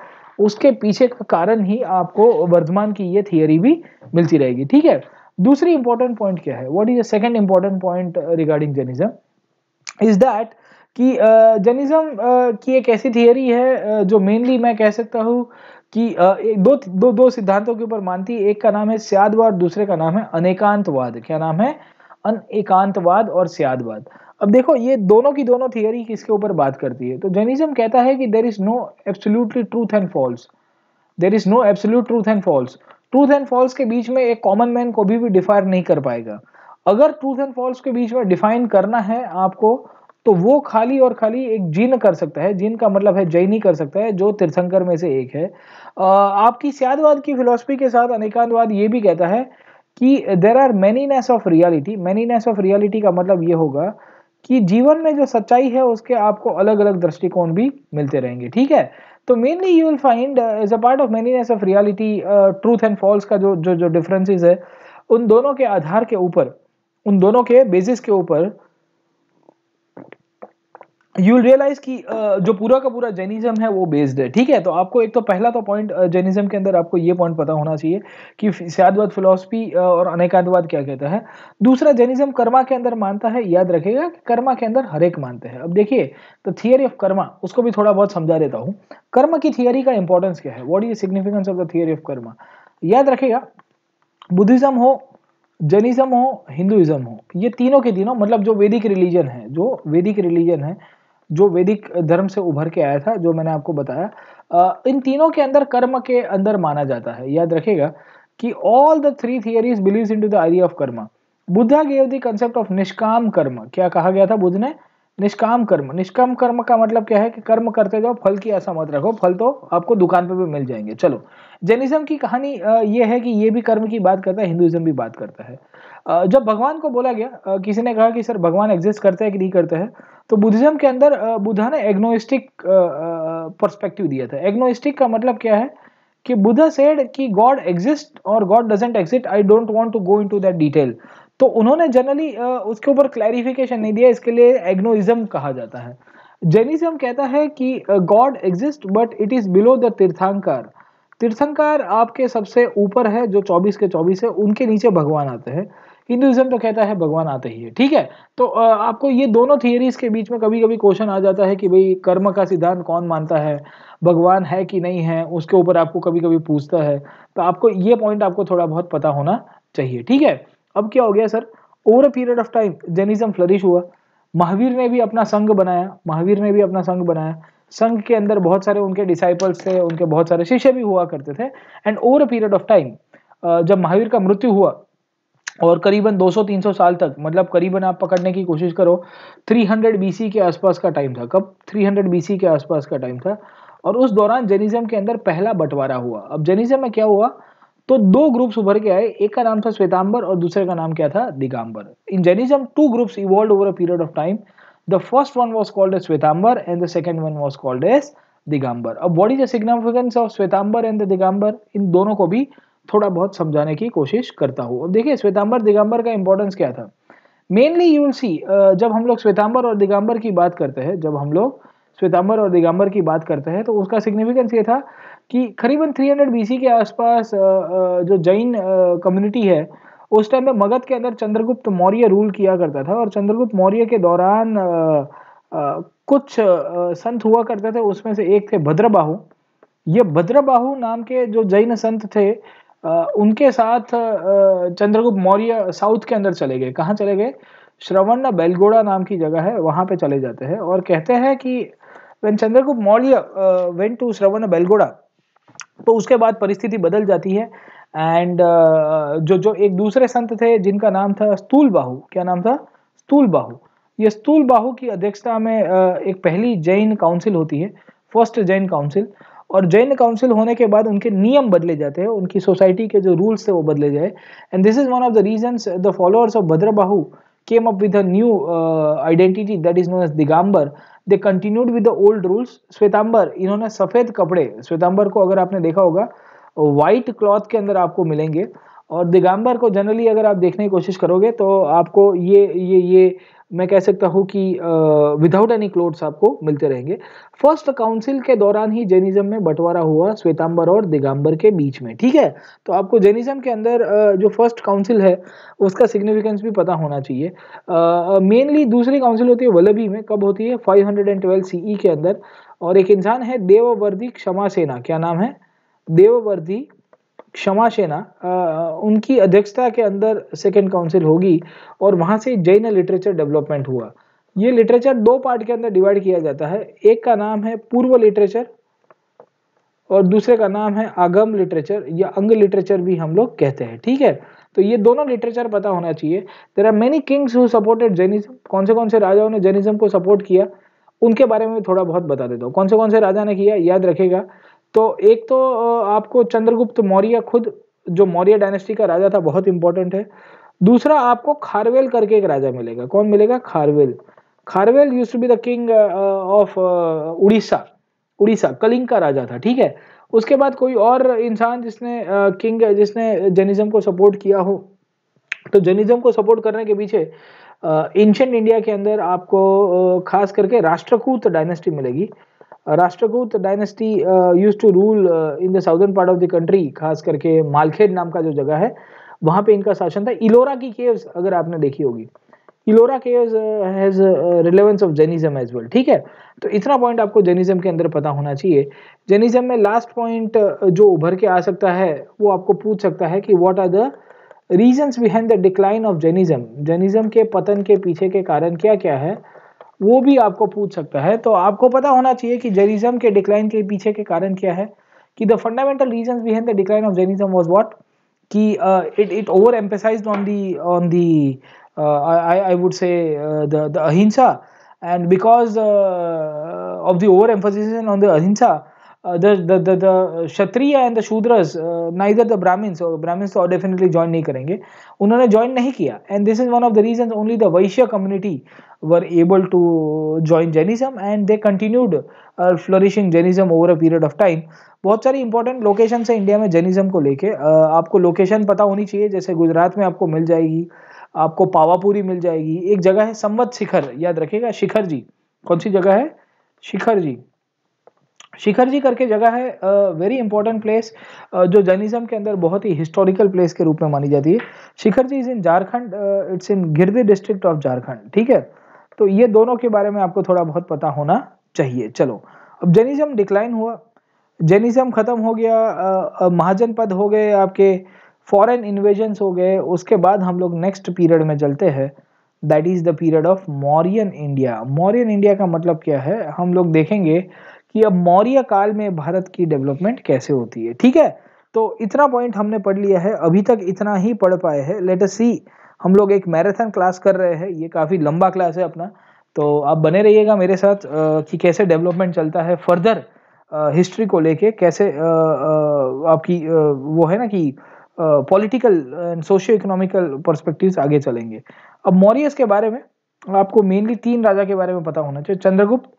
उसके पीछे का कारण ही आपको वर्धमान की ये थियरी भी मिलती रहेगी ठीक है दूसरी इंपॉर्टेंट पॉइंट क्या है what is the second important point regarding Jainism is that कि जर्निज्म की एक ऐसी थियोरी है जो मेनली मैं कह सकता हूँ कि दो दो दो सिद्धांतों के ऊपर मानती है एक का नाम है स्यादवाद दूसरे का नाम है अनेकांतवाद क्या नाम है अनेकांतवाद और स्यादवाद अब देखो ये दोनों की दोनों थियोरी किसके ऊपर बात करती है तो जर्निज्म कहता है कि there is no absolutely truth and false there is no absolute truth and false truth and false के बीच में एक कॉमन मैन को भी डिफाइन नहीं कर पाएगा अगर ट्रूथ एंड फॉल्स के बीच में डिफाइन करना है आपको तो वो खाली और खाली एक जीन कर सकता है जीन का मतलब है जैनी कर सकता है जो तीर्थंकर में से एक है आपकी सियादवाद की फिलोसफी के साथ अनेकांतवाद ये भी कहता है कि there are manyness of reality manyness of reality का मतलब ये होगा कि जीवन में जो सच्चाई है उसके आपको अलग अलग दृष्टिकोण भी मिलते रहेंगे ठीक है तो mainly you will find as a part of manyness of reality truth and false का जो जो जो डिफरेंसेज है उन दोनों के आधार के ऊपर उन दोनों के बेसिस के ऊपर यू विल रियलाइज कि जो पूरा का पूरा जैनिज्म है वो बेस्ड है ठीक है तो आपको एक तो पहला तो पॉइंट जैनिज्म के अंदर आपको ये पॉइंट पता होना चाहिए कि सियादवाद फिलोसफी और अनेकांतवाद क्या कहता है दूसरा जैनिज्म कर्मा के अंदर मानता है याद रखेगा कि कर्मा के अंदर हर एक मानते हैं अब देखिए तो थियरी ऑफ कर्मा उसको भी थोड़ा बहुत समझा देता हूँ कर्म की थियरी का इंपॉर्टेंस क्या है what is significance of the theory of karma याद रखेगा बुद्धिज्म हो जैनिज्म हो हिंदुइज्म हो ये तीनों के तीनों मतलब जो वैदिक रिलीजन है जो वैदिक रिलीजन है जो वैदिक धर्म से उभर के आया था जो मैंने आपको बताया इन तीनों के अंदर कर्म के अंदर माना जाता है याद रखेगा कि all the three theories believe in to the idea of karma Buddha gave the concept of nishkam karma क्या कहा गया था बुद्ध ने निष्काम कर्म निष्काम कर्म का मतलब क्या है कि कर्म करते जाओ फल की आशा मत रखो फल तो आपको दुकान पे भी मिल जाएंगे चलो जैनिज्म की कहानी ये है कि ये भी कर्म की बात करता है हिंदुइज्म भी बात करता है जब भगवान को बोला गया किसी ने कहा कि सर भगवान एग्जिस्ट करते हैं कि नहीं करते हैं तो बुद्धिज्म के अंदर बुद्धा ने एग्नोइस्टिक परस्पेक्टिव दिया था एग्नोइस्टिक का मतलब क्या है कि बुद्धा सेड कि गॉड एग्जिस्ट और God doesn't exist I don't want to go into that detail तो उन्होंने जनरली उसके ऊपर क्लैरिफिकेशन नहीं दिया इसके लिए एग्नोइज्म कहा जाता है जैनिज्म कहता है कि God exist but it is below the Tirthankar Tirthankar आपके सबसे ऊपर है जो 24 के 24 है उनके नीचे भगवान आते हैं हिंदुइज्म तो कहता है भगवान आते ही है ठीक है तो आपको ये दोनों थियरीज के बीच में कभी कभी क्वेश्चन आ जाता है कि भाई कर्म का सिद्धांत कौन मानता है भगवान है कि नहीं है उसके ऊपर आपको कभी कभी पूछता है तो आपको ये पॉइंट आपको थोड़ा बहुत पता होना चाहिए ठीक है अब क्या हो गया sir over a period of time Jainism flourish हुआ महावीर ने भी अपना संघ बनाया महावीर ने भी अपना संघ बनाया संघ के अंदर बहुत सारे उनके डिसाइपल्स थे उनके बहुत सारे शिष्य भी हुआ करते थे and over a period of time जब महावीर का मृत्यु हुआ और करीबन 200-300 साल तक मतलब करीबन आप पकड़ने की कोशिश करो 300 बीसी के आसपास का टाइम था कब 300 बीसी के आसपास का टाइम था और उस दौरान जेनिज्म के अंदर पहला बंटवारा हुआ अब जेनिज्म में क्या हुआ तो दो ग्रुप्स उभर के आए एक का नाम था श्वेतांबर और दूसरे का नाम क्या था Digambar in Jainism two groups evolve over a period of time the first one was called as Shwetambar and the second one was called as Digambar अब body is the significance of Shwetambar and the Digambar इन दोनों को भी थोड़ा बहुत समझाने की कोशिश करता हूँ अब देखिए श्वेतांबर दिगंबर का इंपॉर्टेंस क्या था मेनली यू विल सी जब हम लोग श्वेतांबर और दिगंबर की बात करते हैं जब हम लोग श्वेतांबर और दिगंबर की बात करते हैं तो उसका सिग्निफिकेंस ये था कि करीबन 300 सी के आसपास जो जैन कम्युनिटी है उस टाइम में मगध के अंदर चंद्रगुप्त मौर्य रूल किया करता था और चंद्रगुप्त मौर्य के दौरान कुछ संत हुआ करते थे उसमें से एक थे भद्रबाहु ये भद्रबाहु नाम के जो जैन संत थे उनके साथ चंद्रगुप्त मौर्य साउथ के अंदर चले गए कहाँ चले गए श्रवण बेलगोड़ा नाम की जगह है वहां पे चले जाते हैं और कहते हैं कि when Chandragupta Maurya went to Shravana Belagola तो उसके बाद परिस्थिति बदल जाती है एंड uh, जो जो एक दूसरे संत थे जिनका नाम था स्तूल बाहू क्या नाम था स्तूल बाहू ये स्तूल बाहू की अध्यक्षता में uh, एक पहली जैन काउंसिल होती है फर्स्ट जैन काउंसिल और जैन काउंसिल होने के बाद उनके नियम बदले जाते हैं उनकी सोसाइटी के जो रूल्स थे वो बदले जाए and this is one of the reasons the followers of Bhadrabahu came up with a new identity that is known as Digambar they continued with the old rules Shwetambar इन्होंने सफ़ेद कपड़े श्वेतांबर को अगर आपने देखा होगा वाइट क्लॉथ के अंदर आपको मिलेंगे और दिगाम्बर को जनरली अगर आप देखने की कोशिश करोगे तो आपको ये ये ये मैं कह सकता हूँ कि विदाउट एनी क्लोथ्स आपको मिलते रहेंगे फर्स्ट काउंसिल के दौरान ही जैनिज्म में बंटवारा हुआ श्वेतांबर और दिगंबर के बीच में ठीक है तो आपको जैनिज्म के अंदर uh, जो फर्स्ट काउंसिल है उसका सिग्निफिकेंस भी पता होना चाहिए मेनली uh, दूसरी काउंसिल होती है वल्लभी में कब होती है ट्वेल्व सीई e के अंदर और एक इंसान है देववर्धि क्षमा सेना क्या नाम है देववर्धि क्षमा सेना उनकी अध्यक्षता के अंदर सेकेंड काउंसिल होगी और वहाँ से जैन लिटरेचर डेवलपमेंट हुआ ये लिटरेचर दो पार्ट के अंदर डिवाइड किया जाता है एक का नाम है पूर्व लिटरेचर और दूसरे का नाम है आगम लिटरेचर या अंग लिटरेचर भी हम लोग कहते हैं ठीक है तो ये दोनों लिटरेचर पता होना चाहिए there are many kings who supported Jainism कौन से कौन से राजाओं ने जैनिज्म को सपोर्ट किया उनके बारे में थोड़ा बहुत बता देता हूँ कौन से कौन से राजा ने किया याद रखेगा तो एक तो आपको चंद्रगुप्त मौर्य खुद जो मौर्य डायनेस्टी का राजा था बहुत इंपॉर्टेंट है दूसरा आपको खारवेल करके एक राजा मिलेगा कौन मिलेगा Kharavela Kharavela used to be the king of Orissa Orissa Kalinga का राजा था ठीक है उसके बाद कोई और इंसान जिसने किंग uh, जिसने जैनिज्म को सपोर्ट किया हो तो जैनिज्म को सपोर्ट करने के पीछे एंशंट इंडिया के अंदर आपको uh, खास करके राष्ट्रकूट डायनेस्टी मिलेगी Rashtrakuta dynasty used to rule in the southern part of the country खास करके मालखेड नाम का जो जगह है वहां पे इनका शासन था इलोरा की केव्स अगर आपने देखी होगी Ellora caves has relevance of Jainism as well ठीक है तो इतना पॉइंट आपको जेनिज्म के अंदर पता होना चाहिए जेनिज्म में लास्ट पॉइंट जो उभर के आ सकता है वो आपको पूछ सकता है कि what are the reasons behind the decline of Jainism Jainism के पतन के पीछे के कारण क्या क्या है वो भी आपको पूछ सकता है तो आपको पता होना चाहिए कि जैनिज्म के डिक्लाइन के पीछे के कारण क्या है कि the fundamental reason behind the decline of Jainism was what कि it it over emphasise on the on the I would say the ahimsa and because uh, of the over emphasis on the ahimsa uh, the, the the the kshatriya and the shudras uh, neither the brahmins or brahmins तो definitely join नहीं करेंगे उन्होंने join नहीं किया and this is one of the reasons only the vaishya community were able to join Jainism and they continued uh, flourishing Jainism over a period of time. बहुत सारी important location है India में Jainism को लेके uh, आपको location पता होनी चाहिए जैसे गुजरात में आपको मिल जाएगी आपको पावापुरी मिल जाएगी एक जगह है संवत शिखर याद रखिएगा शिखर जी कौन सी जगह है शिखर जी शिखर जी करके जगह है वेरी इंपॉर्टेंट प्लेस जो जैनिज्म के अंदर बहुत ही हिस्टोरिकल प्लेस के रूप में मानी जाती है Shikhar ji is in Jharkhand it's in Giridih district of Jharkhand ठीक है तो ये दोनों के बारे में आपको थोड़ा बहुत पता होना चाहिए चलो अब जेनिज्म डिक्लाइन हुआ जेनिज्म ख़त्म हो गया महाजनपद हो गए आपके फॉरेन इन्वेजन्स हो गए उसके बाद हम लोग नेक्स्ट पीरियड में चलते हैं that is the period of Mauryan India Mauryan India का मतलब क्या है हम लोग देखेंगे कि अब मौर्य काल में भारत की डेवलपमेंट कैसे होती है ठीक है तो इतना पॉइंट हमने पढ़ लिया है अभी तक इतना ही पढ़ पाए हैं लेट अस सी हम लोग एक मैराथन क्लास कर रहे हैं ये काफ़ी लंबा क्लास है अपना तो आप बने रहिएगा मेरे साथ कि कैसे डेवलपमेंट चलता है फर्दर हिस्ट्री को लेके कैसे आपकी वो है ना कि political and socio economical perspective आगे चलेंगे अब मौर्यस के बारे में आपको मेनली तीन राजा के बारे में पता होना चाहिए Chandragupta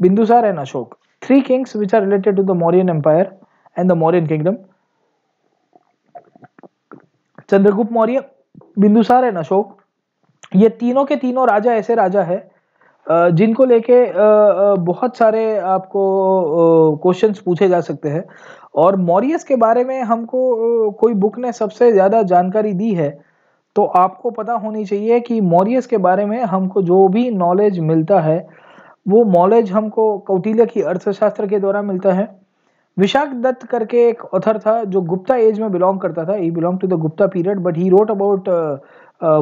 Bindusara and Ashoka three kings which are related to the Mauryan empire and the Mauryan kingdom Chandragupta Maurya Bindusara है अशोक ये तीनों के तीनों राजा ऐसे राजा है जिनको लेके बहुत सारे आपको क्वेश्चंस पूछे जा सकते हैं और मॉरियस के बारे में हमको कोई बुक ने सबसे ज़्यादा जानकारी दी है तो आपको पता होनी चाहिए कि मॉरियस के बारे में हमको जो भी नॉलेज मिलता है वो नॉलेज हमको कौटिल्य की अर्थशास्त्र के द्वारा मिलता है विशाख दत्त करके एक ऑथर था जो गुप्ता एज में बिलोंग करता था he belong to the Gupta period but he wrote about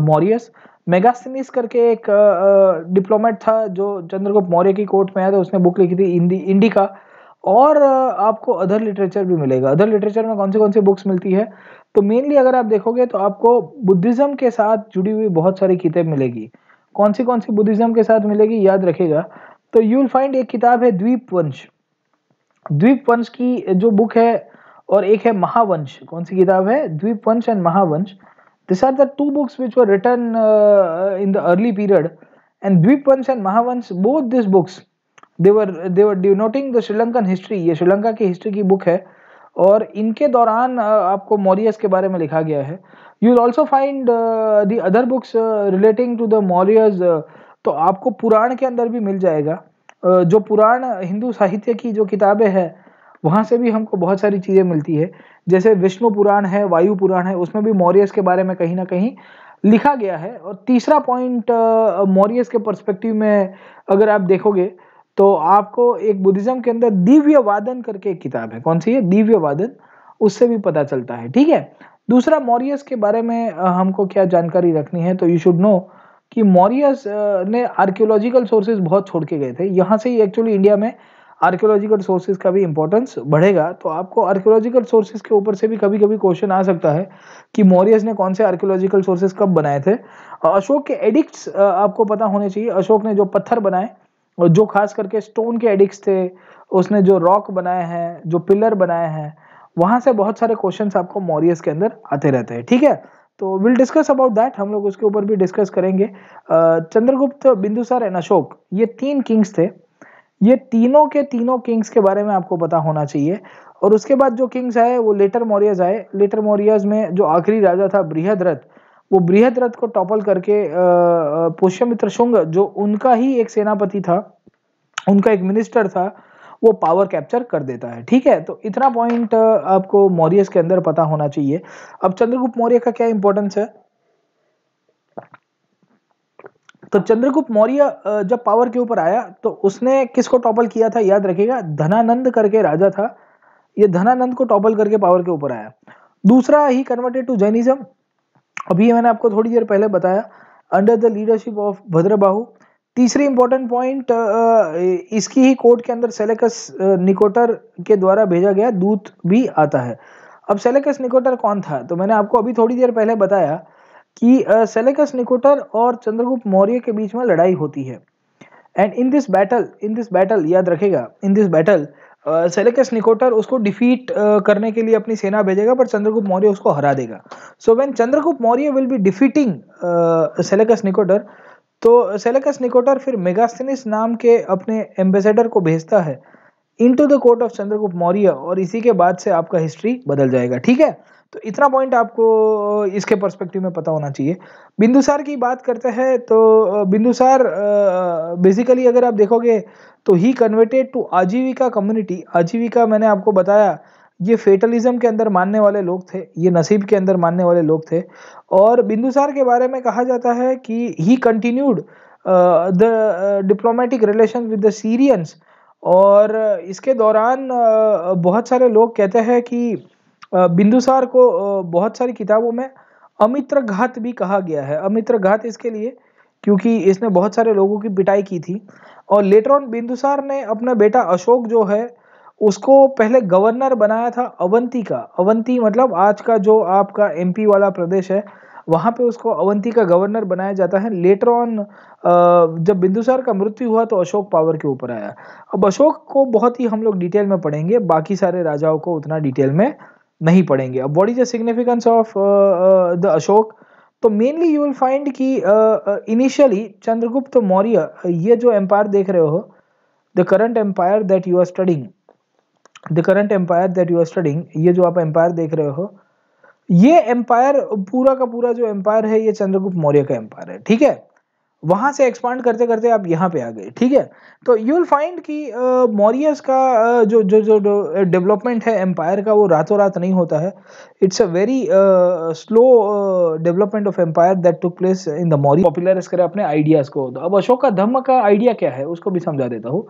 Mauryas Megasthenes करके एक डिप्लोमेट uh, uh था जो चंद्रगुप्त मौर्य की कोर्ट में आया था उसने बुक लिखी थी इंडी इंडिका और uh, आपको अदर लिटरेचर भी मिलेगा अदर लिटरेचर में कौन से कौन से बुक्स मिलती है तो मेनली अगर आप देखोगे तो आपको बुद्धिज़्म के साथ जुड़ी हुई बहुत सारी किताबें मिलेगी कौन सी कौन सी बुद्धिज़्म के साथ मिलेगी याद रखेगा तो यू विल फाइंड एक किताब है द्वीप वंश द्वीप वंश की जो बुक है और एक है महावंश कौन सी किताब है Dipavamsa and Mahavamsa this are the two books which were written in the early period and Dipavamsa and Mahavamsa both this books they were they were were the Sri Lankan history ये श्रीलंका की हिस्ट्री की बुक है और इनके दौरान uh, आपको मौर्यस के बारे में लिखा गया है you also find the other books relating to the Mauryas तो आपको पुराण के अंदर भी मिल जाएगा जो पुराण हिंदू साहित्य की जो किताबें हैं वहाँ से भी हमको बहुत सारी चीज़ें मिलती है जैसे विष्णु पुराण है वायु पुराण है उसमें भी मौर्यस के बारे में कहीं ना कहीं लिखा गया है और तीसरा पॉइंट मौर्यस के पर्सपेक्टिव में अगर आप देखोगे तो आपको एक बुद्धिज्म के अंदर दिव्य वादन करके एक किताब है कौन सी है दिव्य वादन उससे भी पता चलता है ठीक है दूसरा मौर्यस के बारे में हमको क्या जानकारी रखनी है तो यू शुड नो कि मौर्य ने आर्कियोलॉजिकल सोर्सेज बहुत छोड़ के गए थे यहाँ से ही एक्चुअली इंडिया में आर्कियोलॉजिकल सोर्सेज का भी इंपॉर्टेंस बढ़ेगा तो आपको आर्कियोलॉजिकल सोर्सेज के ऊपर से भी कभी कभी क्वेश्चन आ सकता है कि मौर्यस ने कौन से आर्कियोलॉजिकल सोर्सेज कब बनाए थे अशोक के एडिक्ट्स आपको पता होने चाहिए अशोक ने जो पत्थर बनाए और जो खास करके स्टोन के एडिक्स थे उसने जो रॉक बनाए हैं जो पिलर बनाए हैं वहां से बहुत सारे क्वेश्चन आपको मौर्यस के अंदर आते रहते हैं ठीक है तो विल डिस्कस अबाउट दैट हम लोग उसके ऊपर भी डिस्कस करेंगे चंद्रगुप्त बिंदुसार एंड अशोक ये तीन किंग्स थे ये तीनों के तीनों किंग्स के बारे में आपको पता होना चाहिए और उसके बाद जो किंग्स आए वो लेटर मौर्यज आए लेटर मौर्यज में जो आखिरी राजा था बृहद्रथ वो बृहद्रथ को टॉपल करके पुष्यमित्र शुंग जो उनका ही एक सेनापति था उनका एक मिनिस्टर था वो पावर कैप्चर कर देता है ठीक है तो इतना पॉइंट आपको मौर्य के अंदर पता होना चाहिए अब चंद्रगुप्त मौर्य का क्या इंपॉर्टेंस है तो चंद्रगुप्त मौर्य जब पावर के ऊपर आया तो उसने किसको टॉपल किया था याद रखेगा धनानंद करके राजा था ये धनानंद को टॉपल करके पावर के ऊपर आया दूसरा ही कन्वर्टेड टू जैनिज्म अभी मैंने आपको थोड़ी देर पहले बताया under the leadership of Bhadrabahu तीसरी इंपॉर्टेंट पॉइंट इसकी ही कोर्ट के अंदर सेलेकस निकोटर के द्वारा भेजा गया दूत भी आता है अब सेलेकस निकोटर कौन था तो मैंने आपको अभी थोड़ी देर पहले बताया कि सेलेकस निकोटर और चंद्रगुप्त मौर्य के बीच में लड़ाई होती है and in this battle in this battle याद रखेगा in this battle Seleucus Nicator उसको डिफीट uh, करने के लिए अपनी सेना भेजेगा पर चंद्रगुप्त मौर्य उसको हरा देगा so when Chandragupta Maurya will be defeating Seleucus Nicator तो सेलेकस निकोटर फिर मेगास्थनिस नाम के अपने एम्बेसडर को भेजता है इन to the court of Chandragupta Maurya और इसी के बाद से आपका हिस्ट्री बदल जाएगा ठीक है तो इतना पॉइंट आपको इसके पर्सपेक्टिव में पता होना चाहिए बिंदुसार की बात करते हैं तो बिंदुसार बेसिकली अगर आप देखोगे तो he converted to Ajivika community Ajivika मैंने आपको बताया ये फेटलिज्म के अंदर मानने वाले लोग थे ये नसीब के अंदर मानने वाले लोग थे और बिंदुसार के बारे में कहा जाता है कि he continued the diplomatic relation with the Syrians और इसके दौरान uh, बहुत सारे लोग कहते हैं कि uh, बिंदुसार को uh, बहुत सारी किताबों में अमित्र घात भी कहा गया है अमित्र घात इसके लिए क्योंकि इसने बहुत सारे लोगों की पिटाई की थी और लेटर ऑन बिंदुसार ने अपना बेटा अशोक जो है उसको पहले गवर्नर बनाया था अवंती का अवंती मतलब आज का जो आपका एमपी वाला प्रदेश है वहाँ पे उसको अवंती का गवर्नर बनाया जाता है लेटर ऑन जब बिंदुसार का मृत्यु हुआ तो अशोक पावर के ऊपर आया अब अशोक को बहुत ही हम लोग डिटेल में पढ़ेंगे बाकी सारे राजाओं को उतना डिटेल में नहीं पढ़ेंगे अब what is the significance of the Ashoka तो मेनली यू विल फाइंड कि इनिशियली चंद्रगुप्त मौर्य ये जो एम्पायर देख रहे हो the current empire that you are studying the current empire that you are studying ये जो आप एम्पायर देख रहे हो ये एम्पायर पूरा का पूरा जो एम्पायर है ये चंद्रगुप्त मौर्य का एम्पायर है ठीक है वहां से एक्सपांड करते करते आप यहाँ पे आ गए ठीक है तो यू विल फाइंड कि मॉरियस का जो जो जो डेवलपमेंट है एम्पायर का वो रातों रात नहीं होता है it's a very slow development of empire that took place in the Maurya popularise करें अपने आइडियाज़ को अब अशोक का धम्म का आइडिया क्या है उसको भी समझा देता हूँ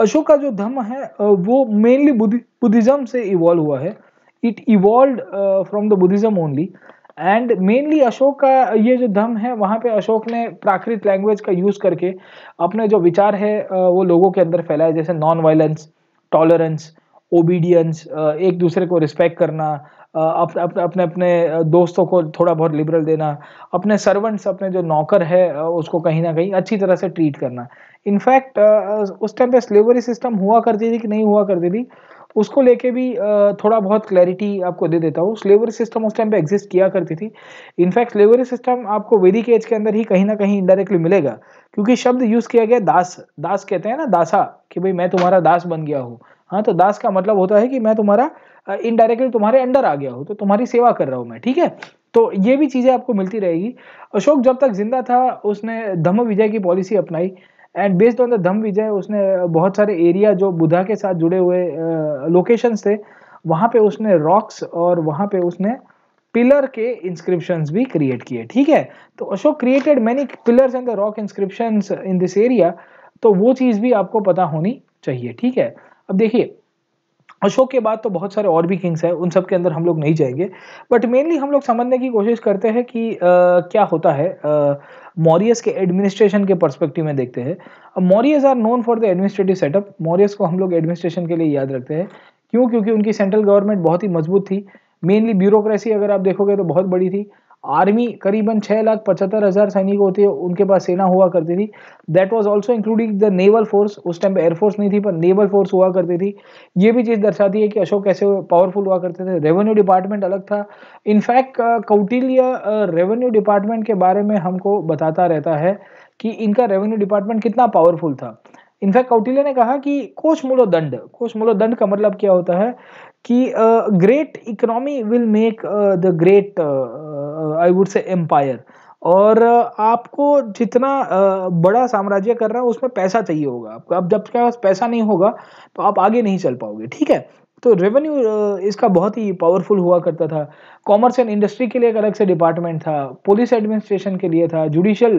अशोक का जो धर्म है वो मेनली बुद्धिज्म से इवॉल्व हुआ है it evolve from the Buddhism only and mainly Ashoka का ये जो धर्म है वहाँ पे अशोक ने प्राकृत लैंग्वेज का यूज़ करके अपने जो विचार है वो लोगों के अंदर फैलाए जैसे नॉन वायलेंस टॉलरेंस ओबीडियंस एक दूसरे को रिस्पेक्ट करना अपने अपने अपने अपने दोस्तों को थोड़ा बहुत लिबरल देना अपने सर्वेंट्स अपने जो नौकर है उसको कहीं ना कहीं अच्छी तरह से ट्रीट करना इनफैक्ट उस टाइम पे स्लेवरी सिस्टम हुआ करती थी कि नहीं हुआ करती थी उसको लेके भी थोड़ा बहुत क्लैरिटी आपको दे देता हूँ स्लेवरी सिस्टम उस टाइम पे एग्जिस्ट किया करती थी इनफैक्ट स्लेवरी सिस्टम आपको वेदिक एज के अंदर ही कहीं ना कहीं इनडायरेक्टली मिलेगा क्योंकि शब्द यूज़ किया गया दास दास कहते हैं ना दासा कि भाई मैं तुम्हारा दास बन गया हूँ हाँ तो दास का मतलब होता है कि मैं तुम्हारा इनडायरेक्टली तुम्हारे अंडर आ गया हो तो तुम्हारी सेवा कर रहा हूँ मैं ठीक है तो ये भी चीज़ें आपको मिलती रहेगी अशोक जब तक जिंदा था उसने धम्म विजय की पॉलिसी अपनाई and based on the dhamma vijay उसने बहुत सारे एरिया जो बुधा के साथ जुड़े हुए लोकेशंस थे वहां पे उसने रॉक्स और वहां पे उसने पिलर के इंस्क्रिप्शन भी क्रिएट किए ठीक है तो Ashoka created many pillars and the rock inscription in this area तो वो चीज़ भी आपको पता होनी चाहिए ठीक है अब देखिए अशोक के बाद तो बहुत सारे और भी किंग्स हैं उन सब के अंदर हम लोग नहीं जाएंगे बट मेनली हम लोग समझने की कोशिश करते हैं कि आ, क्या होता है मॉरियस के एडमिनिस्ट्रेशन के परस्पेक्टिव में देखते हैं अब Mauryas are known for the administrative setup Mauryas को हम लोग एडमिनिस्ट्रेशन के लिए याद रखते हैं क्यों क्योंकि उनकी सेंट्रल गवर्नमेंट बहुत ही मजबूत थी मेनली ब्यूरोक्रेसी अगर आप देखोगे तो बहुत बड़ी थी आर्मी करीबन छः लाख पचहत्तर हज़ार सैनिक होते उनके पास सेना हुआ करती थी that was also including the naval force उस टाइम एयरफोर्स नहीं थी पर नेवल फोर्स हुआ करती थी ये भी चीज़ दर्शाती है कि अशोक कैसे पावरफुल हुआ करते थे रेवेन्यू डिपार्टमेंट अलग था इनफैक्ट कौटिल्य रेवेन्यू डिपार्टमेंट के बारे में हमको बताता रहता है कि इनका रेवेन्यू डिपार्टमेंट कितना पावरफुल था इनफैक्ट कौटिल्य ने कहा कि कोच मूलो दंड कोच मूलो दंड का मतलब क्या होता है कि great economy will make the great I would say empire और आपको जितना बड़ा साम्राज्य कर रहा है उसमें पैसा चाहिए होगा आपको अब जब के पास पैसा नहीं होगा तो आप आगे नहीं चल पाओगे ठीक है तो रेवेन्यू इसका बहुत ही पावरफुल हुआ करता था कॉमर्स एंड इंडस्ट्री के लिए एक अलग से डिपार्टमेंट था पुलिस एडमिनिस्ट्रेशन के लिए था जुडिशल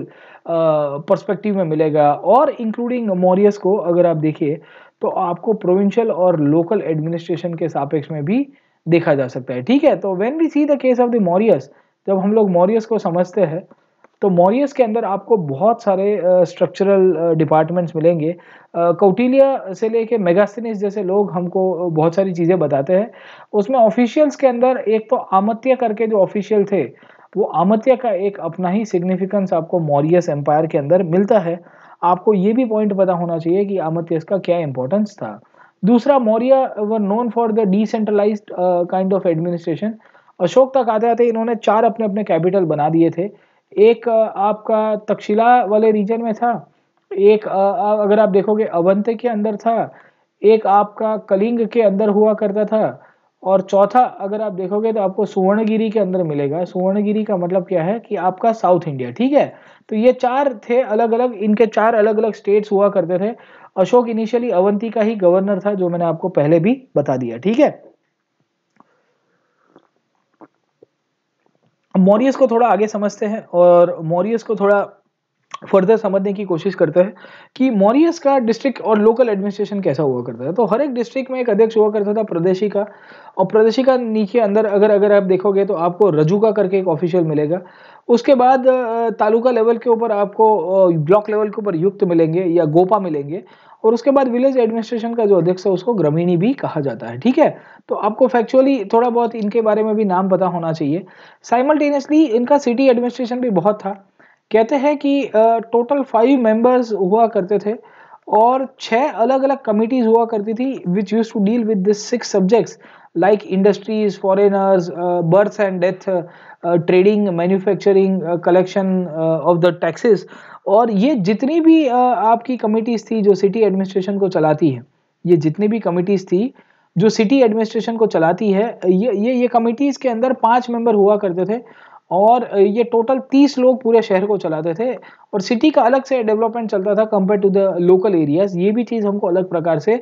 पर्सपेक्टिव में मिलेगा और इंक्लूडिंग मॉरियस को अगर आप देखिए तो आपको प्रोविंशियल और लोकल एडमिनिस्ट्रेशन के सापेक्ष में भी देखा जा सकता है ठीक है तो when we see the case of the Mauryas जब हम लोग मॉरियस को समझते हैं तो मॉरियस के अंदर आपको बहुत सारे स्ट्रक्चरल uh, डिपार्टमेंट्स uh, मिलेंगे uh, से लेके मेगास्थनीस जैसे लोग हमको बहुत सारी चीज़ें बताते हैं उसमें ऑफिशियल्स के अंदर एक तो आमत्या करके जो ऑफिशियल थे वो आमत्या का एक अपना ही सिग्निफिकेंस आपको मॉरियस एम्पायर के अंदर मिलता है आपको ये भी पॉइंट पता होना चाहिए कि आमत्यस का क्या इंपॉर्टेंस था दूसरा Maurya were known for the decentralise kind of administration Ashoka तक आते आते इन्होंने चार अपने अपने कैपिटल बना दिए थे एक uh, आपका तक्षशिला वाले रीजन में था एक uh, uh, अगर आप देखोगे अवंत के अंदर था एक आपका कलिंग के अंदर हुआ करता था और चौथा अगर आप देखोगे तो आपको सुवर्णगिरी के अंदर मिलेगा सुवर्णगिरी का मतलब क्या है कि आपका साउथ इंडिया ठीक है तो ये चार थे अलग अलग इनके चार अलग अलग स्टेट्स हुआ करते थे अशोक इनिशियली अवंती का ही गवर्नर था जो मैंने आपको पहले भी बता दिया ठीक है मॉरियस को थोड़ा आगे समझते हैं और मॉरियस को थोड़ा फर्दर समझने की कोशिश करते हैं कि मॉरियस का डिस्ट्रिक्ट और लोकल एडमिनिस्ट्रेशन कैसा हुआ करता था तो हर एक डिस्ट्रिक्ट में एक अध्यक्ष हुआ करता था प्रदेशी का और प्रदेशी का नीचे अंदर अगर अगर आप देखोगे तो आपको रजू का करके एक ऑफिशियल मिलेगा उसके बाद तालुका लेवल के ऊपर आपको ब्लॉक लेवल के ऊपर युक्त मिलेंगे या गोपा मिलेंगे और उसके बाद विलेज एडमिनिस्ट्रेशन का जो अध्यक्ष है उसको ग्रामीणी भी कहा जाता है ठीक है तो आपको फैक्चुअली थोड़ा बहुत इनके बारे में भी नाम पता होना चाहिए साइमल्टेनियसली इनका सिटी एडमिनिस्ट्रेशन भी बहुत था कहते हैं कि टोटल फाइव मेंबर्स हुआ करते थे और छह अलग अलग कमिटीज हुआ करती थी which used to deal with this six subjects like industries foreigners birth and death trading manufacturing collection of the taxes और ये जितनी भी आपकी कमिटीज़ थी जो सिटी एडमिनिस्ट्रेशन को चलाती है ये जितनी भी कमिटीज़ थी जो सिटी एडमिनिस्ट्रेशन को चलाती है ये ये ये कमिटीज़ के अंदर पाँच मेंबर हुआ करते थे और ये टोटल तीस लोग पूरे शहर को चलाते थे और सिटी का अलग से डेवलपमेंट चलता था compare to the local areas ये भी चीज़ हमको अलग प्रकार से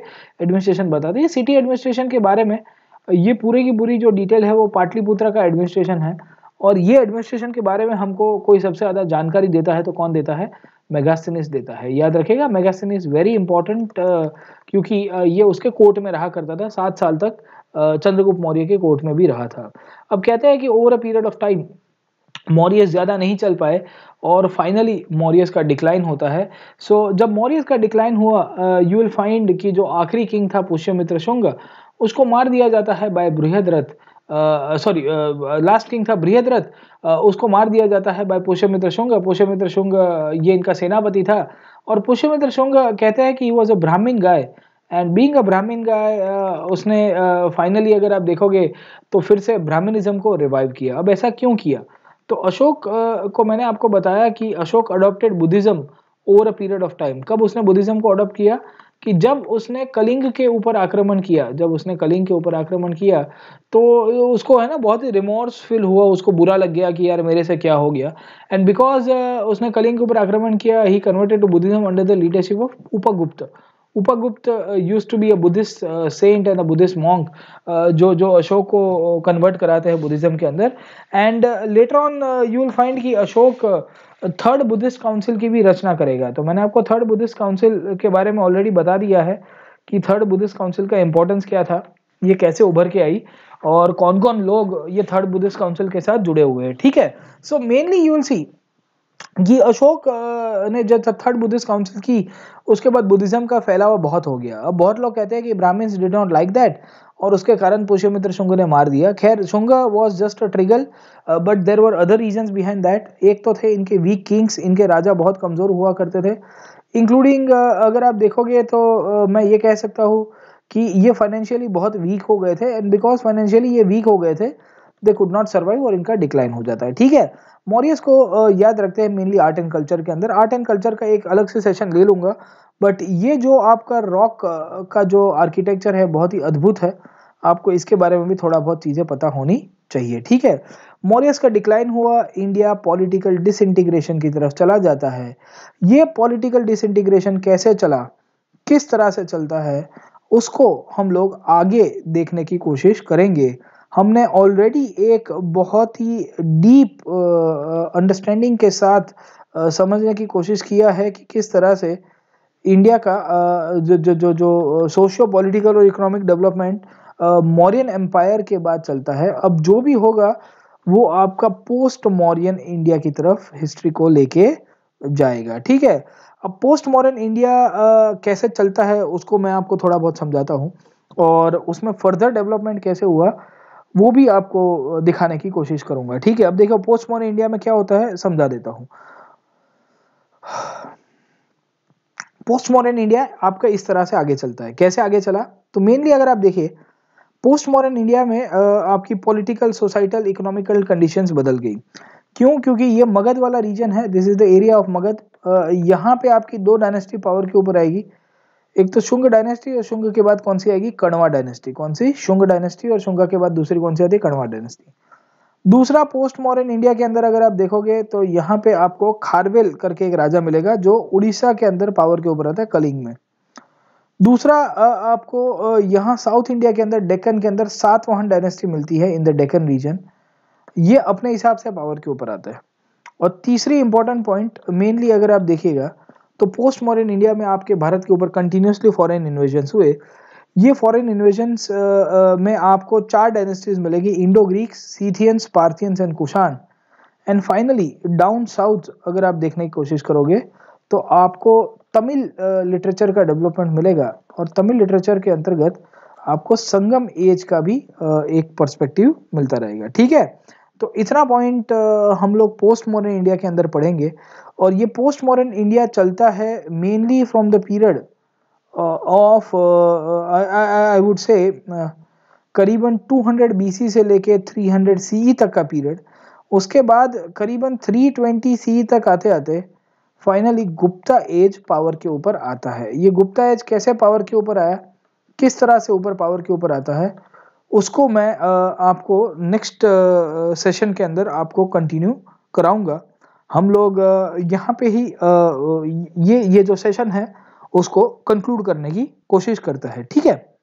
एडमिनिस्ट्रेशन बताती है सिटी एडमिनिस्ट्रेशन के बारे में ये पूरे की पूरी जो डिटेल है वो पाटलिपुत्र का एडमिनिस्ट्रेशन है और ये एडमिनिस्ट्रेशन के बारे में हमको कोई सबसे ज़्यादा जानकारी देता है तो कौन देता है मेगास्थनिस देता है याद रखेगा मेगास्थनिस वेरी इंपॉर्टेंट क्योंकि ये उसके कोर्ट में रहा करता था सात साल तक चंद्रगुप्त मौर्य के कोर्ट में भी रहा था अब कहते हैं कि over a period of time Mauryas ज़्यादा नहीं चल पाए और फाइनली मौरियस का डिक्लाइन होता है सो so, जब मॉरियस का डिक्लाइन हुआ यू विल फाइंड कि जो आखिरी किंग था पुष्यमित्र शुंग उसको मार दिया जाता है बाय बृहद रथ सॉरी लास्ट किंग था बृहद्रथ उसको मार दिया जाता है बाय पुष्यमित्र शुंग पुष्यमित्र शुंग ये इनका सेनापति था और पुष्यमित्र शुंग कहते हैं कि was a Brahmin guy and being a Brahmin guy उसने फाइनली अगर आप देखोगे तो फिर से ब्राह्मणिज्म को रिवाइव किया अब ऐसा क्यों किया तो अशोक uh, को मैंने आपको बताया कि Ashoka adopted Buddhism over a period of time कब उसने बुद्धिज़्म को अडोप्ट किया कि जब उसने कलिंग के ऊपर आक्रमण किया जब उसने कलिंग के ऊपर आक्रमण किया तो उसको है ना बहुत ही रिमोर्स फील हुआ उसको बुरा लग गया कि यार मेरे से क्या हो गया एंड बिकॉज uh, उसने कलिंग के ऊपर आक्रमण किया he converted to Buddhism under the leadership of Upagupta Upagupta used to be a Buddhist saint and a Buddhist monk जो जो अशोक को कन्वर्ट uh, कराते हैं बुद्धिज्म के अंदर and later on you will find कि Ashoka uh, third Buddhist council की भी रचना करेगा तो मैंने आपको थर्ड बुद्धिस्ट काउंसिल के बारे में ऑलरेडी बता दिया है कि थर्ड बुद्धिस्ट काउंसिल का इंपॉर्टेंस क्या था ये कैसे उभर के आई और कौन कौन लोग ये थर्ड बुद्धिस्ट काउंसिल के साथ जुड़े हुए हैं ठीक है so mainly you will see कि अशोक ने जब थर्ड बुद्धिस्ट काउंसिल की उसके बाद बुद्धिज्म का फैलावा बहुत हो गया अब बहुत लोग कहते हैं कि Brahmins did not like that और उसके कारण पुष्यमित्र शुंग ने मार दिया खैर Shunga was just a trigger but there were other reason behind that एक तो थे इनके वीक किंग्स इनके राजा बहुत कमज़ोर हुआ करते थे इंक्लूडिंग uh, अगर आप देखोगे तो uh, मैं ये कह सकता हूँ कि ये फाइनेंशियली बहुत वीक हो गए थे एंड बिकॉज फाइनेंशियली ये वीक हो गए थे दे कुड नॉट सर्वाइव और इनका डिक्लाइन हो जाता है ठीक है मॉरियस को uh, याद रखते हैं मेनली आर्ट एंड कल्चर के अंदर आर्ट एंड कल्चर का एक अलग से सेशन ले लूंगा बट ये जो आपका रॉक uh, का जो आर्किटेक्चर है बहुत ही अद्भुत है आपको इसके बारे में भी थोड़ा बहुत चीज़ें पता होनी चाहिए ठीक है मोरियस का डिक्लाइन हुआ इंडिया पॉलिटिकल डिसइंटीग्रेशन की तरफ चला जाता है ये पॉलिटिकल डिसइंटीग्रेशन कैसे चला किस तरह से चलता है उसको हम लोग आगे देखने की कोशिश करेंगे हमने ऑलरेडी एक बहुत ही डीप अंडरस्टैंडिंग के साथ आ, समझने की कोशिश किया है कि किस तरह से इंडिया का आ, जो जो जो जो सोशियो पॉलिटिकल और इकोनॉमिक डेवलपमेंट मौर्यन एम्पायर के बाद चलता है अब जो भी होगा वो आपका पोस्ट मौर्यन इंडिया की तरफ हिस्ट्री को लेके जाएगा ठीक है अब पोस्ट मॉडर्न इंडिया कैसे चलता है उसको मैं आपको थोड़ा बहुत समझाता हूँ और उसमें फर्दर डेवलपमेंट कैसे हुआ वो भी आपको दिखाने की कोशिश करूंगा ठीक है अब देखो पोस्ट मॉडर्न इंडिया में क्या होता है समझा देता हूँ पोस्ट मॉडर्न इंडिया आपका इस तरह से आगे चलता है कैसे आगे चला तो मेनली अगर आप देखिए पोस्ट मॉडर्न इंडिया में आपकी पॉलिटिकल सोसाइटल इकोनॉमिकल कंडीशंस बदल गई क्यों क्योंकि ये मगध वाला रीजन है this is the area of Magadh यहाँ पे आपकी दो डायनेस्टी पावर के ऊपर आएगी एक तो शुंग डायनेस्टी और शुंग के बाद कौन सी आएगी कणवा डायनेस्टी कौन सी शुंग डायनेस्टी और शुंगा के बाद दूसरी कौन सी आती है कणवा डायनेस्टी दूसरा पोस्ट मॉडर्न इंडिया के अंदर अगर आप देखोगे तो यहाँ पे आपको खारवेल करके एक राजा मिलेगा जो उड़ीसा के अंदर पावर के ऊपर आता है कलिंग में दूसरा आपको यहाँ साउथ इंडिया के अंदर डेक्कन के अंदर सात वाहन डायनेस्टी मिलती है इन द डेक्कन रीजन ये अपने हिसाब से पावर के ऊपर आता है और तीसरी इंपॉर्टेंट पॉइंट मेनली अगर आप देखिएगा तो पोस्ट मॉडर्न इंडिया में आपके भारत के ऊपर कंटिन्यूसली फॉरेन इन्वेजन हुए ये फॉरेन इन्वेजन में आपको चार डायनेस्टीज मिलेगी Indo Greeks Scythians Parthians and Kushan and finally down south अगर आप देखने की कोशिश करोगे तो आपको तमिल लिटरेचर का डेवलपमेंट मिलेगा और तमिल लिटरेचर के अंतर्गत आपको संगम एज का भी एक पर्सपेक्टिव मिलता रहेगा ठीक है तो इतना पॉइंट हम लोग पोस्ट मॉडर्न इंडिया के अंदर पढ़ेंगे और ये पोस्ट मॉडर्न इंडिया चलता है mainly from the period of I would say करीबन 200 सी से लेके 300 ई e तक का पीरियड उसके बाद करीबन 320 ई e तक आते आते फाइनली गुप्ता एज पावर के ऊपर आता है ये गुप्ता एज कैसे पावर के ऊपर आया किस तरह से ऊपर पावर के ऊपर आता है उसको मैं आपको नेक्स्ट सेशन के अंदर आपको कंटिन्यू कराऊंगा हम लोग यहाँ पे ही ये ये जो सेशन है उसको कंक्लूड करने की कोशिश करता है ठीक है